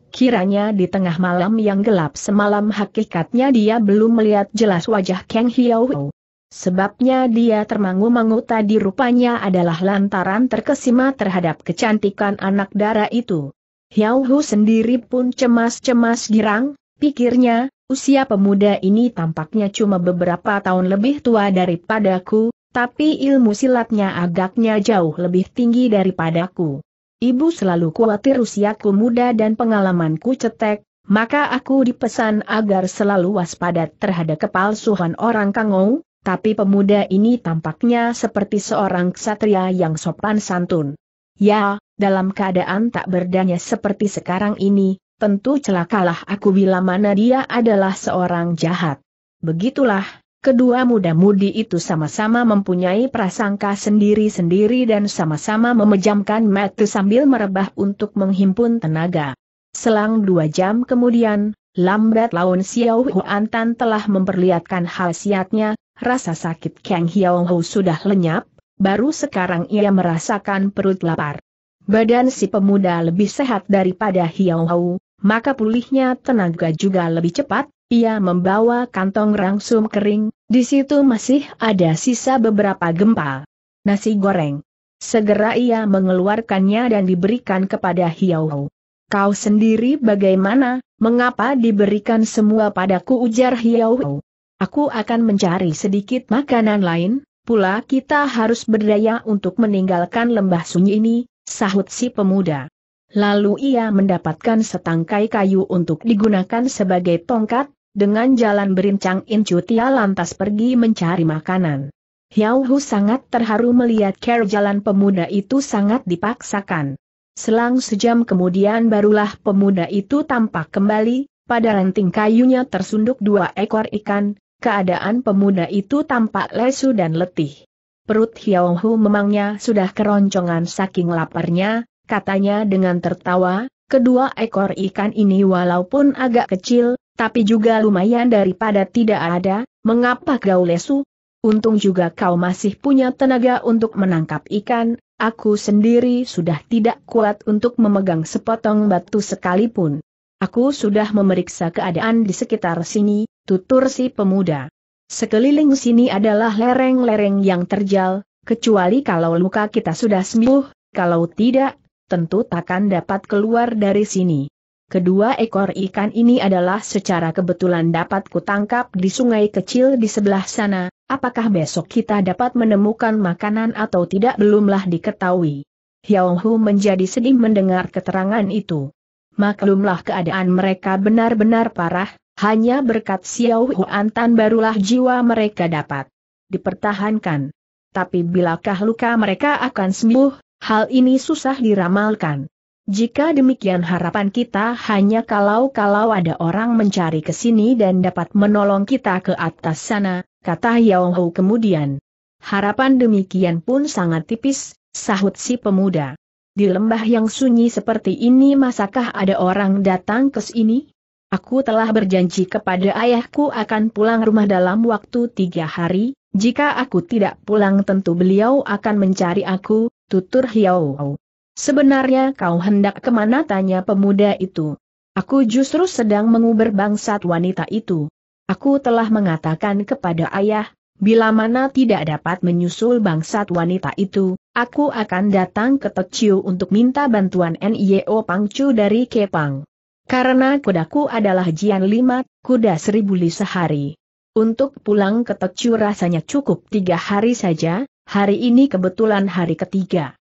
Kiranya di tengah malam yang gelap semalam hakikatnya dia belum melihat jelas wajah Kang Hiao. Sebabnya dia termangu-mangu tadi rupanya adalah lantaran terkesima terhadap kecantikan anak dara itu. Hiao Hu sendiri pun cemas-cemas girang, pikirnya, usia pemuda ini tampaknya cuma beberapa tahun lebih tua daripadaku, tapi ilmu silatnya agaknya jauh lebih tinggi daripadaku. Ibu selalu khawatir usiaku muda dan pengalamanku cetek, maka aku dipesan agar selalu waspada terhadap kepalsuhan orang Kangou, tapi pemuda ini tampaknya seperti seorang ksatria yang sopan santun. Ya, dalam keadaan tak berdaya seperti sekarang ini, tentu celakalah aku bila mana dia adalah seorang jahat. Begitulah, Kedua muda-mudi itu sama-sama mempunyai prasangka sendiri-sendiri dan sama-sama memejamkan mata sambil merebah untuk menghimpun tenaga. Selang dua jam kemudian, lambat laun Xiao Hu Antan telah memperlihatkan khasiatnya, rasa sakit Kang Hiao Hu sudah lenyap, baru sekarang ia merasakan perut lapar. Badan si pemuda lebih sehat daripada Hiao Hu, maka pulihnya tenaga juga lebih cepat, ia membawa kantong rangsum kering, di situ masih ada sisa beberapa gempal. Nasi goreng. Segera ia mengeluarkannya dan diberikan kepada Hiau. Kau sendiri bagaimana, mengapa diberikan semua padaku ujar Hiau. Aku akan mencari sedikit makanan lain, pula kita harus berdaya untuk meninggalkan lembah sunyi ini, sahut si pemuda. Lalu ia mendapatkan setangkai kayu untuk digunakan sebagai tongkat, dengan jalan berincang Incu Tia lantas pergi mencari makanan. Hiao Hu sangat terharu melihat care jalan pemuda itu sangat dipaksakan. Selang sejam kemudian barulah pemuda itu tampak kembali, pada ranting kayunya tersunduk dua ekor ikan, keadaan pemuda itu tampak lesu dan letih. Perut Hiao Hu memangnya sudah keroncongan saking laparnya, katanya dengan tertawa, kedua ekor ikan ini walaupun agak kecil, tapi juga lumayan daripada tidak ada, mengapa kau lesu? Untung juga kau masih punya tenaga untuk menangkap ikan, aku sendiri sudah tidak kuat untuk memegang sepotong batu sekalipun. Aku sudah memeriksa keadaan di sekitar sini, tutur si pemuda. Sekeliling sini adalah lereng-lereng yang terjal, kecuali kalau luka kita sudah sembuh, kalau tidak, tentu takkan dapat keluar dari sini. Kedua ekor ikan ini adalah secara kebetulan dapat kutangkap di sungai kecil di sebelah sana, apakah besok kita dapat menemukan makanan atau tidak belumlah diketahui. Hiao Hu menjadi sedih mendengar keterangan itu. Maklumlah keadaan mereka benar-benar parah, hanya berkat Xiao Huan Tan barulah jiwa mereka dapat dipertahankan. Tapi bilakah luka mereka akan sembuh, hal ini susah diramalkan. Jika demikian harapan kita hanya kalau-kalau ada orang mencari ke sini dan dapat menolong kita ke atas sana, kata Yao Hou kemudian. Harapan demikian pun sangat tipis, sahut si pemuda. Di lembah yang sunyi seperti ini masakah ada orang datang ke sini? Aku telah berjanji kepada ayahku akan pulang rumah dalam waktu tiga hari, jika aku tidak pulang tentu beliau akan mencari aku, tutur Hiao. Sebenarnya kau hendak kemana tanya pemuda itu. Aku justru sedang menguber bangsat wanita itu. Aku telah mengatakan kepada ayah, bila mana tidak dapat menyusul bangsat wanita itu, aku akan datang ke Tekciu untuk minta bantuan NIO Pangcu dari Kepang. Karena kudaku adalah Jian Lima, kuda seribu li sehari. Untuk pulang ke Tekciu rasanya cukup tiga hari saja, hari ini kebetulan hari ketiga.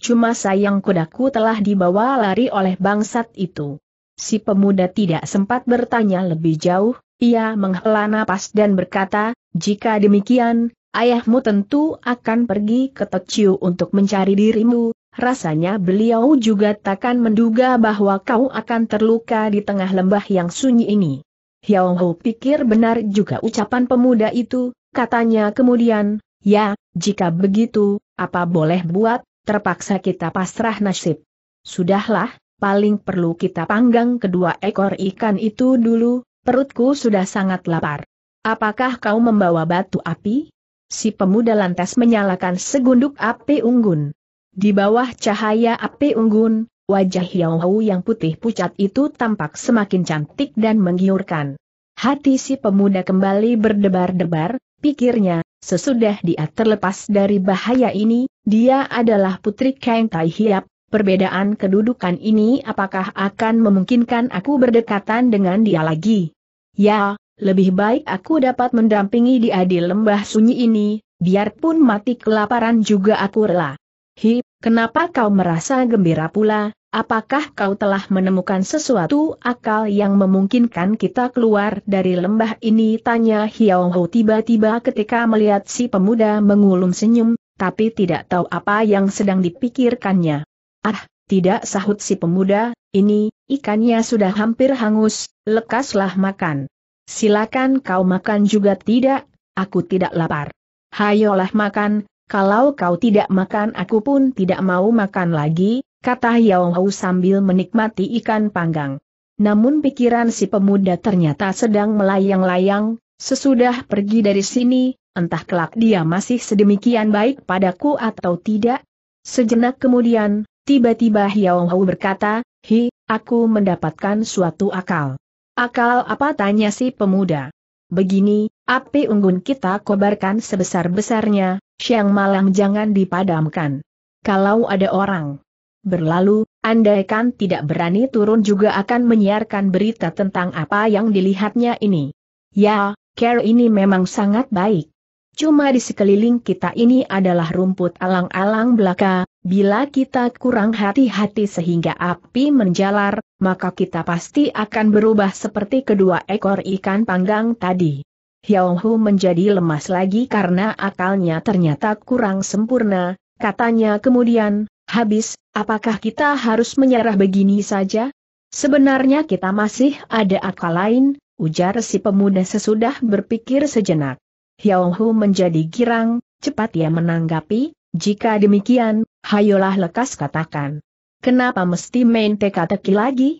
Cuma sayang kudaku telah dibawa lari oleh bangsat itu. Si pemuda tidak sempat bertanya lebih jauh, ia menghela napas dan berkata, jika demikian, ayahmu tentu akan pergi ke Tokyo untuk mencari dirimu, rasanya beliau juga takkan menduga bahwa kau akan terluka di tengah lembah yang sunyi ini. Hiao Ho pikir benar juga ucapan pemuda itu, katanya kemudian, ya, jika begitu, apa boleh buat, terpaksa kita pasrah nasib. Sudahlah, paling perlu kita panggang kedua ekor ikan itu dulu, perutku sudah sangat lapar. Apakah kau membawa batu api? Si pemuda lantas menyalakan segunduk api unggun. Di bawah cahaya api unggun, wajah Yao Hiao yang putih pucat itu tampak semakin cantik dan menggiurkan. Hati si pemuda kembali berdebar-debar, pikirnya, Sesudah dia terlepas dari bahaya ini, dia adalah putri Kang Tai Hiap, perbedaan kedudukan ini apakah akan memungkinkan aku berdekatan dengan dia lagi? Ya, lebih baik aku dapat mendampingi dia di lembah sunyi ini, biarpun mati kelaparan juga aku rela. Hi, kenapa kau merasa gembira pula? Apakah kau telah menemukan sesuatu akal yang memungkinkan kita keluar dari lembah ini? Tanya Hiao Hou tiba-tiba ketika melihat si pemuda mengulum senyum, tapi tidak tahu apa yang sedang dipikirkannya. Ah, tidak sahut si pemuda, ini, ikannya sudah hampir hangus, lekaslah makan. Silakan kau makan juga tidak, aku tidak lapar. Hayolah makan, kalau kau tidak makan aku pun tidak mau makan lagi, kata Yao Hou sambil menikmati ikan panggang. Namun pikiran si pemuda ternyata sedang melayang-layang, sesudah pergi dari sini, entah kelak dia masih sedemikian baik padaku atau tidak. Sejenak kemudian, tiba-tiba Yao Hou berkata, Hi, aku mendapatkan suatu akal. Akal apa tanya si pemuda? Begini, api unggun kita kobarkan sebesar-besarnya, siang malam jangan dipadamkan. Kalau ada orang berlalu, andaikan tidak berani turun juga akan menyiarkan berita tentang apa yang dilihatnya ini. Ya, care ini memang sangat baik. Cuma di sekeliling kita ini adalah rumput alang-alang belaka, bila kita kurang hati-hati sehingga api menjalar, maka kita pasti akan berubah seperti kedua ekor ikan panggang tadi. Hyohu menjadi lemas lagi karena akalnya ternyata kurang sempurna, katanya kemudian, habis, Apakah kita harus menyerah begini saja? Sebenarnya kita masih ada akal lain, ujar si pemuda sesudah berpikir sejenak. Hiao Hu menjadi girang, cepat ia menanggapi, jika demikian, hayolah lekas katakan. Kenapa mesti main teka-teki lagi?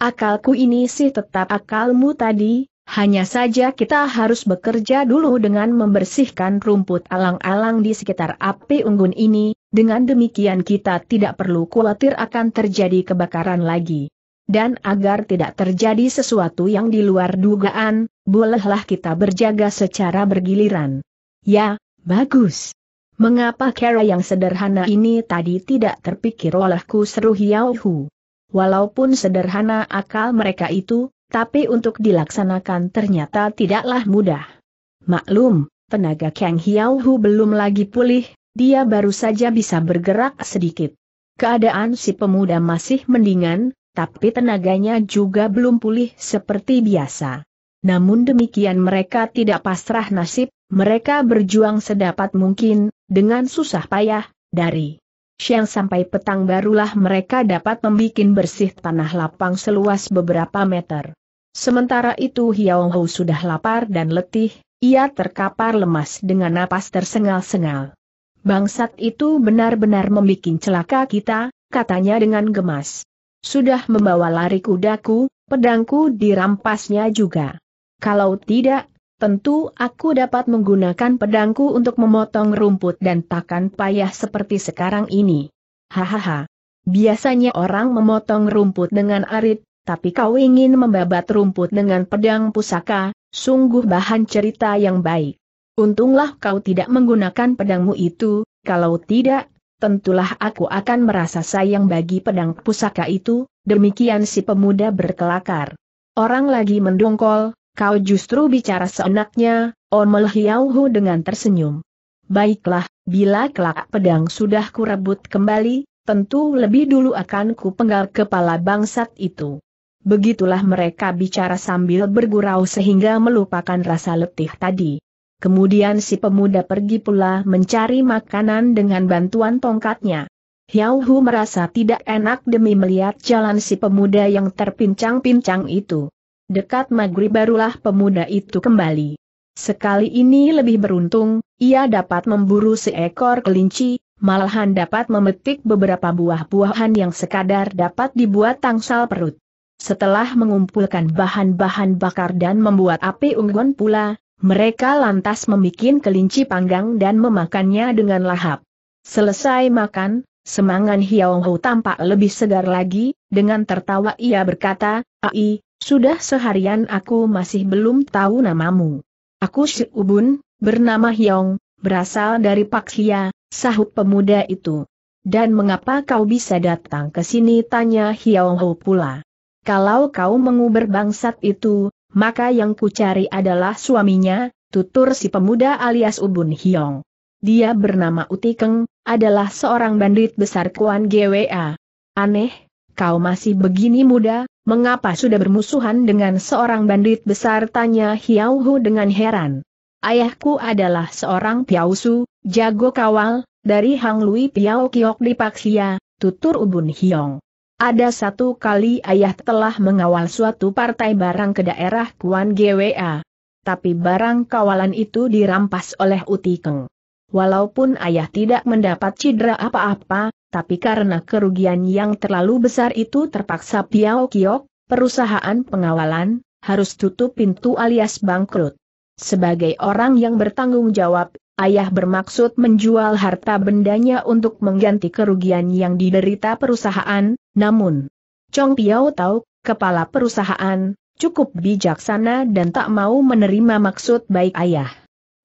Akalku ini sih tetap akalmu tadi, hanya saja kita harus bekerja dulu dengan membersihkan rumput alang-alang di sekitar api unggun ini, dengan demikian kita tidak perlu khawatir akan terjadi kebakaran lagi. Dan agar tidak terjadi sesuatu yang di luar dugaan, bolehlah kita berjaga secara bergiliran. Ya, bagus. Mengapa cara yang sederhana ini tadi tidak terpikir olehku seru Hiauhu? Walaupun sederhana akal mereka itu, tapi untuk dilaksanakan ternyata tidaklah mudah. Maklum, tenaga Kang Hiauhu belum lagi pulih, dia baru saja bisa bergerak sedikit. Keadaan si pemuda masih mendingan, tapi tenaganya juga belum pulih seperti biasa. Namun demikian mereka tidak pasrah nasib, mereka berjuang sedapat mungkin, dengan susah payah, dari siang sampai petang barulah mereka dapat membuat bersih tanah lapang seluas beberapa meter. Sementara itu Hiao Hou sudah lapar dan letih, ia terkapar lemas dengan napas tersengal-sengal bangsat itu benar-benar membuat celaka kita, katanya dengan gemas. Sudah membawa lari kudaku, pedangku dirampasnya juga. Kalau tidak, tentu aku dapat menggunakan pedangku untuk memotong rumput dan takkan payah seperti sekarang ini. Hahaha. Biasanya orang memotong rumput dengan arit, tapi kau ingin membabat rumput dengan pedang pusaka, sungguh bahan cerita yang baik. Untunglah kau tidak menggunakan pedangmu itu, kalau tidak, tentulah aku akan merasa sayang bagi pedang pusaka itu, demikian si pemuda berkelakar. Orang lagi mendongkol, kau justru bicara seenaknya, Omel oh Hiauhu dengan tersenyum. Baiklah, bila kelak pedang sudah kurebut kembali, tentu lebih dulu akan ku penggal kepala bangsat itu. Begitulah mereka bicara sambil bergurau sehingga melupakan rasa letih tadi. Kemudian si pemuda pergi pula mencari makanan dengan bantuan tongkatnya. Hiao Hu merasa tidak enak demi melihat jalan si pemuda yang terpincang-pincang itu. Dekat maghrib barulah pemuda itu kembali. Sekali ini lebih beruntung, ia dapat memburu seekor kelinci, malahan dapat memetik beberapa buah-buahan yang sekadar dapat dibuat tangsal perut. Setelah mengumpulkan bahan-bahan bakar dan membuat api unggun pula, mereka lantas membuat kelinci panggang dan memakannya dengan lahap. Selesai makan, semangan Hiao Hou tampak lebih segar lagi, dengan tertawa ia berkata, Ai, sudah seharian aku masih belum tahu namamu. Aku si Ubun, bernama Hiong, berasal dari Paksia," sahut pemuda itu. Dan mengapa kau bisa datang ke sini tanya Hiao Hou pula. Kalau kau menguber bangsat itu, maka yang kucari adalah suaminya, tutur si pemuda alias Ubun Hiong. Dia bernama Utikeng, adalah seorang bandit besar Kuan GWA. Aneh, kau masih begini muda, mengapa sudah bermusuhan dengan seorang bandit besar tanya Hiau Hu dengan heran. Ayahku adalah seorang piausu, jago kawal, dari Hang Lui Piau Kiok di Paksia, tutur Ubun Hiong. Ada satu kali ayah telah mengawal suatu partai barang ke daerah Kuan GWA. Tapi barang kawalan itu dirampas oleh utikeng. Walaupun ayah tidak mendapat cedera apa-apa, tapi karena kerugian yang terlalu besar itu terpaksa Piao Kiok, perusahaan pengawalan, harus tutup pintu alias bangkrut. Sebagai orang yang bertanggung jawab, ayah bermaksud menjual harta bendanya untuk mengganti kerugian yang diderita perusahaan, namun Chong Piao tahu, kepala perusahaan, cukup bijaksana dan tak mau menerima maksud baik ayah.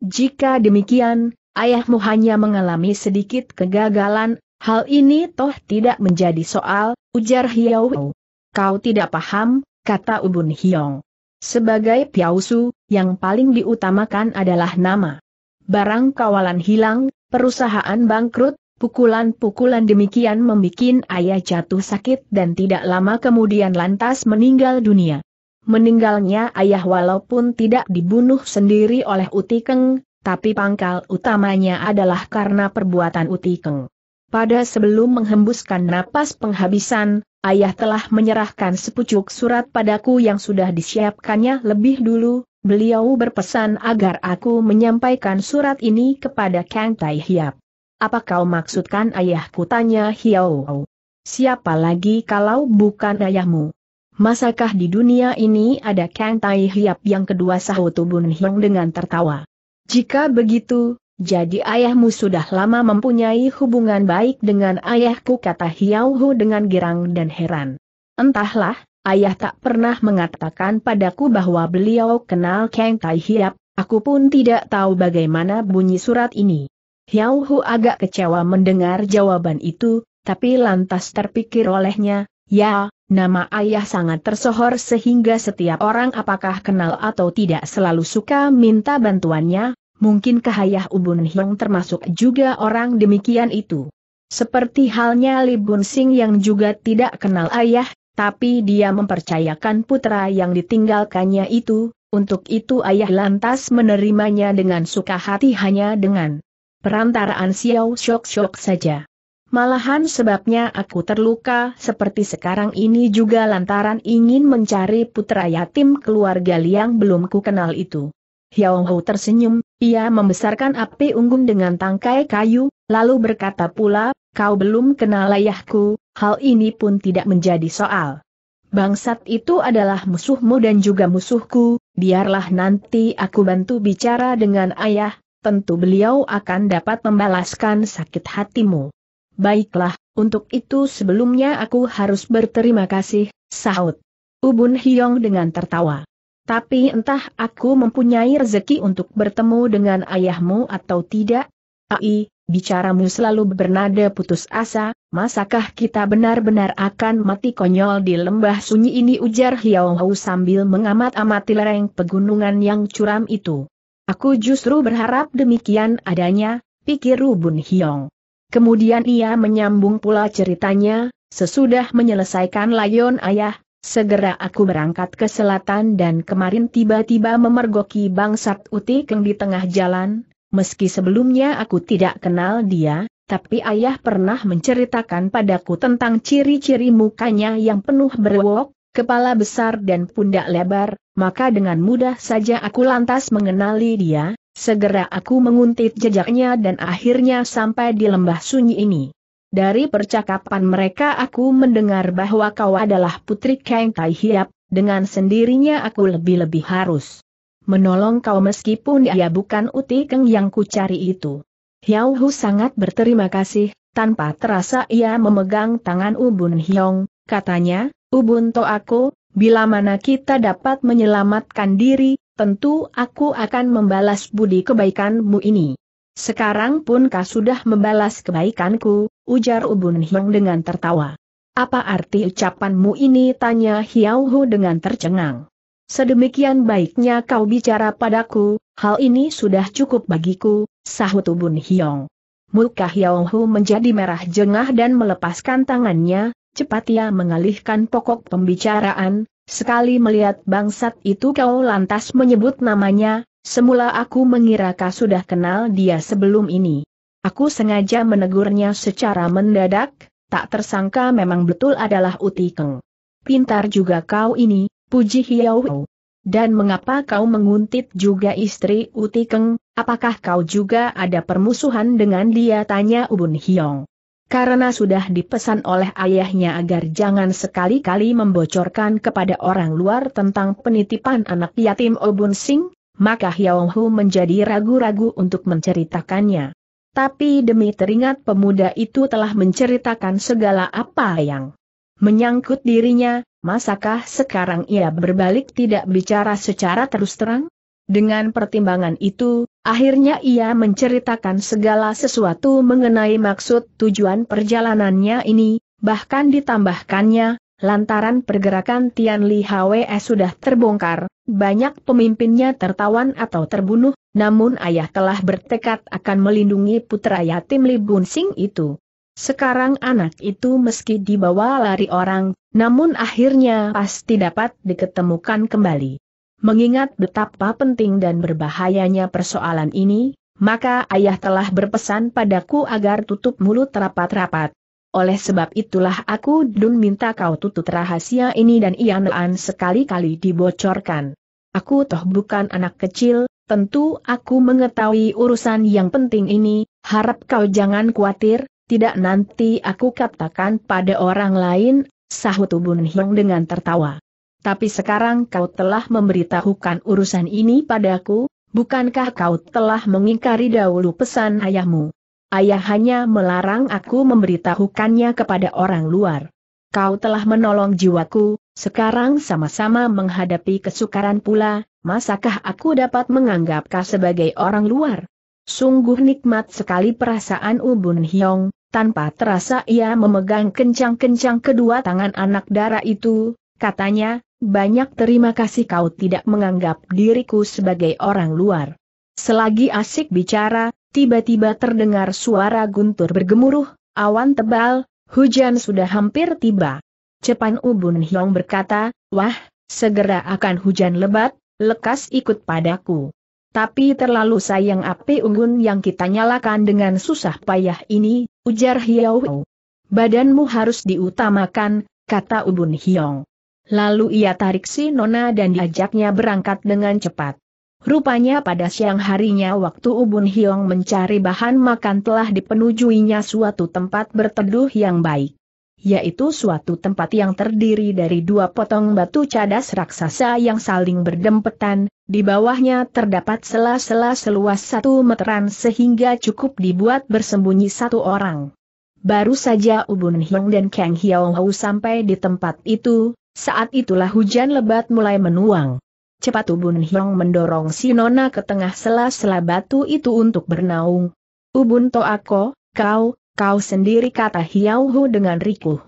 Jika demikian, ayahmu hanya mengalami sedikit kegagalan, hal ini toh tidak menjadi soal, ujar Hiao. Kau tidak paham, kata Ubun Hiong. Sebagai Piausu, yang paling diutamakan adalah nama barang kawalan hilang, perusahaan bangkrut, pukulan-pukulan demikian membuat ayah jatuh sakit dan tidak lama kemudian lantas meninggal dunia. Meninggalnya ayah walaupun tidak dibunuh sendiri oleh Utikeng, tapi pangkal utamanya adalah karena perbuatan Utikeng. Pada sebelum menghembuskan napas penghabisan, ayah telah menyerahkan sepucuk surat padaku yang sudah disiapkannya lebih dulu, beliau berpesan agar aku menyampaikan surat ini kepada Kang Tai Hiap. Apa kau maksudkan ayahku tanya Hiau? Siapa lagi kalau bukan ayahmu? Masakah di dunia ini ada Kang Tai Hiap yang kedua sahut Bun Hiong dengan tertawa? Jika begitu, jadi ayahmu sudah lama mempunyai hubungan baik dengan ayahku kata Hiau dengan girang dan heran. Entahlah, ayah tak pernah mengatakan padaku bahwa beliau kenal Kang Tai Hiap, aku pun tidak tahu bagaimana bunyi surat ini. Hiau agak kecewa mendengar jawaban itu, tapi lantas terpikir olehnya, ya, Nama ayah sangat tersohor sehingga setiap orang apakah kenal atau tidak selalu suka minta bantuannya, Mungkin kahayah Ubun Hyong termasuk juga orang demikian itu? Seperti halnya Li Bun Sing yang juga tidak kenal ayah, tapi dia mempercayakan putra yang ditinggalkannya itu, untuk itu ayah lantas menerimanya dengan suka hati hanya dengan perantaraan Xiao Shok-Shok saja. Malahan sebabnya aku terluka seperti sekarang ini juga lantaran ingin mencari putra yatim keluarga Liang belum kukenal itu. Hiao Hou tersenyum, ia membesarkan api unggun dengan tangkai kayu, lalu berkata pula, kau belum kenal ayahku, hal ini pun tidak menjadi soal. Bangsat itu adalah musuhmu dan juga musuhku, biarlah nanti aku bantu bicara dengan ayah, tentu beliau akan dapat membalaskan sakit hatimu. Baiklah, untuk itu sebelumnya aku harus berterima kasih, sahut. Ubun Hiong dengan tertawa. Tapi entah aku mempunyai rezeki untuk bertemu dengan ayahmu atau tidak? Ai, bicaramu selalu bernada putus asa, masakah kita benar-benar akan mati konyol di lembah sunyi ini ujar Hiao Hau sambil mengamat-amati lereng pegunungan yang curam itu. Aku justru berharap demikian adanya, pikir Rubun Hiong. Kemudian ia menyambung pula ceritanya, sesudah menyelesaikan layon ayah, Segera aku berangkat ke selatan dan kemarin tiba-tiba memergoki bangsat Uti Keng di tengah jalan, meski sebelumnya aku tidak kenal dia, tapi ayah pernah menceritakan padaku tentang ciri-ciri mukanya yang penuh berwok, kepala besar dan pundak lebar, maka dengan mudah saja aku lantas mengenali dia, segera aku menguntit jejaknya dan akhirnya sampai di lembah sunyi ini. Dari percakapan mereka aku mendengar bahwa kau adalah putri Kang Tai Hiap, dengan sendirinya aku lebih-lebih harus menolong kau meskipun ia bukan Uti Keng yang kucari itu. Hiao Hu sangat berterima kasih, tanpa terasa ia memegang tangan Ubun Hiong, katanya, Ubun To aku, bila mana kita dapat menyelamatkan diri, tentu aku akan membalas budi kebaikanmu ini. Sekarang pun kau sudah membalas kebaikanku, ujar Ubun Hiong dengan tertawa. Apa arti ucapanmu ini? tanya Hiao Hu dengan tercengang. Sedemikian baiknya kau bicara padaku, hal ini sudah cukup bagiku, sahut Ubun Hiong. Muka Hiao Hu menjadi merah jengah dan melepaskan tangannya, cepat ia mengalihkan pokok pembicaraan, sekali melihat bangsat itu kau lantas menyebut namanya, semula aku mengira kau sudah kenal dia sebelum ini. Aku sengaja menegurnya secara mendadak, tak tersangka memang betul adalah Uti Keng. Pintar juga kau ini, puji Hiau. Dan mengapa kau menguntit juga istri Uti Keng, apakah kau juga ada permusuhan dengan dia tanya Ubun Hiong. Karena sudah dipesan oleh ayahnya agar jangan sekali-kali membocorkan kepada orang luar tentang penitipan anak yatim Obun Sing, maka Hiao Hu menjadi ragu-ragu untuk menceritakannya. Tapi demi teringat pemuda itu telah menceritakan segala apa yang menyangkut dirinya, masakah sekarang ia berbalik tidak bicara secara terus terang? Dengan pertimbangan itu, akhirnya ia menceritakan segala sesuatu mengenai maksud tujuan perjalanannya ini, bahkan ditambahkannya, lantaran pergerakan Tian Li Hwe sudah terbongkar, banyak pemimpinnya tertawan atau terbunuh, namun ayah telah bertekad akan melindungi putra yatim Li Bunsing itu. Sekarang anak itu meski dibawa lari orang, namun akhirnya pasti dapat diketemukan kembali. Mengingat betapa penting dan berbahayanya persoalan ini, maka ayah telah berpesan padaku agar tutup mulut rapat-rapat, oleh sebab itulah aku dun minta kau tutup rahasia ini dan ianaan sekali-kali dibocorkan. Aku toh bukan anak kecil, tentu aku mengetahui urusan yang penting ini, harap kau jangan khawatir, tidak nanti aku katakan pada orang lain, sahut Bun Hyung dengan tertawa. Tapi sekarang kau telah memberitahukan urusan ini padaku, bukankah kau telah mengingkari dahulu pesan ayahmu? Ayah hanya melarang aku memberitahukannya kepada orang luar. Kau telah menolong jiwaku, sekarang sama-sama menghadapi kesukaran pula, masakah aku dapat menganggap kau sebagai orang luar? Sungguh nikmat sekali perasaan Ubun Hyong, tanpa terasa ia memegang kencang-kencang kedua tangan anak dara itu, katanya, banyak terima kasih kau tidak menganggap diriku sebagai orang luar. Selagi asik bicara, tiba-tiba terdengar suara guntur bergemuruh, awan tebal, hujan sudah hampir tiba. Cepan Ubun Hiong berkata, wah, segera akan hujan lebat, lekas ikut padaku. Tapi terlalu sayang api unggun yang kita nyalakan dengan susah payah ini, ujar Hiao. Badanmu harus diutamakan, kata Ubun Hiong. Lalu ia tarik si Nona dan diajaknya berangkat dengan cepat. Rupanya pada siang harinya waktu Ubun Hiong mencari bahan makan telah dipenujuinya suatu tempat berteduh yang baik. Yaitu suatu tempat yang terdiri dari dua potong batu cadas raksasa yang saling berdempetan, di bawahnya terdapat sela-sela seluas satu meteran sehingga cukup dibuat bersembunyi satu orang. Baru saja Ubun Hiong dan Kang Hiao sampai di tempat itu, saat itulah hujan lebat mulai menuang. Cepat Ubun Hiong mendorong si Nona ke tengah sela-sela batu itu untuk bernaung. Ubun Toako, kau, kau sendiri kata Hu dengan rikuh.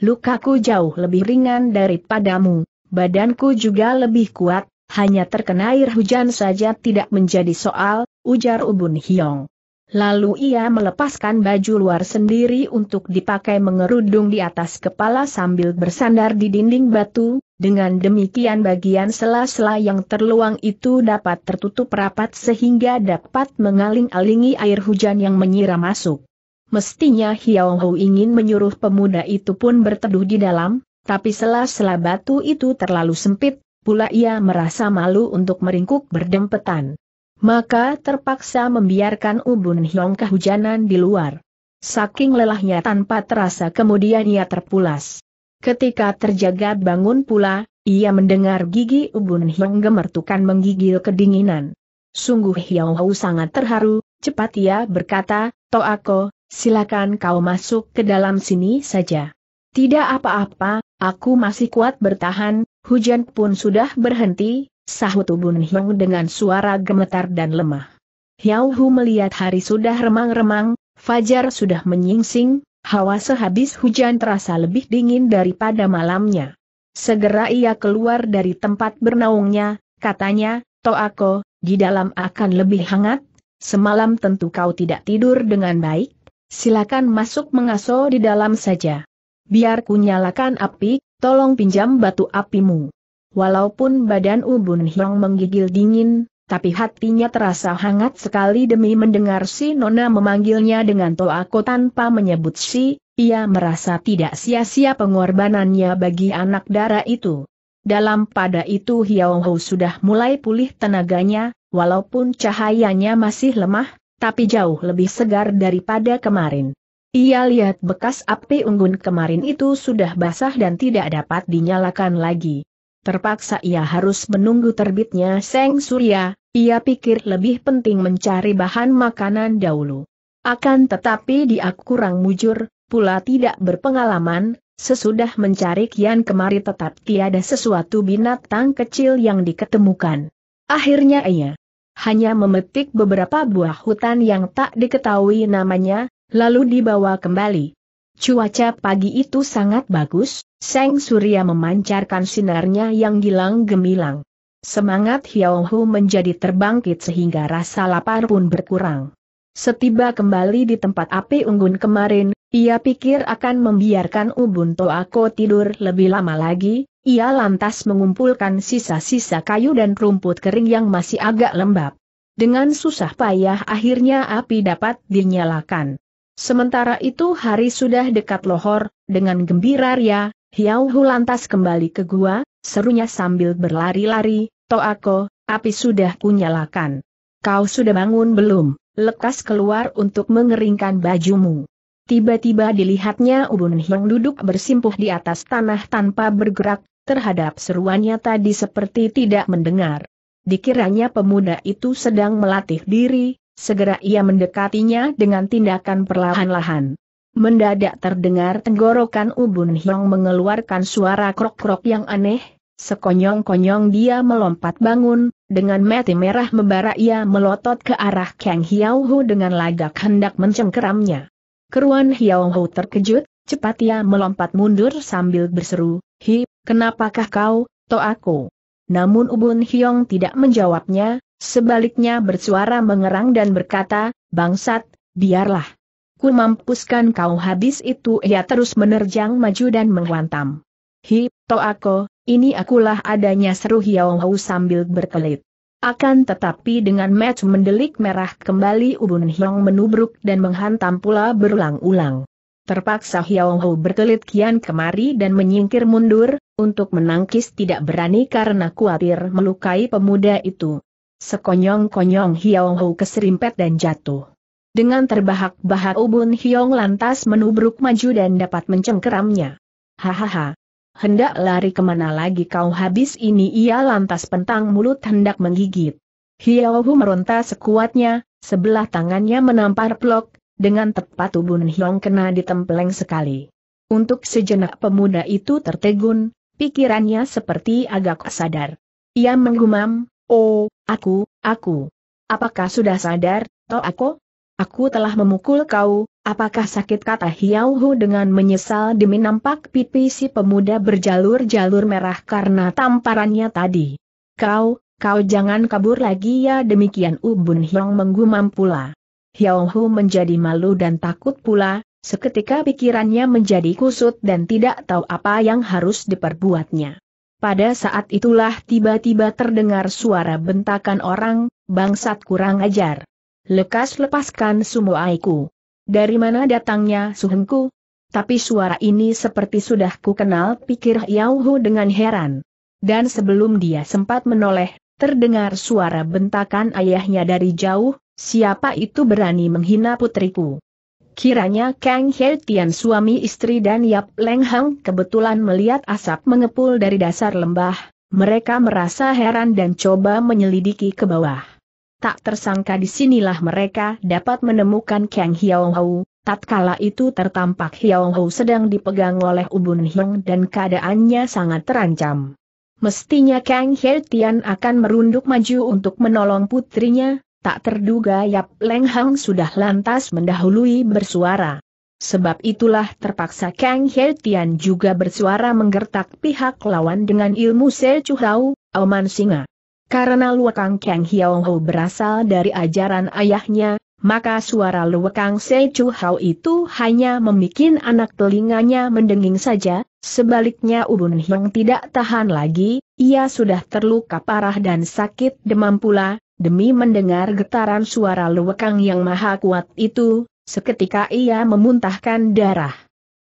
Lukaku jauh lebih ringan daripadamu, badanku juga lebih kuat, hanya terkena air hujan saja tidak menjadi soal, ujar Ubun Hiong. Lalu ia melepaskan baju luar sendiri untuk dipakai mengerudung di atas kepala sambil bersandar di dinding batu, dengan demikian bagian sela-sela yang terluang itu dapat tertutup rapat sehingga dapat mengaling-alingi air hujan yang menyiram masuk. Mestinya Hiao Hou ingin menyuruh pemuda itu pun berteduh di dalam, tapi sela-sela batu itu terlalu sempit, pula ia merasa malu untuk meringkuk berdempetan maka terpaksa membiarkan Ubun Hiong kehujanan di luar. Saking lelahnya tanpa terasa kemudian ia terpulas. Ketika terjaga bangun pula, ia mendengar gigi Ubun Hiong gemertukan menggigil kedinginan. Sungguh Hyong Hau sangat terharu, cepat ia berkata, Toako, silakan kau masuk ke dalam sini saja. Tidak apa-apa, aku masih kuat bertahan, hujan pun sudah berhenti, Sahut Ubun Hyung dengan suara gemetar dan lemah. Yao Hu melihat hari sudah remang-remang, fajar sudah menyingsing, hawa sehabis hujan terasa lebih dingin daripada malamnya. Segera ia keluar dari tempat bernaungnya, katanya, Toako, di dalam akan lebih hangat, semalam tentu kau tidak tidur dengan baik, silakan masuk mengaso di dalam saja. Biar ku nyalakan api, tolong pinjam batu apimu. Walaupun badan Ubun Hyong menggigil dingin, tapi hatinya terasa hangat sekali demi mendengar si Nona memanggilnya dengan toako tanpa menyebut si, ia merasa tidak sia-sia pengorbanannya bagi anak dara itu. Dalam pada itu Hiao Ho sudah mulai pulih tenaganya, walaupun cahayanya masih lemah, tapi jauh lebih segar daripada kemarin. Ia lihat bekas api unggun kemarin itu sudah basah dan tidak dapat dinyalakan lagi. Terpaksa ia harus menunggu terbitnya Seng Surya, ia pikir lebih penting mencari bahan makanan dahulu. Akan tetapi dia kurang mujur, pula tidak berpengalaman, sesudah mencari kian kemari tetap tiada sesuatu binatang kecil yang diketemukan. Akhirnya ia hanya memetik beberapa buah hutan yang tak diketahui namanya, lalu dibawa kembali. Cuaca pagi itu sangat bagus, Seng Surya memancarkan sinarnya yang gilang gemilang. Semangat Hiao Hu menjadi terbangkit sehingga rasa lapar pun berkurang. Setiba kembali di tempat api unggun kemarin, ia pikir akan membiarkan Ubun Toako tidur lebih lama lagi, ia lantas mengumpulkan sisa-sisa kayu dan rumput kering yang masih agak lembab. Dengan susah payah akhirnya api dapat dinyalakan. Sementara itu hari sudah dekat lohor, dengan gembira Ria, Hiau Hu lantas kembali ke gua, serunya sambil berlari-lari, Toako, api sudah kunyalakan. Kau sudah bangun belum? Lekas keluar untuk mengeringkan bajumu. Tiba-tiba dilihatnya Ubun Hiong duduk bersimpuh di atas tanah tanpa bergerak, terhadap seruannya tadi seperti tidak mendengar. Dikiranya pemuda itu sedang melatih diri, segera ia mendekatinya dengan tindakan perlahan-lahan. Mendadak terdengar tenggorokan Ubun Hyong mengeluarkan suara krok-krok yang aneh, sekonyong-konyong dia melompat bangun, dengan mati merah membara ia melotot ke arah Kang Hiao Hu dengan lagak hendak mencengkeramnya. Keruan Hiao Hu terkejut, cepat ia melompat mundur sambil berseru, Hi, kenapakah kau, to aku? Namun Ubun Hyong tidak menjawabnya, sebaliknya bersuara mengerang dan berkata, Bangsat, biarlah. Aku mampuskan kau habis itu ia terus menerjang maju dan menghantam. Hi, to aku, ini akulah adanya seru Hiao Hau sambil berkelit. Akan tetapi dengan match mendelik merah kembali Ubun Hiong menubruk dan menghantam pula berulang-ulang. Terpaksa Hiao Hau berkelit kian kemari dan menyingkir mundur, untuk menangkis tidak berani karena khawatir melukai pemuda itu. Sekonyong-konyong Hiao Hau keserimpet dan jatuh. Dengan terbahak-bahak Ubun Hyong lantas menubruk maju dan dapat mencengkeramnya. Hahaha. Hendak lari kemana lagi kau habis ini ia lantas pentang mulut hendak menggigit. Hiao Hu meronta sekuatnya, sebelah tangannya menampar plok, dengan tepat Ubun Hyong kena ditempeleng sekali. Untuk sejenak pemuda itu tertegun, pikirannya seperti agak sadar. Ia menggumam, oh, aku, aku. Apakah sudah sadar, toh aku? Aku telah memukul kau, apakah sakit kata Hiau Hu dengan menyesal demi nampak pipi si pemuda berjalur-jalur merah karena tamparannya tadi. Kau, kau jangan kabur lagi ya demikian Ubun Hiong menggumam pula. Hiau Hu menjadi malu dan takut pula, seketika pikirannya menjadi kusut dan tidak tahu apa yang harus diperbuatnya. Pada saat itulah tiba-tiba terdengar suara bentakan orang, bangsat kurang ajar. Lekas lepaskan semua aiku. Dari mana datangnya suhengku? Tapi suara ini seperti sudah ku kenal pikir Yauhu dengan heran. Dan sebelum dia sempat menoleh, terdengar suara bentakan ayahnya dari jauh, siapa itu berani menghina putriku? Kiranya Kang He Tian suami istri dan Yap Leng Hang kebetulan melihat asap mengepul dari dasar lembah, mereka merasa heran dan coba menyelidiki ke bawah. Tak tersangka di sinilah mereka dapat menemukan Kang Hiao tatkala itu tertampak Hiao sedang dipegang oleh Ubun Hiong dan keadaannya sangat terancam. Mestinya Kang Hertian akan merunduk maju untuk menolong putrinya, tak terduga Yap Leng Hang sudah lantas mendahului bersuara. Sebab itulah terpaksa Kang Hertian juga bersuara menggertak pihak lawan dengan ilmu Sel Chu Hau, Singa. Karena Luwakang Kang Hiao Hou berasal dari ajaran ayahnya, maka suara Luwakang Se Chu Hao itu hanya memikin anak telinganya mendenging saja, sebaliknya Ubun Hiong tidak tahan lagi, ia sudah terluka parah dan sakit demam pula, demi mendengar getaran suara Luwakang yang maha kuat itu, seketika ia memuntahkan darah.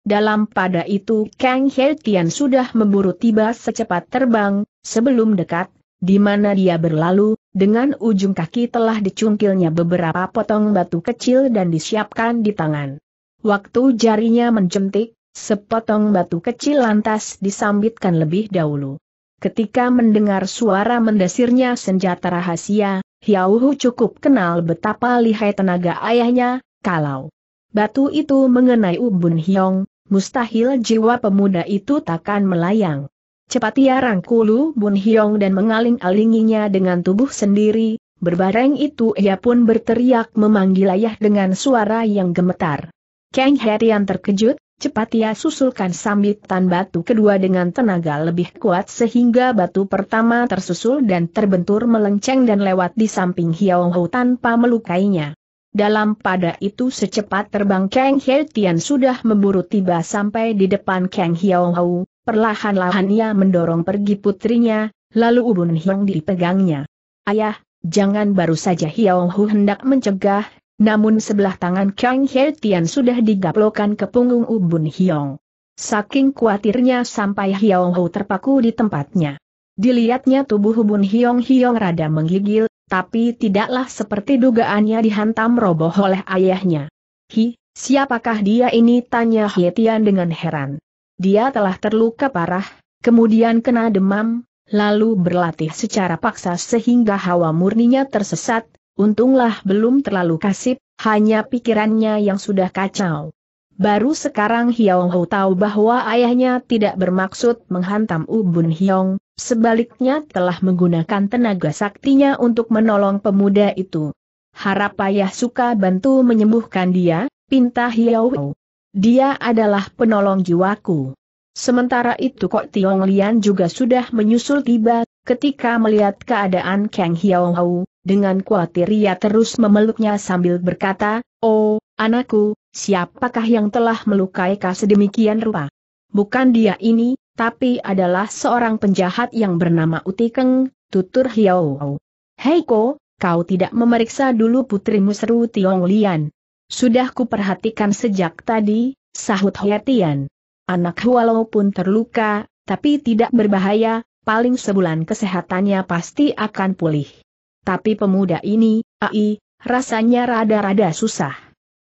Dalam pada itu Kang Hei Tian sudah memburu tiba secepat terbang, sebelum dekat di mana dia berlalu, dengan ujung kaki telah dicungkilnya beberapa potong batu kecil dan disiapkan di tangan. Waktu jarinya mencentik, sepotong batu kecil lantas disambitkan lebih dahulu. Ketika mendengar suara mendesirnya senjata rahasia, Hiauhu cukup kenal betapa lihai tenaga ayahnya, kalau batu itu mengenai Ubun Hiong, mustahil jiwa pemuda itu takkan melayang. Cepat ia rangkulu Bun Hyong dan mengaling-alinginya dengan tubuh sendiri, berbareng itu ia pun berteriak memanggil ayah dengan suara yang gemetar. Kang Herian terkejut, cepat ia susulkan sambitan batu kedua dengan tenaga lebih kuat sehingga batu pertama tersusul dan terbentur melenceng dan lewat di samping Hyong Ho tanpa melukainya. Dalam pada itu secepat terbang Kang He sudah memburu tiba sampai di depan Kang Hiao Hau, Perlahan-lahan ia mendorong pergi putrinya, lalu Ubun Hiong dipegangnya. Ayah, jangan baru saja Hiao Hu hendak mencegah, namun sebelah tangan Kang He Tian sudah digaplokan ke punggung Ubun Hiong. Saking khawatirnya sampai Hiao Hu terpaku di tempatnya. Dilihatnya tubuh Ubun Hiong Hiong rada menggigil, tapi tidaklah seperti dugaannya dihantam roboh oleh ayahnya. Hi, siapakah dia ini? Tanya He Tian dengan heran dia telah terluka parah, kemudian kena demam, lalu berlatih secara paksa sehingga hawa murninya tersesat, untunglah belum terlalu kasip, hanya pikirannya yang sudah kacau. Baru sekarang Hiao Hou tahu bahwa ayahnya tidak bermaksud menghantam Ubun Hiong, sebaliknya telah menggunakan tenaga saktinya untuk menolong pemuda itu. Harap ayah suka bantu menyembuhkan dia, pinta Hiao Hou. Dia adalah penolong jiwaku. Sementara itu Kok Tiong Lian juga sudah menyusul tiba, ketika melihat keadaan Kang Hiao Hau, dengan khawatir ia terus memeluknya sambil berkata, Oh, anakku, siapakah yang telah melukai kau sedemikian rupa? Bukan dia ini, tapi adalah seorang penjahat yang bernama Utikeng, tutur Hiao Hau. Hei Ko, kau tidak memeriksa dulu putrimu seru Tiong Lian. Sudah kuperhatikan sejak tadi, sahut Hietian. Anak walaupun terluka, tapi tidak berbahaya, paling sebulan kesehatannya pasti akan pulih. Tapi pemuda ini, ai, rasanya rada-rada susah.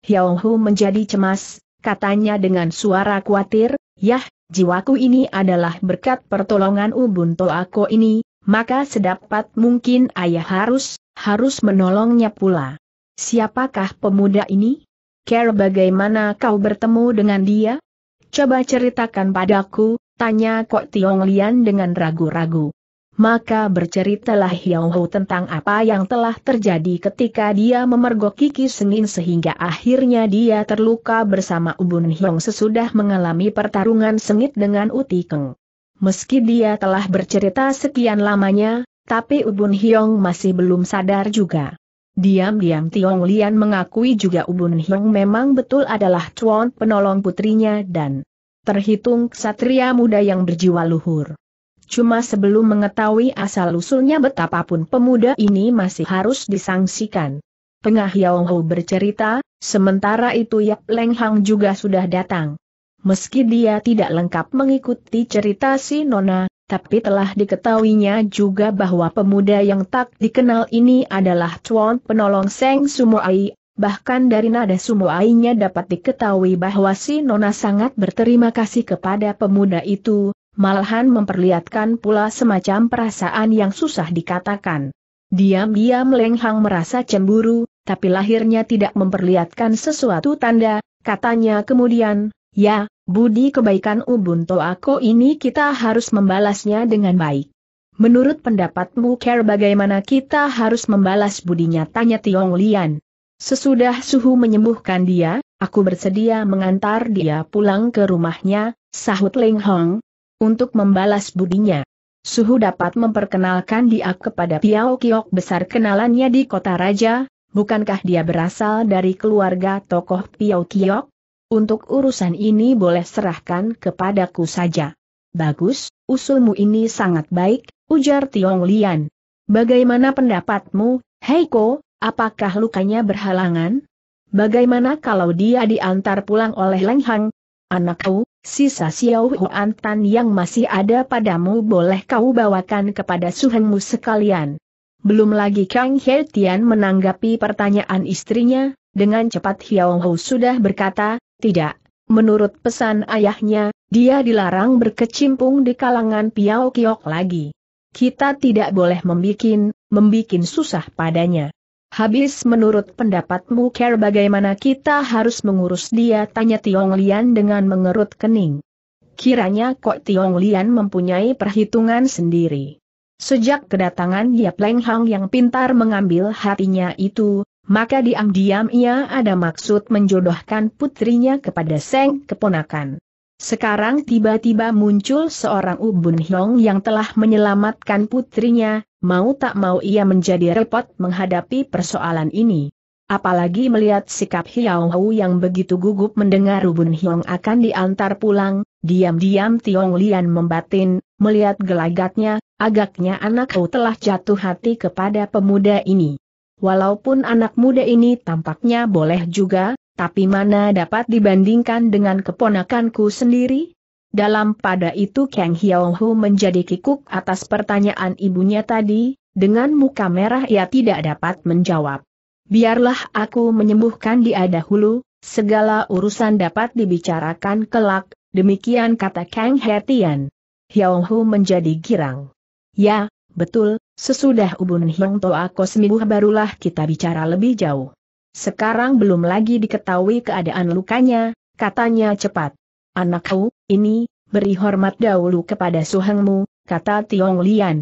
Hiao Hu menjadi cemas, katanya dengan suara khawatir, Yah, jiwaku ini adalah berkat pertolongan Ubun Toako ini, maka sedapat mungkin ayah harus, harus menolongnya pula. Siapakah pemuda ini? Care bagaimana kau bertemu dengan dia? Coba ceritakan padaku, tanya Kok Tiong Lian dengan ragu-ragu. Maka berceritalah Hiao Ho tentang apa yang telah terjadi ketika dia memergoki Kiki Senin sehingga akhirnya dia terluka bersama Ubun Hiong sesudah mengalami pertarungan sengit dengan Uti Keng. Meski dia telah bercerita sekian lamanya, tapi Ubun Hiong masih belum sadar juga. Diam-diam Tiong Lian mengakui juga Ubun Hiong memang betul adalah cuan penolong putrinya dan terhitung ksatria muda yang berjiwa luhur. Cuma sebelum mengetahui asal-usulnya betapapun pemuda ini masih harus disangsikan. Pengah Yao Ho bercerita, sementara itu Yap Leng Hang juga sudah datang. Meski dia tidak lengkap mengikuti cerita si Nona, tapi telah diketahuinya juga bahwa pemuda yang tak dikenal ini adalah Chuan penolong Seng Sumoai, bahkan dari nada Sumoainya dapat diketahui bahwa si Nona sangat berterima kasih kepada pemuda itu, malahan memperlihatkan pula semacam perasaan yang susah dikatakan. Diam-diam Leng merasa cemburu, tapi lahirnya tidak memperlihatkan sesuatu tanda, katanya kemudian, ya, Budi kebaikan Ubuntu aku ini kita harus membalasnya dengan baik. Menurut pendapatmu Care bagaimana kita harus membalas budinya tanya Tiong Lian. Sesudah suhu menyembuhkan dia, aku bersedia mengantar dia pulang ke rumahnya, sahut Ling Hong, untuk membalas budinya. Suhu dapat memperkenalkan dia kepada Piao Kiok besar kenalannya di kota raja, bukankah dia berasal dari keluarga tokoh Piao Kiok? Untuk urusan ini boleh serahkan kepadaku saja. Bagus, usulmu ini sangat baik, ujar Tiong Lian. Bagaimana pendapatmu, Heiko, apakah lukanya berhalangan? Bagaimana kalau dia diantar pulang oleh Leng Hang? Anakku, sisa Xiao Huan Tan yang masih ada padamu boleh kau bawakan kepada suhengmu sekalian. Belum lagi Kang He Tian menanggapi pertanyaan istrinya, dengan cepat Hiao Hu sudah berkata, tidak, menurut pesan ayahnya, dia dilarang berkecimpung di kalangan Piao Kiok lagi. Kita tidak boleh membikin, membikin susah padanya. Habis menurut pendapatmu care bagaimana kita harus mengurus dia tanya Tiong Lian dengan mengerut kening. Kiranya kok Tiong Lian mempunyai perhitungan sendiri. Sejak kedatangan Yap Leng Hang yang pintar mengambil hatinya itu, maka diam-diam ia ada maksud menjodohkan putrinya kepada Seng keponakan. Sekarang tiba-tiba muncul seorang Ubun Hyong yang telah menyelamatkan putrinya, mau tak mau ia menjadi repot menghadapi persoalan ini. Apalagi melihat sikap Hiao Hu yang begitu gugup mendengar Ubun Hyong akan diantar pulang, diam-diam Tiong Lian membatin, melihat gelagatnya, agaknya anak Hu telah jatuh hati kepada pemuda ini. Walaupun anak muda ini tampaknya boleh juga, tapi mana dapat dibandingkan dengan keponakanku sendiri? Dalam pada itu Kang Hiao menjadi kikuk atas pertanyaan ibunya tadi, dengan muka merah ia tidak dapat menjawab. Biarlah aku menyembuhkan dia dahulu, segala urusan dapat dibicarakan kelak, demikian kata Kang Hetian. Hiao menjadi girang. Ya, Betul, sesudah Ubun hiung Toa Kosmibuh barulah kita bicara lebih jauh. Sekarang belum lagi diketahui keadaan lukanya, katanya cepat. Anakku, ini, beri hormat dahulu kepada suhengmu, kata Tiong Lian.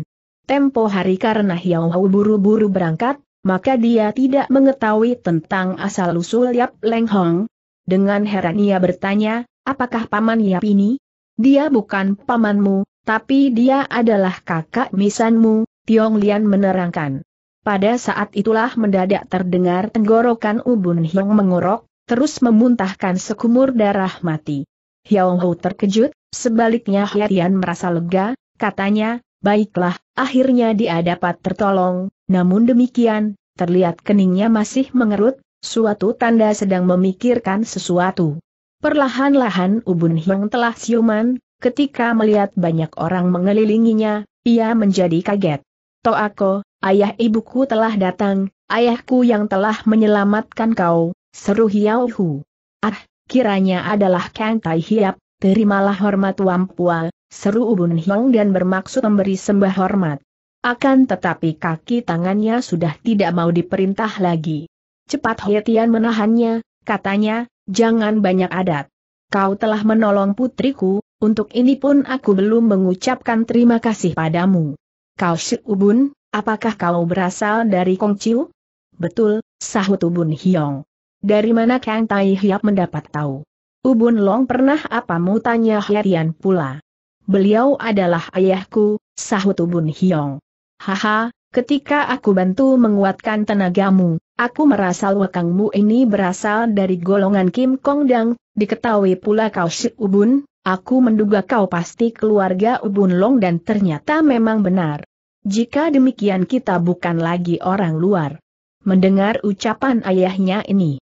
Tempo hari karena Hiao Hau buru-buru berangkat, maka dia tidak mengetahui tentang asal-usul Yap Leng Hong. Dengan heran ia bertanya, apakah paman Yap ini? Dia bukan pamanmu, tapi dia adalah kakak misanmu, Tiong Lian menerangkan. Pada saat itulah mendadak terdengar tenggorokan Ubun Hiong mengorok, terus memuntahkan sekumur darah mati. Hiong Ho terkejut, sebaliknya Hiatian merasa lega, katanya, baiklah, akhirnya dia dapat tertolong, namun demikian, terlihat keningnya masih mengerut, suatu tanda sedang memikirkan sesuatu. Perlahan-lahan Ubun Hiong telah siuman, Ketika melihat banyak orang mengelilinginya, ia menjadi kaget. Toako, ayah ibuku telah datang, ayahku yang telah menyelamatkan kau, seru Hiao Hu. Ah, kiranya adalah Kang Tai Hiap, terimalah hormat Wampua, seru Ubun Hiong dan bermaksud memberi sembah hormat. Akan tetapi kaki tangannya sudah tidak mau diperintah lagi. Cepat Hietian menahannya, katanya, jangan banyak adat. Kau telah menolong putriku, untuk ini pun aku belum mengucapkan terima kasih padamu. Kau Ubun, apakah kau berasal dari Kongciu? Betul, sahut Ubun Hiong. Dari mana Kang Tai Hiap mendapat tahu? Ubun Long pernah apa mu tanya Herian pula. Beliau adalah ayahku, sahut Ubun Hiong. Haha, ketika aku bantu menguatkan tenagamu, aku merasa wakangmu ini berasal dari golongan Kim Kong Dang, diketahui pula kau Ubun, Aku menduga kau pasti keluarga Ubun Long dan ternyata memang benar. Jika demikian kita bukan lagi orang luar. Mendengar ucapan ayahnya ini.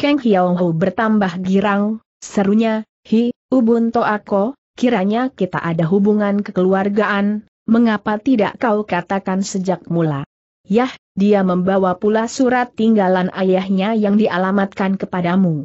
Kang Hiao bertambah girang, serunya, Hi, Ubun Toako, kiranya kita ada hubungan kekeluargaan, mengapa tidak kau katakan sejak mula? Yah, dia membawa pula surat tinggalan ayahnya yang dialamatkan kepadamu.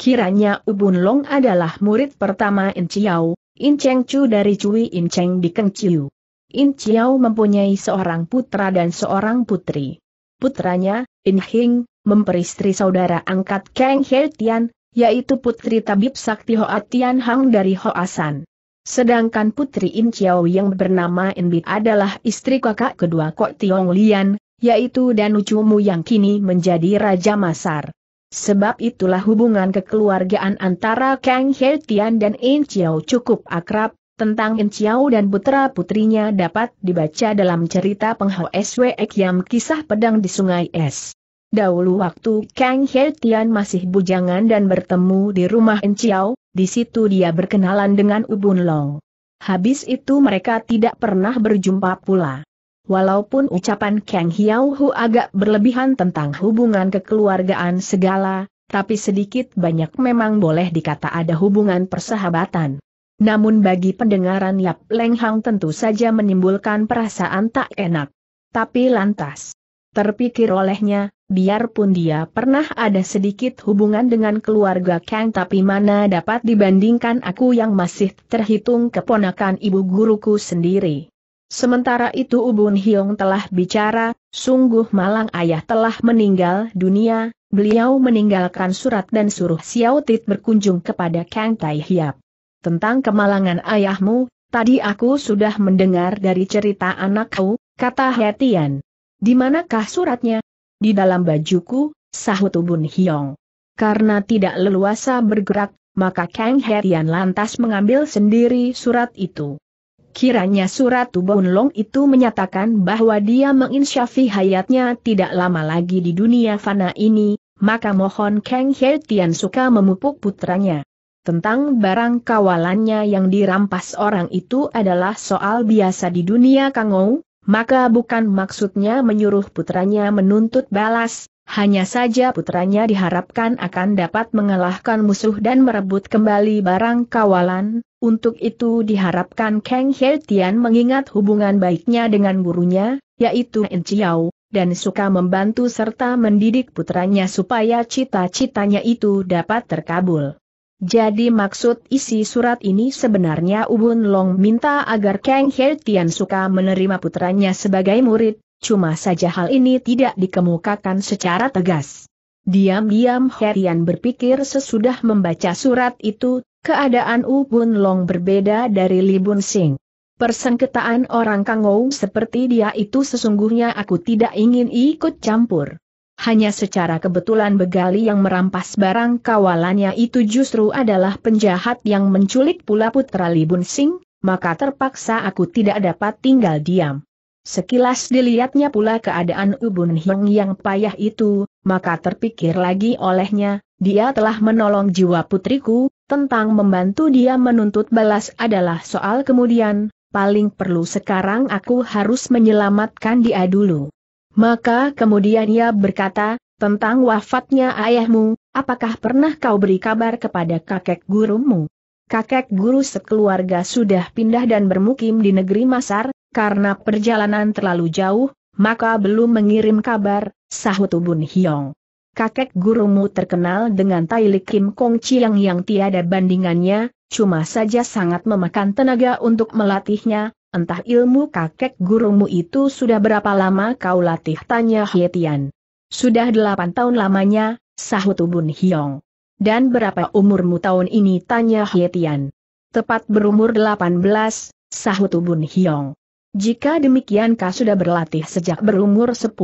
Kiranya Ubun Long adalah murid pertama In Chiao, In Cheng Chu dari Cui In Cheng di Keng Chiu. In Chiao mempunyai seorang putra dan seorang putri. Putranya, In Hing, memperistri saudara angkat Kang He Tian, yaitu putri tabib sakti Hoa Tian Hang dari Hoasan. Sedangkan putri In Chiao yang bernama In Bi adalah istri kakak kedua Kok Tiong Lian, yaitu Mu yang kini menjadi Raja Masar. Sebab itulah hubungan kekeluargaan antara Kang He Tian dan In Chiao cukup akrab, tentang In Chiao dan putra-putrinya dapat dibaca dalam cerita Penghao Swe Yam kisah pedang di sungai Es. Dahulu waktu Kang He Tian masih bujangan dan bertemu di rumah In Chiao, di situ dia berkenalan dengan Ubun Long. Habis itu mereka tidak pernah berjumpa pula. Walaupun ucapan Kang Hiao Hu agak berlebihan tentang hubungan kekeluargaan segala, tapi sedikit banyak memang boleh dikata ada hubungan persahabatan. Namun bagi pendengaran Yap Leng Hang tentu saja menimbulkan perasaan tak enak. Tapi lantas, terpikir olehnya, biarpun dia pernah ada sedikit hubungan dengan keluarga Kang tapi mana dapat dibandingkan aku yang masih terhitung keponakan ibu guruku sendiri. Sementara itu Ubun Hiong telah bicara, sungguh malang ayah telah meninggal dunia, beliau meninggalkan surat dan suruh Xiao Tit berkunjung kepada Kang Tai Hiap. Tentang kemalangan ayahmu, tadi aku sudah mendengar dari cerita anakku, kata Hetian. Di manakah suratnya? Di dalam bajuku, sahut Ubun Hiong. Karena tidak leluasa bergerak, maka Kang Hetian lantas mengambil sendiri surat itu. Kiranya surat Tubun Long itu menyatakan bahwa dia menginsyafi hayatnya tidak lama lagi di dunia fana ini, maka mohon Kang He Tian suka memupuk putranya. Tentang barang kawalannya yang dirampas orang itu adalah soal biasa di dunia Kangou, maka bukan maksudnya menyuruh putranya menuntut balas, hanya saja putranya diharapkan akan dapat mengalahkan musuh dan merebut kembali barang kawalan, untuk itu diharapkan Kang Hei Tian mengingat hubungan baiknya dengan gurunya, yaitu En Chiao, dan suka membantu serta mendidik putranya supaya cita-citanya itu dapat terkabul. Jadi maksud isi surat ini sebenarnya Ubun Long minta agar Kang Hei Tian suka menerima putranya sebagai murid, Cuma saja hal ini tidak dikemukakan secara tegas. Diam-diam Herian berpikir sesudah membaca surat itu, keadaan U Bun Long berbeda dari Li Bun Sing. Persengketaan orang Kangou seperti dia itu sesungguhnya aku tidak ingin ikut campur. Hanya secara kebetulan begali yang merampas barang kawalannya itu justru adalah penjahat yang menculik pula putra Li Bun Sing, maka terpaksa aku tidak dapat tinggal diam. Sekilas dilihatnya pula keadaan Ubun Hing yang payah itu, maka terpikir lagi olehnya, dia telah menolong jiwa putriku, tentang membantu dia menuntut balas adalah soal kemudian, paling perlu sekarang aku harus menyelamatkan dia dulu. Maka kemudian ia berkata, tentang wafatnya ayahmu, apakah pernah kau beri kabar kepada kakek gurumu? Kakek guru sekeluarga sudah pindah dan bermukim di negeri Masar, karena perjalanan terlalu jauh, maka belum mengirim kabar, sahut Ubun Hiong. Kakek gurumu terkenal dengan Li Kim Kong Chiang yang tiada bandingannya, cuma saja sangat memakan tenaga untuk melatihnya, entah ilmu kakek gurumu itu sudah berapa lama kau latih tanya Hietian. Sudah delapan tahun lamanya, sahut Ubun Hiong. Dan berapa umurmu tahun ini tanya Hietian. Tepat berumur delapan belas, sahut Ubun Hiong. Jika demikian Kau sudah berlatih sejak berumur 10.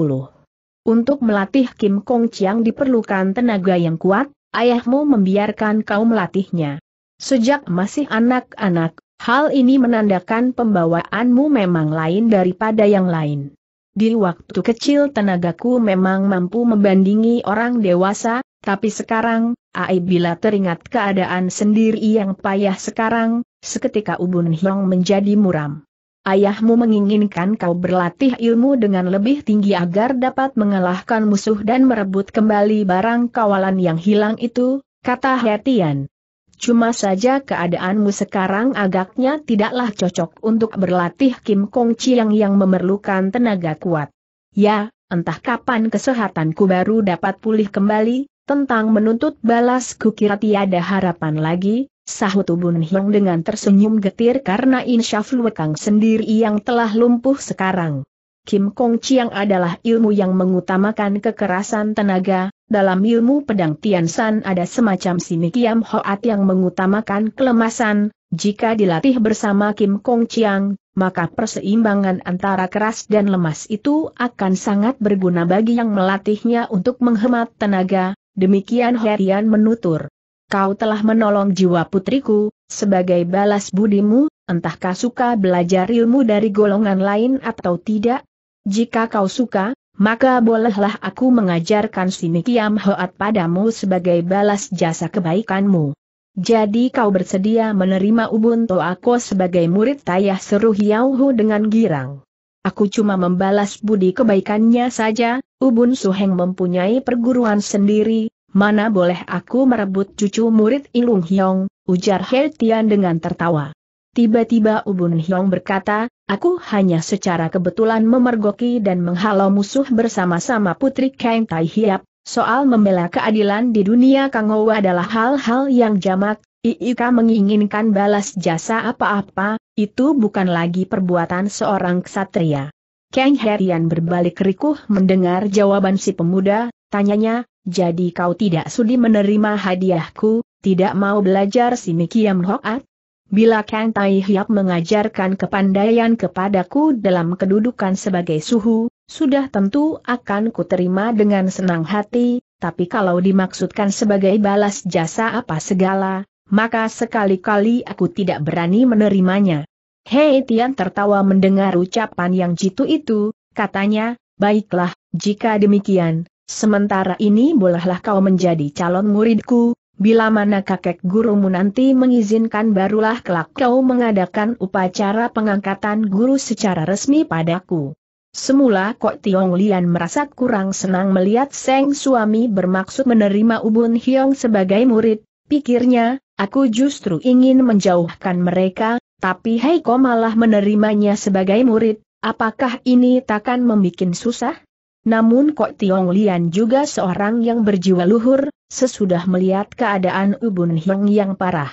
Untuk melatih Kim Kong Chiang diperlukan tenaga yang kuat, ayahmu membiarkan kau melatihnya. Sejak masih anak-anak, hal ini menandakan pembawaanmu memang lain daripada yang lain. Di waktu kecil tenagaku memang mampu membandingi orang dewasa, tapi sekarang, Ai bila teringat keadaan sendiri yang payah sekarang, seketika Ubun Hyong menjadi muram ayahmu menginginkan kau berlatih ilmu dengan lebih tinggi agar dapat mengalahkan musuh dan merebut kembali barang kawalan yang hilang itu, kata Hetian. Cuma saja keadaanmu sekarang agaknya tidaklah cocok untuk berlatih Kim Kong Chiang yang memerlukan tenaga kuat. Ya, entah kapan kesehatanku baru dapat pulih kembali, tentang menuntut balas kukira tiada harapan lagi, Sahut Ubun Hiong dengan tersenyum getir karena insyaf Luekang sendiri yang telah lumpuh sekarang. Kim Kong Chiang adalah ilmu yang mengutamakan kekerasan tenaga, dalam ilmu pedang Tian San ada semacam kiam Hoat yang mengutamakan kelemasan, jika dilatih bersama Kim Kong Chiang, maka perseimbangan antara keras dan lemas itu akan sangat berguna bagi yang melatihnya untuk menghemat tenaga, demikian Herian menutur. Kau telah menolong jiwa putriku, sebagai balas budimu, entahkah suka belajar ilmu dari golongan lain atau tidak? Jika kau suka, maka bolehlah aku mengajarkan sini kiam hoat padamu sebagai balas jasa kebaikanmu. Jadi kau bersedia menerima Ubun Toako sebagai murid tayah seru Hiauhu dengan girang. Aku cuma membalas budi kebaikannya saja, Ubun Suheng mempunyai perguruan sendiri, mana boleh aku merebut cucu murid Ilung Hyong, ujar He Tian dengan tertawa. Tiba-tiba Ubun Hyong berkata, aku hanya secara kebetulan memergoki dan menghalau musuh bersama-sama Putri Kang Tai Hiap, soal membela keadilan di dunia Kang Kangow adalah hal-hal yang jamak, Iika menginginkan balas jasa apa-apa, itu bukan lagi perbuatan seorang ksatria. Kang Herian berbalik rikuh mendengar jawaban si pemuda, tanyanya, jadi kau tidak sudi menerima hadiahku, tidak mau belajar si Mikiam Hoat? Bila Kang Tai Hiap mengajarkan kepandaian kepadaku dalam kedudukan sebagai suhu, sudah tentu akan kuterima dengan senang hati, tapi kalau dimaksudkan sebagai balas jasa apa segala, maka sekali-kali aku tidak berani menerimanya. Hei Tian tertawa mendengar ucapan yang jitu itu, katanya, baiklah, jika demikian, Sementara ini bolehlah kau menjadi calon muridku, bila mana kakek gurumu nanti mengizinkan barulah kelak kau mengadakan upacara pengangkatan guru secara resmi padaku. Semula Kok Tiong Lian merasa kurang senang melihat Seng suami bermaksud menerima Ubun Hiong sebagai murid, pikirnya, aku justru ingin menjauhkan mereka, tapi Heiko malah menerimanya sebagai murid, apakah ini takkan membuat susah? Namun Kok Tiong Lian juga seorang yang berjiwa luhur, sesudah melihat keadaan Ubun Hiong yang parah.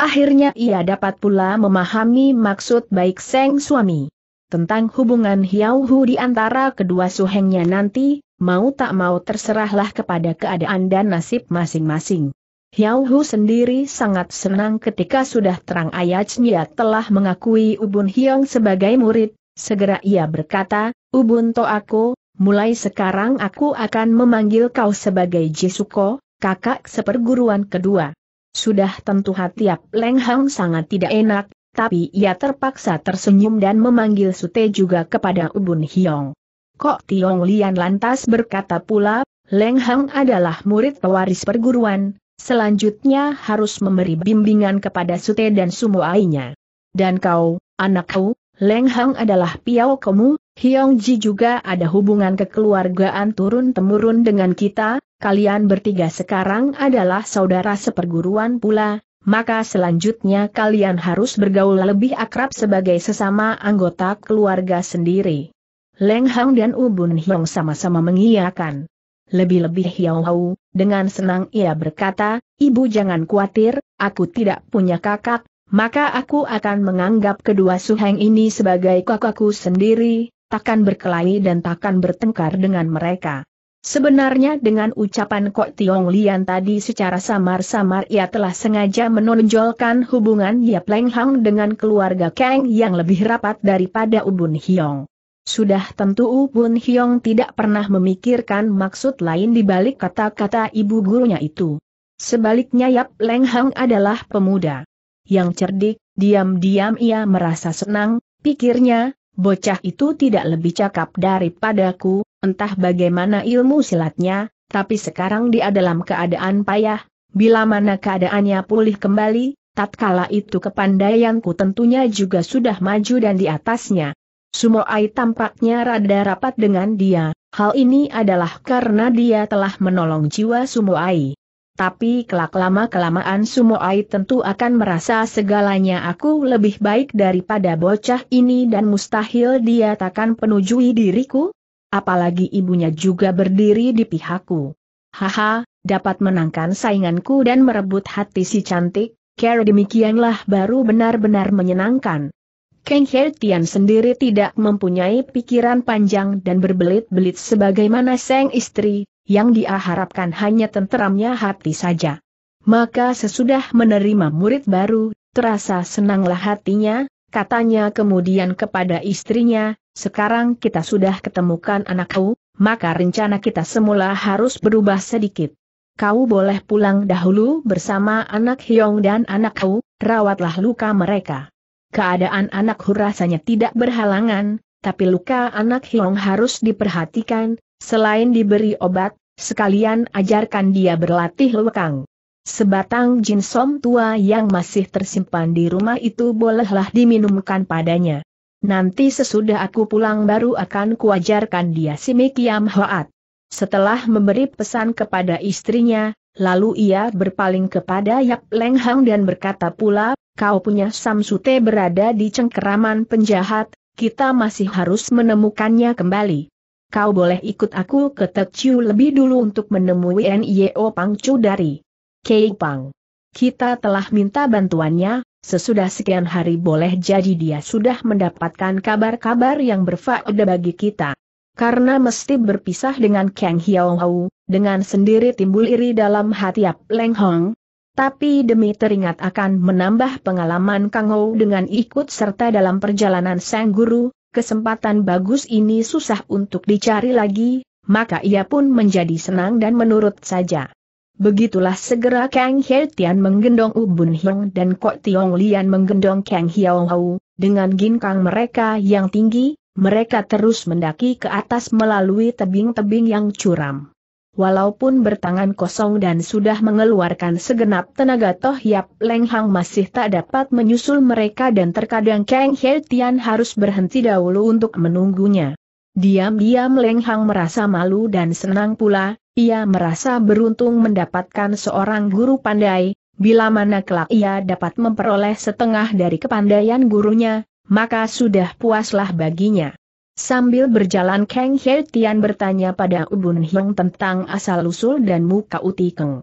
Akhirnya ia dapat pula memahami maksud baik Seng suami. Tentang hubungan Hiau Hu di antara kedua suhengnya nanti, mau tak mau terserahlah kepada keadaan dan nasib masing-masing. Hiau Hu sendiri sangat senang ketika sudah terang ayatnya telah mengakui Ubun Hiong sebagai murid, segera ia berkata, Ubun to aku, mulai sekarang aku akan memanggil kau sebagai Jisuko, kakak seperguruan kedua. Sudah tentu hati Yap Leng Hang sangat tidak enak, tapi ia terpaksa tersenyum dan memanggil Sute juga kepada Ubun Hiong. Kok Tiong Lian lantas berkata pula, Leng Hang adalah murid pewaris perguruan, selanjutnya harus memberi bimbingan kepada Sute dan ainya. Dan kau, anakku, Leng Hang adalah Piao Komu, Hiong Ji juga ada hubungan kekeluargaan turun-temurun dengan kita, kalian bertiga sekarang adalah saudara seperguruan pula, maka selanjutnya kalian harus bergaul lebih akrab sebagai sesama anggota keluarga sendiri. Leng Hang dan Ubun Hiong sama-sama mengiyakan. Lebih-lebih Hiao Hau, dengan senang ia berkata, Ibu jangan khawatir, aku tidak punya kakak, maka aku akan menganggap kedua suheng ini sebagai kakakku sendiri, takkan berkelahi dan takkan bertengkar dengan mereka. Sebenarnya dengan ucapan Kok Tiong Lian tadi secara samar-samar ia telah sengaja menonjolkan hubungan Yap Leng Hang dengan keluarga Kang yang lebih rapat daripada Ubun Hiong. Sudah tentu Ubun Hiong tidak pernah memikirkan maksud lain di balik kata-kata ibu gurunya itu. Sebaliknya Yap Leng Hang adalah pemuda yang cerdik, diam-diam ia merasa senang, pikirnya, bocah itu tidak lebih cakap daripadaku, entah bagaimana ilmu silatnya, tapi sekarang dia dalam keadaan payah, bila mana keadaannya pulih kembali, tatkala itu kepandaianku tentunya juga sudah maju dan di atasnya. Sumoai tampaknya rada rapat dengan dia, hal ini adalah karena dia telah menolong jiwa Sumoai tapi kelak lama-kelamaan Sumoai tentu akan merasa segalanya aku lebih baik daripada bocah ini dan mustahil dia takkan penujui diriku. Apalagi ibunya juga berdiri di pihakku. Haha, dapat menangkan sainganku dan merebut hati si cantik, care demikianlah baru benar-benar menyenangkan. Kang He Tian sendiri tidak mempunyai pikiran panjang dan berbelit-belit sebagaimana sang istri, yang diharapkan hanya tenteramnya hati saja. Maka sesudah menerima murid baru, terasa senanglah hatinya, katanya kemudian kepada istrinya, sekarang kita sudah ketemukan anakku, maka rencana kita semula harus berubah sedikit. Kau boleh pulang dahulu bersama anak Hyong dan anakku, rawatlah luka mereka. Keadaan anakku rasanya tidak berhalangan, tapi luka anak Hyong harus diperhatikan, Selain diberi obat, sekalian ajarkan dia berlatih lekang. Sebatang jin som tua yang masih tersimpan di rumah itu bolehlah diminumkan padanya. Nanti sesudah aku pulang baru akan kuajarkan dia si Simikiam Hoat. Setelah memberi pesan kepada istrinya, lalu ia berpaling kepada Yap Leng Hang dan berkata pula, kau punya Samsute berada di cengkeraman penjahat, kita masih harus menemukannya kembali kau boleh ikut aku ke Techiu lebih dulu untuk menemui Nio Pangcu dari Kei Pang. Kita telah minta bantuannya, sesudah sekian hari boleh jadi dia sudah mendapatkan kabar-kabar yang berfaedah bagi kita. Karena mesti berpisah dengan Kang Hiao Hau, dengan sendiri timbul iri dalam hati Ap Leng Hong, tapi demi teringat akan menambah pengalaman Kang Ho dengan ikut serta dalam perjalanan sang guru, kesempatan bagus ini susah untuk dicari lagi, maka ia pun menjadi senang dan menurut saja. Begitulah segera Kang He Tian menggendong Ubun Hong dan Kok Tiong Lian menggendong Kang Hiao Hau, dengan ginkang mereka yang tinggi, mereka terus mendaki ke atas melalui tebing-tebing yang curam. Walaupun bertangan kosong dan sudah mengeluarkan segenap tenaga Toh Yap Leng Hang masih tak dapat menyusul mereka dan terkadang Kang He Tian harus berhenti dahulu untuk menunggunya. Diam-diam Leng Hang merasa malu dan senang pula, ia merasa beruntung mendapatkan seorang guru pandai, bila mana kelak ia dapat memperoleh setengah dari kepandaian gurunya, maka sudah puaslah baginya. Sambil berjalan Kang He Tian bertanya pada Ubun Hiong tentang asal-usul dan muka Uti Keng.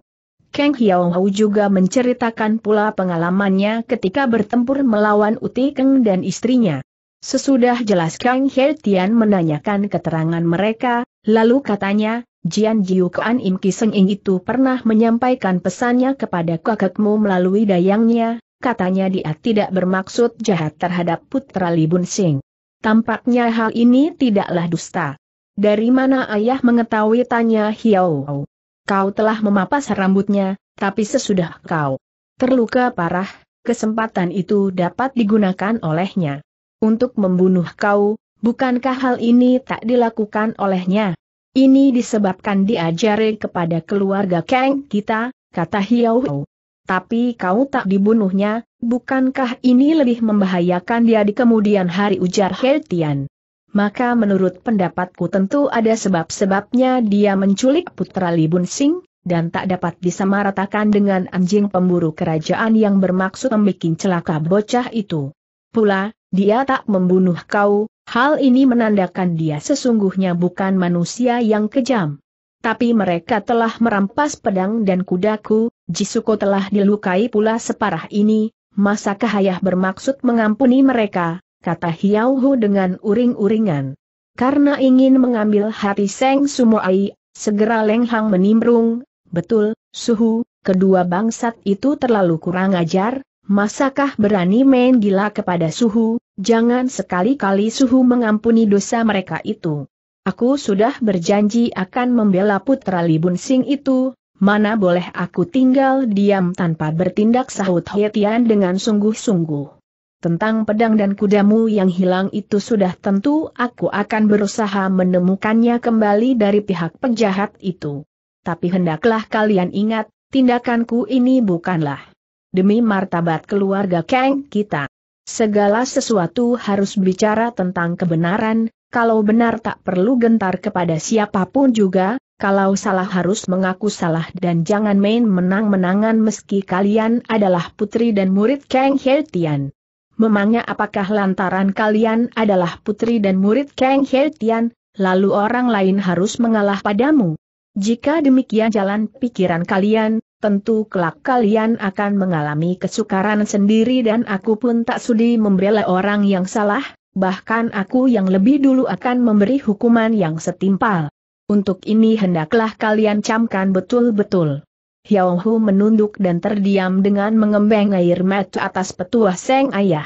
Kang Hiao Hau juga menceritakan pula pengalamannya ketika bertempur melawan Uti Keng dan istrinya. Sesudah jelas Kang He Tian menanyakan keterangan mereka, lalu katanya, Jian Jiu Kuan Im Ki itu pernah menyampaikan pesannya kepada kakakmu melalui dayangnya, katanya dia tidak bermaksud jahat terhadap putra Li Bun Sing. Tampaknya hal ini tidaklah dusta. Dari mana ayah mengetahui tanya Hiau. Kau telah memapas rambutnya, tapi sesudah kau terluka parah, kesempatan itu dapat digunakan olehnya. Untuk membunuh kau, bukankah hal ini tak dilakukan olehnya? Ini disebabkan diajari kepada keluarga Kang kita, kata Hiau. Tapi kau tak dibunuhnya, Bukankah ini lebih membahayakan dia di kemudian hari ujar Heltian? Maka menurut pendapatku tentu ada sebab-sebabnya dia menculik putra Libun Sing, dan tak dapat disamaratakan dengan anjing pemburu kerajaan yang bermaksud membuat celaka bocah itu. Pula, dia tak membunuh kau, hal ini menandakan dia sesungguhnya bukan manusia yang kejam. Tapi mereka telah merampas pedang dan kudaku, Jisuko telah dilukai pula separah ini, Masakah ayah bermaksud mengampuni mereka, kata Hiao Hu dengan uring-uringan. Karena ingin mengambil hati Seng Sumoai, segera Leng Hang menimbrung, betul, suhu, kedua bangsat itu terlalu kurang ajar, masakah berani main gila kepada suhu, jangan sekali-kali suhu mengampuni dosa mereka itu. Aku sudah berjanji akan membela putra Libun Sing itu, mana boleh aku tinggal diam tanpa bertindak sahut Hetian dengan sungguh-sungguh. Tentang pedang dan kudamu yang hilang itu sudah tentu aku akan berusaha menemukannya kembali dari pihak penjahat itu. Tapi hendaklah kalian ingat, tindakanku ini bukanlah demi martabat keluarga Kang kita. Segala sesuatu harus bicara tentang kebenaran, kalau benar tak perlu gentar kepada siapapun juga, kalau salah harus mengaku salah dan jangan main menang-menangan meski kalian adalah putri dan murid Kang Heltian. Memangnya apakah lantaran kalian adalah putri dan murid Kang Heltian, lalu orang lain harus mengalah padamu? Jika demikian jalan pikiran kalian, tentu kelak kalian akan mengalami kesukaran sendiri dan aku pun tak sudi membela orang yang salah, bahkan aku yang lebih dulu akan memberi hukuman yang setimpal. Untuk ini hendaklah kalian camkan betul-betul. Yao Hu menunduk dan terdiam dengan mengembang air mata atas petua Seng Ayah.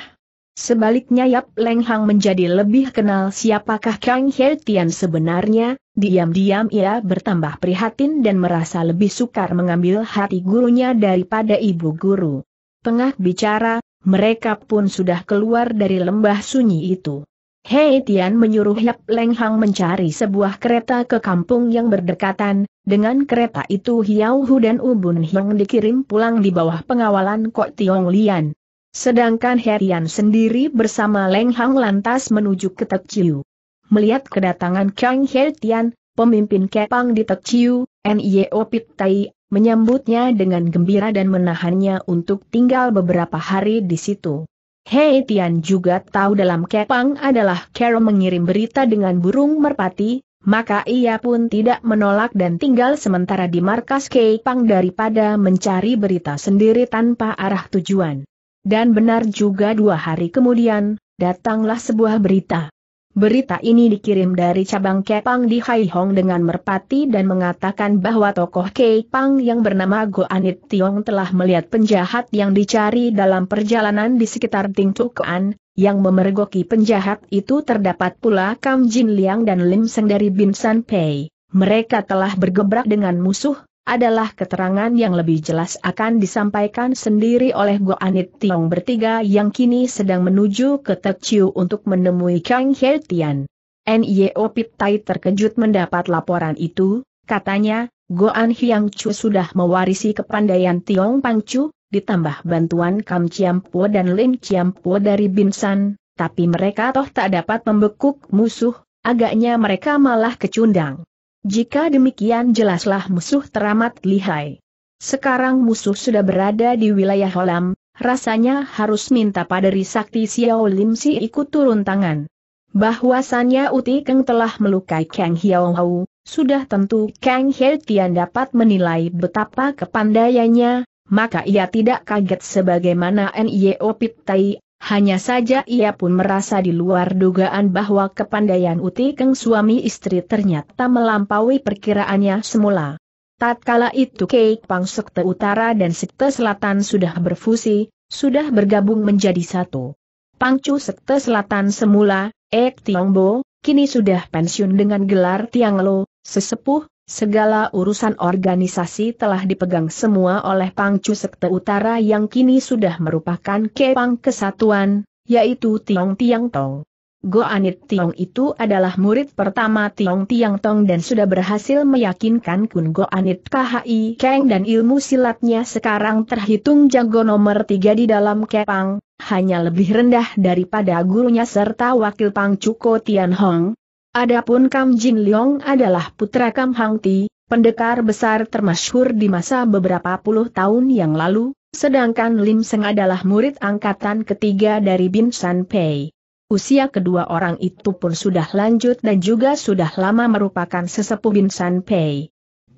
Sebaliknya Yap Leng Hang menjadi lebih kenal siapakah Kang He Tian sebenarnya, diam-diam ia bertambah prihatin dan merasa lebih sukar mengambil hati gurunya daripada ibu guru. Tengah bicara, mereka pun sudah keluar dari lembah sunyi itu. Hei Tian menyuruh Yap Leng Hang mencari sebuah kereta ke kampung yang berdekatan, dengan kereta itu Hiao Hu dan Ubun Hyong dikirim pulang di bawah pengawalan Kok Tiong Lian. Sedangkan Herian sendiri bersama Leng Hang lantas menuju ke Tek Chiu. Melihat kedatangan Kang He Tian, pemimpin Kepang di Tek Chiu, Nio Pit Tai, menyambutnya dengan gembira dan menahannya untuk tinggal beberapa hari di situ. Hei Tian juga tahu dalam Kepang adalah Carol mengirim berita dengan burung merpati, maka ia pun tidak menolak dan tinggal sementara di markas Kepang daripada mencari berita sendiri tanpa arah tujuan. Dan benar juga dua hari kemudian, datanglah sebuah berita. Berita ini dikirim dari cabang Kepang di Haihong dengan merpati dan mengatakan bahwa tokoh Kepang yang bernama Anit Tiong telah melihat penjahat yang dicari dalam perjalanan di sekitar Ting An, yang memergoki penjahat itu terdapat pula Kam Jin Liang dan Lim Seng dari Bin San Pei. Mereka telah bergebrak dengan musuh, adalah keterangan yang lebih jelas akan disampaikan sendiri oleh Goanit Tiong bertiga yang kini sedang menuju ke Tek untuk menemui Kang He Tian. NIO Pip Tai terkejut mendapat laporan itu, katanya, Goan Hiang Chu sudah mewarisi kepandaian Tiong Pang Chu, ditambah bantuan Kam Chiam Po dan Lim Chiam Po dari Binsan, tapi mereka toh tak dapat membekuk musuh, agaknya mereka malah kecundang. Jika demikian jelaslah musuh teramat lihai. Sekarang musuh sudah berada di wilayah Holam, rasanya harus minta pada Sakti Xiao Lim Si ikut turun tangan. Bahwasannya Uti Keng telah melukai Kang Hiao Hau, sudah tentu Kang Hei Tian dapat menilai betapa kepandaiannya, maka ia tidak kaget sebagaimana Nio Pit Tai hanya saja ia pun merasa di luar dugaan bahwa kepandaian Uti Keng suami istri ternyata melampaui perkiraannya semula. Tatkala itu Keik Pang Sekte Utara dan Sekte Selatan sudah berfusi, sudah bergabung menjadi satu. Pangcu Sekte Selatan semula, Ek Bo, kini sudah pensiun dengan gelar Tiang Lo, sesepuh, Segala urusan organisasi telah dipegang semua oleh Pangcu Sekte Utara yang kini sudah merupakan Kepang Kesatuan, yaitu Tiong Tiang Tong. Anit Tiong itu adalah murid pertama Tiong Tiang Tong dan sudah berhasil meyakinkan Kun Anit KHI Keng dan ilmu silatnya sekarang terhitung jago nomor tiga di dalam Kepang, hanya lebih rendah daripada gurunya serta wakil Pangcu Ko Tian Hong, Adapun Kam Jin Leong adalah putra Kam Hang Ti, pendekar besar termasyhur di masa beberapa puluh tahun yang lalu, sedangkan Lim Seng adalah murid angkatan ketiga dari Bin San Pei. Usia kedua orang itu pun sudah lanjut dan juga sudah lama merupakan sesepuh Bin San Pei.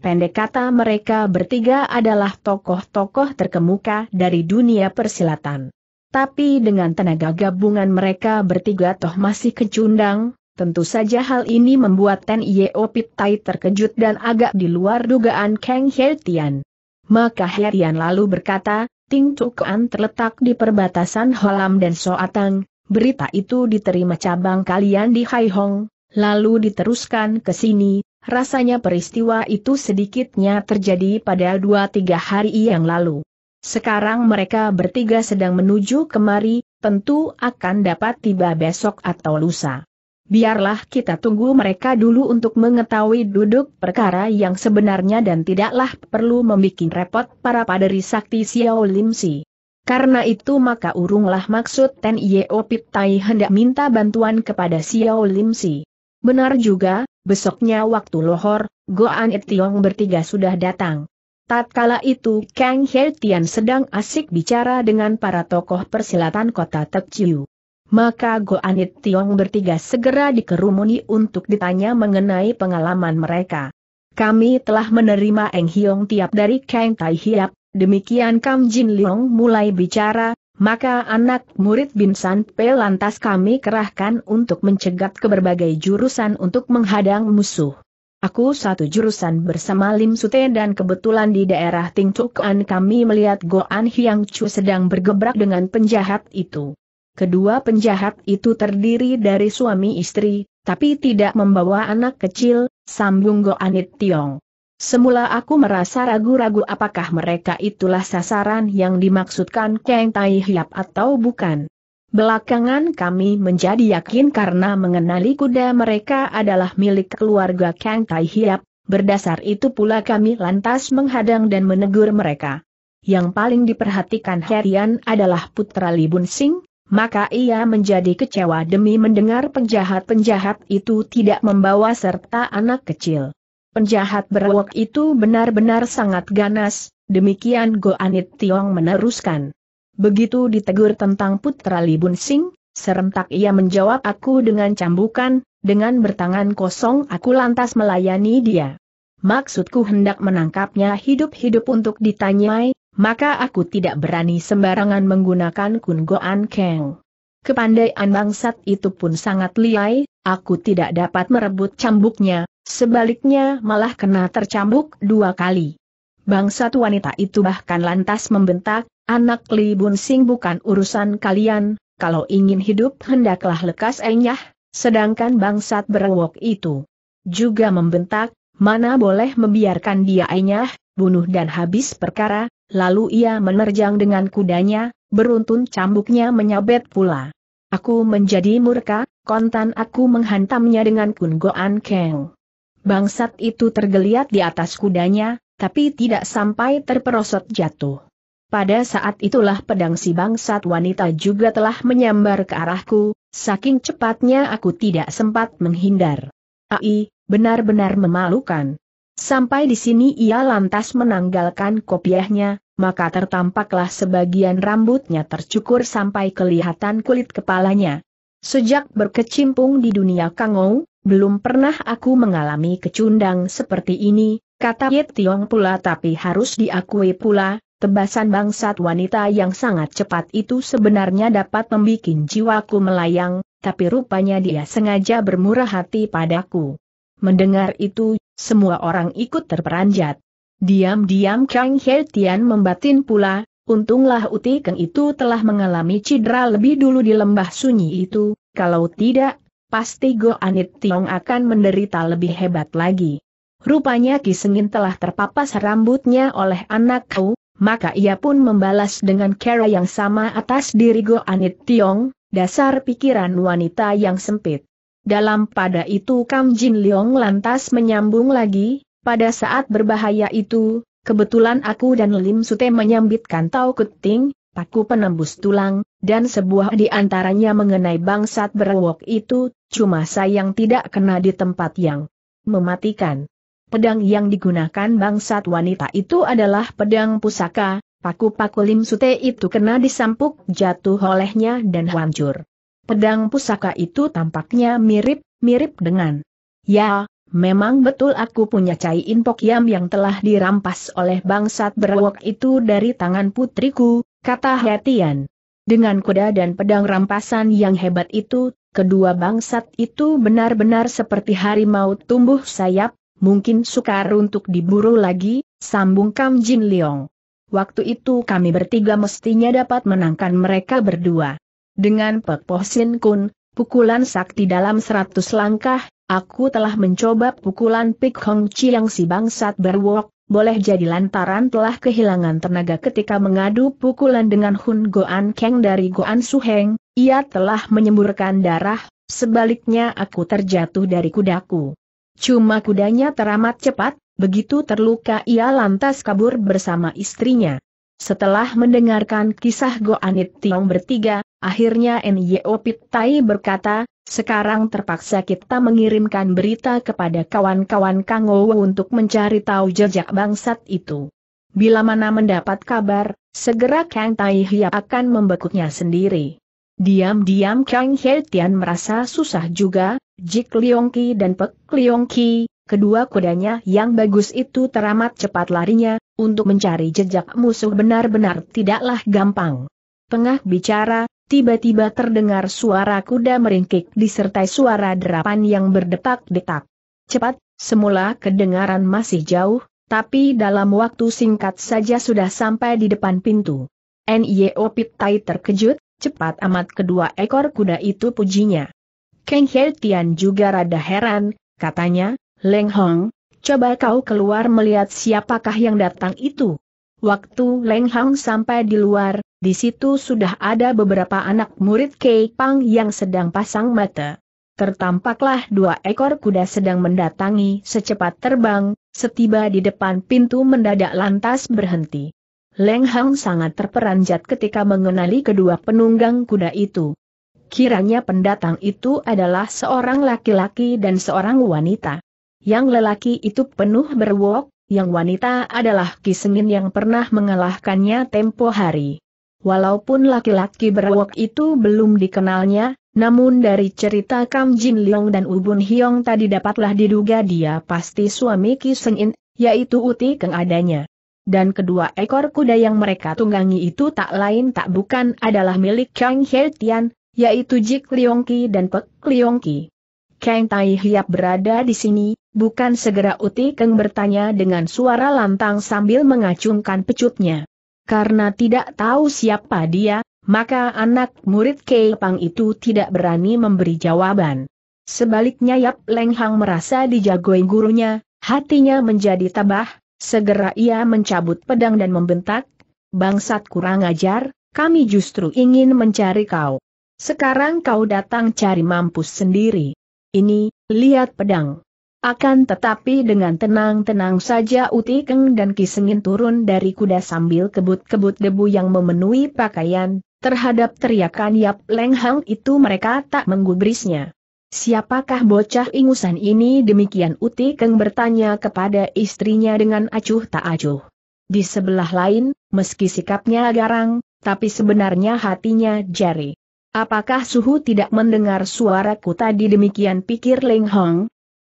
Pendek kata mereka bertiga adalah tokoh-tokoh terkemuka dari dunia persilatan. Tapi dengan tenaga gabungan mereka bertiga toh masih kecundang, Tentu saja hal ini membuat Ten Yeo Pip Tai terkejut dan agak di luar dugaan Kang Hertian. Maka Tian lalu berkata, Ting Tukuan terletak di perbatasan Holam dan Soatang, berita itu diterima cabang kalian di Hai Hong, lalu diteruskan ke sini, rasanya peristiwa itu sedikitnya terjadi pada dua tiga hari yang lalu. Sekarang mereka bertiga sedang menuju kemari, tentu akan dapat tiba besok atau lusa. Biarlah kita tunggu mereka dulu untuk mengetahui duduk perkara yang sebenarnya dan tidaklah perlu membuat repot para paderi sakti Xiao Lim Si. Karena itu maka urunglah maksud Ten Yeo Pit Tai hendak minta bantuan kepada Xiao Lim Si. Benar juga, besoknya waktu lohor, Goan Tiong bertiga sudah datang. Tatkala itu Kang He Tian sedang asik bicara dengan para tokoh persilatan kota Tekciu. Maka Anit Tiong bertiga segera dikerumuni untuk ditanya mengenai pengalaman mereka. Kami telah menerima Eng Hiong Tiap dari Kang Tai Hiap, demikian Kam Jin Leong mulai bicara, maka anak murid Bin San Pe lantas kami kerahkan untuk mencegat ke berbagai jurusan untuk menghadang musuh. Aku satu jurusan bersama Lim Sute dan kebetulan di daerah Ting An kami melihat Goan Hyang Chu sedang bergebrak dengan penjahat itu. Kedua penjahat itu terdiri dari suami istri, tapi tidak membawa anak kecil, sambung Goanit Tiong. Semula aku merasa ragu-ragu apakah mereka itulah sasaran yang dimaksudkan Kang Tai Hiap atau bukan. Belakangan kami menjadi yakin karena mengenali kuda mereka adalah milik keluarga Kang Tai Hiap, berdasar itu pula kami lantas menghadang dan menegur mereka. Yang paling diperhatikan Herian adalah putra Libun Sing, maka ia menjadi kecewa demi mendengar penjahat-penjahat itu tidak membawa serta anak kecil. Penjahat berwok itu benar-benar sangat ganas, demikian Go Anit Tiong meneruskan. Begitu ditegur tentang putra Li Bun Sing, serentak ia menjawab aku dengan cambukan, dengan bertangan kosong aku lantas melayani dia. Maksudku hendak menangkapnya hidup-hidup untuk ditanyai, maka aku tidak berani sembarangan menggunakan kun goan keng. Kepandaian bangsat itu pun sangat liai, aku tidak dapat merebut cambuknya, sebaliknya malah kena tercambuk dua kali. Bangsat wanita itu bahkan lantas membentak, anak Li Bun Sing bukan urusan kalian, kalau ingin hidup hendaklah lekas enyah, sedangkan bangsat berwok itu juga membentak, mana boleh membiarkan dia enyah, bunuh dan habis perkara, lalu ia menerjang dengan kudanya, beruntun cambuknya menyabet pula. Aku menjadi murka, kontan aku menghantamnya dengan kungoan keng. Bangsat itu tergeliat di atas kudanya, tapi tidak sampai terperosot jatuh. Pada saat itulah pedang si bangsat wanita juga telah menyambar ke arahku, saking cepatnya aku tidak sempat menghindar. Ai, benar-benar memalukan. Sampai di sini ia lantas menanggalkan kopiahnya, maka tertampaklah sebagian rambutnya tercukur sampai kelihatan kulit kepalanya. Sejak berkecimpung di dunia Kangou, belum pernah aku mengalami kecundang seperti ini, kata Ye Tiong pula tapi harus diakui pula, tebasan bangsat wanita yang sangat cepat itu sebenarnya dapat membuat jiwaku melayang, tapi rupanya dia sengaja bermurah hati padaku. Mendengar itu, semua orang ikut terperanjat. Diam-diam Kang He Tian membatin pula, untunglah Uti Keng itu telah mengalami cedera lebih dulu di lembah sunyi itu, kalau tidak, pasti Go Anit Tiong akan menderita lebih hebat lagi. Rupanya Ki Sengin telah terpapas rambutnya oleh anak kau, maka ia pun membalas dengan cara yang sama atas diri Go Anit Tiong, dasar pikiran wanita yang sempit. Dalam pada itu Kang Jin Leong lantas menyambung lagi, pada saat berbahaya itu, kebetulan aku dan Lim Sute menyambitkan tau keting, paku penembus tulang, dan sebuah di antaranya mengenai bangsat berwok itu, cuma sayang tidak kena di tempat yang mematikan. Pedang yang digunakan bangsat wanita itu adalah pedang pusaka, paku-paku Lim Sute itu kena disampuk jatuh olehnya dan hancur. Pedang pusaka itu tampaknya mirip, mirip dengan. Ya, Memang betul aku punya cai inpok yam yang telah dirampas oleh bangsat berwok itu dari tangan putriku, kata Hetian. Dengan kuda dan pedang rampasan yang hebat itu, kedua bangsat itu benar-benar seperti harimau tumbuh sayap, mungkin sukar untuk diburu lagi, sambung Kam Jin Leong. Waktu itu kami bertiga mestinya dapat menangkan mereka berdua. Dengan Pek Poh Sin Kun, pukulan sakti dalam seratus langkah, Aku telah mencoba pukulan Pik Hong Chi yang si bangsat berwok, boleh jadi lantaran telah kehilangan tenaga ketika mengadu pukulan dengan Hun Goan Keng dari Goan Heng, ia telah menyemburkan darah, sebaliknya aku terjatuh dari kudaku. Cuma kudanya teramat cepat, begitu terluka ia lantas kabur bersama istrinya. Setelah mendengarkan kisah Goanit Tiong bertiga, akhirnya Nyo Pit Tai berkata, sekarang terpaksa kita mengirimkan berita kepada kawan-kawan Kangowo untuk mencari tahu jejak bangsat itu. Bila mana mendapat kabar, segera Kang Tai Hiap akan membekuknya sendiri. Diam-diam Kang He Tian merasa susah juga, Jik Leong Ki dan Pek Leong Ki, kedua kudanya yang bagus itu teramat cepat larinya, untuk mencari jejak musuh benar-benar tidaklah gampang. Tengah bicara, tiba-tiba terdengar suara kuda meringkik disertai suara derapan yang berdetak-detak. Cepat, semula kedengaran masih jauh, tapi dalam waktu singkat saja sudah sampai di depan pintu. N.Y.O. Pitai terkejut, cepat amat kedua ekor kuda itu pujinya. Kang Heltian Tian juga rada heran, katanya, Leng Hong, coba kau keluar melihat siapakah yang datang itu. Waktu Leng Hong sampai di luar, di situ sudah ada beberapa anak murid Kei Pang yang sedang pasang mata. Tertampaklah dua ekor kuda sedang mendatangi secepat terbang, setiba di depan pintu mendadak lantas berhenti. Leng Hang sangat terperanjat ketika mengenali kedua penunggang kuda itu. Kiranya pendatang itu adalah seorang laki-laki dan seorang wanita. Yang lelaki itu penuh berwok, yang wanita adalah Kisengin yang pernah mengalahkannya tempo hari. Walaupun laki-laki berwok itu belum dikenalnya, namun dari cerita Kam Jin Leong dan Ubun Hyong tadi dapatlah diduga dia pasti suami Ki Seng In, yaitu Uti Keng adanya. Dan kedua ekor kuda yang mereka tunggangi itu tak lain tak bukan adalah milik Kang He Tian, yaitu Jik Leong Ki dan Pek Leong Ki. Kang Tai Hiap berada di sini, bukan segera Uti Keng bertanya dengan suara lantang sambil mengacungkan pecutnya. Karena tidak tahu siapa dia, maka anak murid Kei itu tidak berani memberi jawaban. Sebaliknya Yap Lenghang merasa dijagoi gurunya, hatinya menjadi tabah, segera ia mencabut pedang dan membentak, Bangsat kurang ajar, kami justru ingin mencari kau. Sekarang kau datang cari mampus sendiri. Ini, lihat pedang. Akan tetapi dengan tenang-tenang saja Uti Keng dan Kisengin turun dari kuda sambil kebut-kebut debu yang memenuhi pakaian, terhadap teriakan Yap Leng Hang itu mereka tak menggubrisnya. Siapakah bocah ingusan ini demikian Uti Keng bertanya kepada istrinya dengan acuh tak acuh. Di sebelah lain, meski sikapnya garang, tapi sebenarnya hatinya jari. Apakah suhu tidak mendengar suaraku tadi demikian pikir Leng Hong,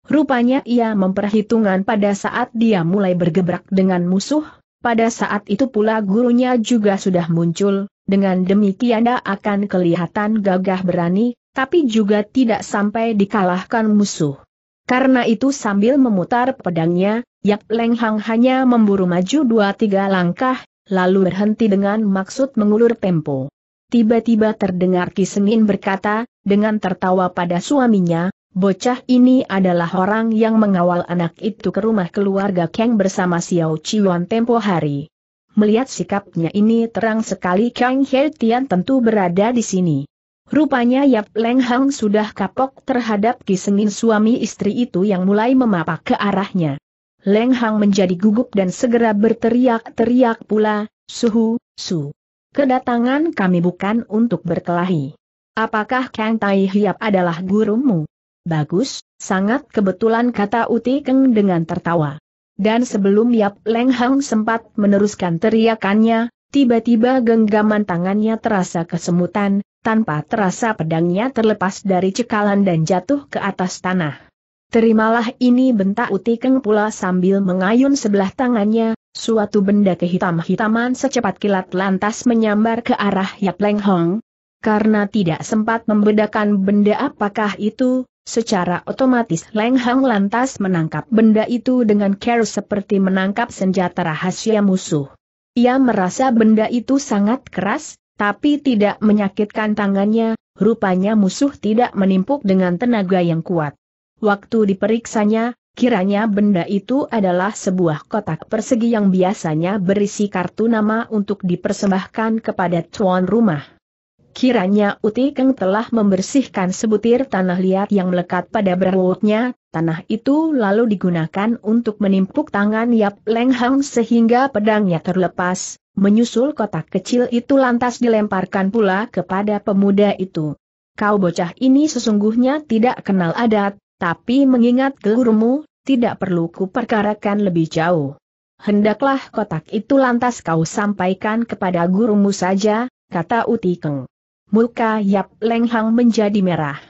Rupanya ia memperhitungan pada saat dia mulai bergebrak dengan musuh, pada saat itu pula gurunya juga sudah muncul, dengan demikian dia akan kelihatan gagah berani, tapi juga tidak sampai dikalahkan musuh. Karena itu sambil memutar pedangnya, Yap Leng Hang hanya memburu maju dua tiga langkah, lalu berhenti dengan maksud mengulur tempo. Tiba-tiba terdengar Ki Senin berkata, dengan tertawa pada suaminya, Bocah ini adalah orang yang mengawal anak itu ke rumah keluarga Kang bersama Xiao Chiwan tempo hari. Melihat sikapnya ini terang sekali Kang He Tian tentu berada di sini. Rupanya Yap Leng Hang sudah kapok terhadap kisengin suami istri itu yang mulai memapak ke arahnya. Leng Hang menjadi gugup dan segera berteriak-teriak pula, Suhu, Su. Kedatangan kami bukan untuk berkelahi. Apakah Kang Tai Hiap adalah gurumu? Bagus, sangat kebetulan kata Uti Keng dengan tertawa. Dan sebelum Yap Leng Hang sempat meneruskan teriakannya, tiba-tiba genggaman tangannya terasa kesemutan, tanpa terasa pedangnya terlepas dari cekalan dan jatuh ke atas tanah. Terimalah ini bentak Uti Keng pula sambil mengayun sebelah tangannya, suatu benda kehitam-hitaman secepat kilat lantas menyambar ke arah Yap Leng Hang, karena tidak sempat membedakan benda apakah itu, Secara otomatis Leng Hang lantas menangkap benda itu dengan care seperti menangkap senjata rahasia musuh. Ia merasa benda itu sangat keras, tapi tidak menyakitkan tangannya, rupanya musuh tidak menimpuk dengan tenaga yang kuat. Waktu diperiksanya, kiranya benda itu adalah sebuah kotak persegi yang biasanya berisi kartu nama untuk dipersembahkan kepada tuan rumah. Kiranya Utikeng telah membersihkan sebutir tanah liat yang melekat pada berwutnya, tanah itu lalu digunakan untuk menimpuk tangan Yap Leng Hang sehingga pedangnya terlepas, menyusul kotak kecil itu lantas dilemparkan pula kepada pemuda itu. Kau bocah ini sesungguhnya tidak kenal adat, tapi mengingat gurumu, tidak perlu kuperkarakan lebih jauh. Hendaklah kotak itu lantas kau sampaikan kepada gurumu saja, kata Utikeng. Muka Yap Lenghang menjadi merah.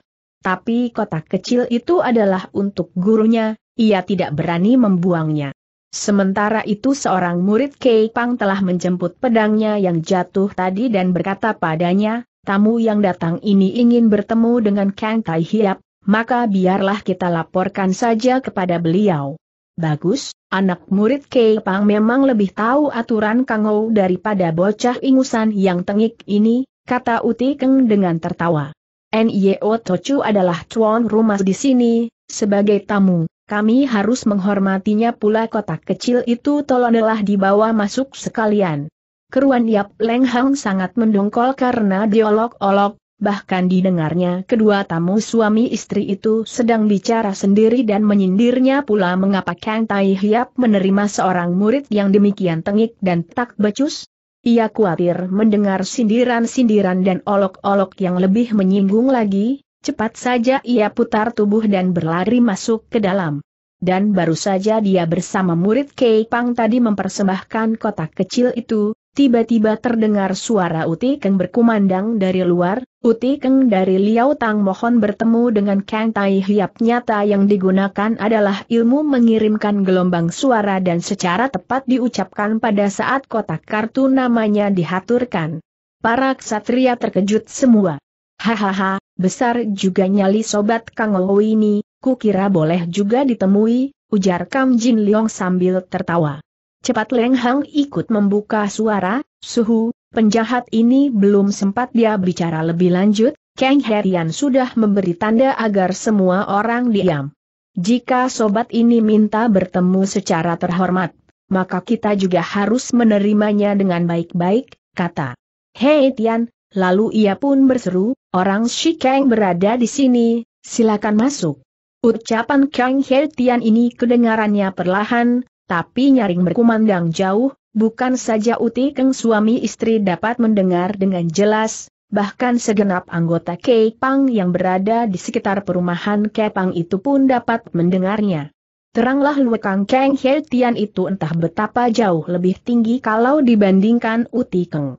Tapi kotak kecil itu adalah untuk gurunya, ia tidak berani membuangnya. Sementara itu seorang murid Kei Pang telah menjemput pedangnya yang jatuh tadi dan berkata padanya, tamu yang datang ini ingin bertemu dengan Kang Tai Hiap, maka biarlah kita laporkan saja kepada beliau. Bagus, anak murid Kei Pang memang lebih tahu aturan Kang Ho daripada bocah ingusan yang tengik ini, kata Uti Keng dengan tertawa. NIO Tochu adalah tuan rumah di sini, sebagai tamu, kami harus menghormatinya pula kotak kecil itu tolonglah dibawa masuk sekalian. Keruan Yap Leng Hang sangat mendongkol karena diolok-olok, Bahkan didengarnya kedua tamu suami istri itu sedang bicara sendiri dan menyindirnya pula mengapa Kang Tai Hiap menerima seorang murid yang demikian tengik dan tak becus? Ia khawatir mendengar sindiran-sindiran dan olok-olok yang lebih menyinggung lagi, cepat saja ia putar tubuh dan berlari masuk ke dalam. Dan baru saja dia bersama murid Kei Pang tadi mempersembahkan kotak kecil itu, tiba-tiba terdengar suara Uti Keng berkumandang dari luar, Uti Keng dari Liao Tang mohon bertemu dengan Kang Tai Hiap nyata yang digunakan adalah ilmu mengirimkan gelombang suara dan secara tepat diucapkan pada saat kotak kartu namanya dihaturkan. Para ksatria terkejut semua. Hahaha, besar juga nyali sobat Kang Ou ini, kukira boleh juga ditemui, ujar Kam Jin Leong sambil tertawa. Cepat Leng Hang ikut membuka suara, suhu, penjahat ini belum sempat dia bicara lebih lanjut, Kang Herian sudah memberi tanda agar semua orang diam. Jika sobat ini minta bertemu secara terhormat, maka kita juga harus menerimanya dengan baik-baik, kata. Hei Tian, lalu ia pun berseru, orang Shi Kang berada di sini, silakan masuk. Ucapan Kang Tian ini kedengarannya perlahan, tapi nyaring berkumandang jauh, bukan saja Uti Keng suami istri dapat mendengar dengan jelas, bahkan segenap anggota Kepang yang berada di sekitar perumahan Kepang itu pun dapat mendengarnya. Teranglah Luekang Kang kang Tian itu entah betapa jauh lebih tinggi kalau dibandingkan Uti Keng.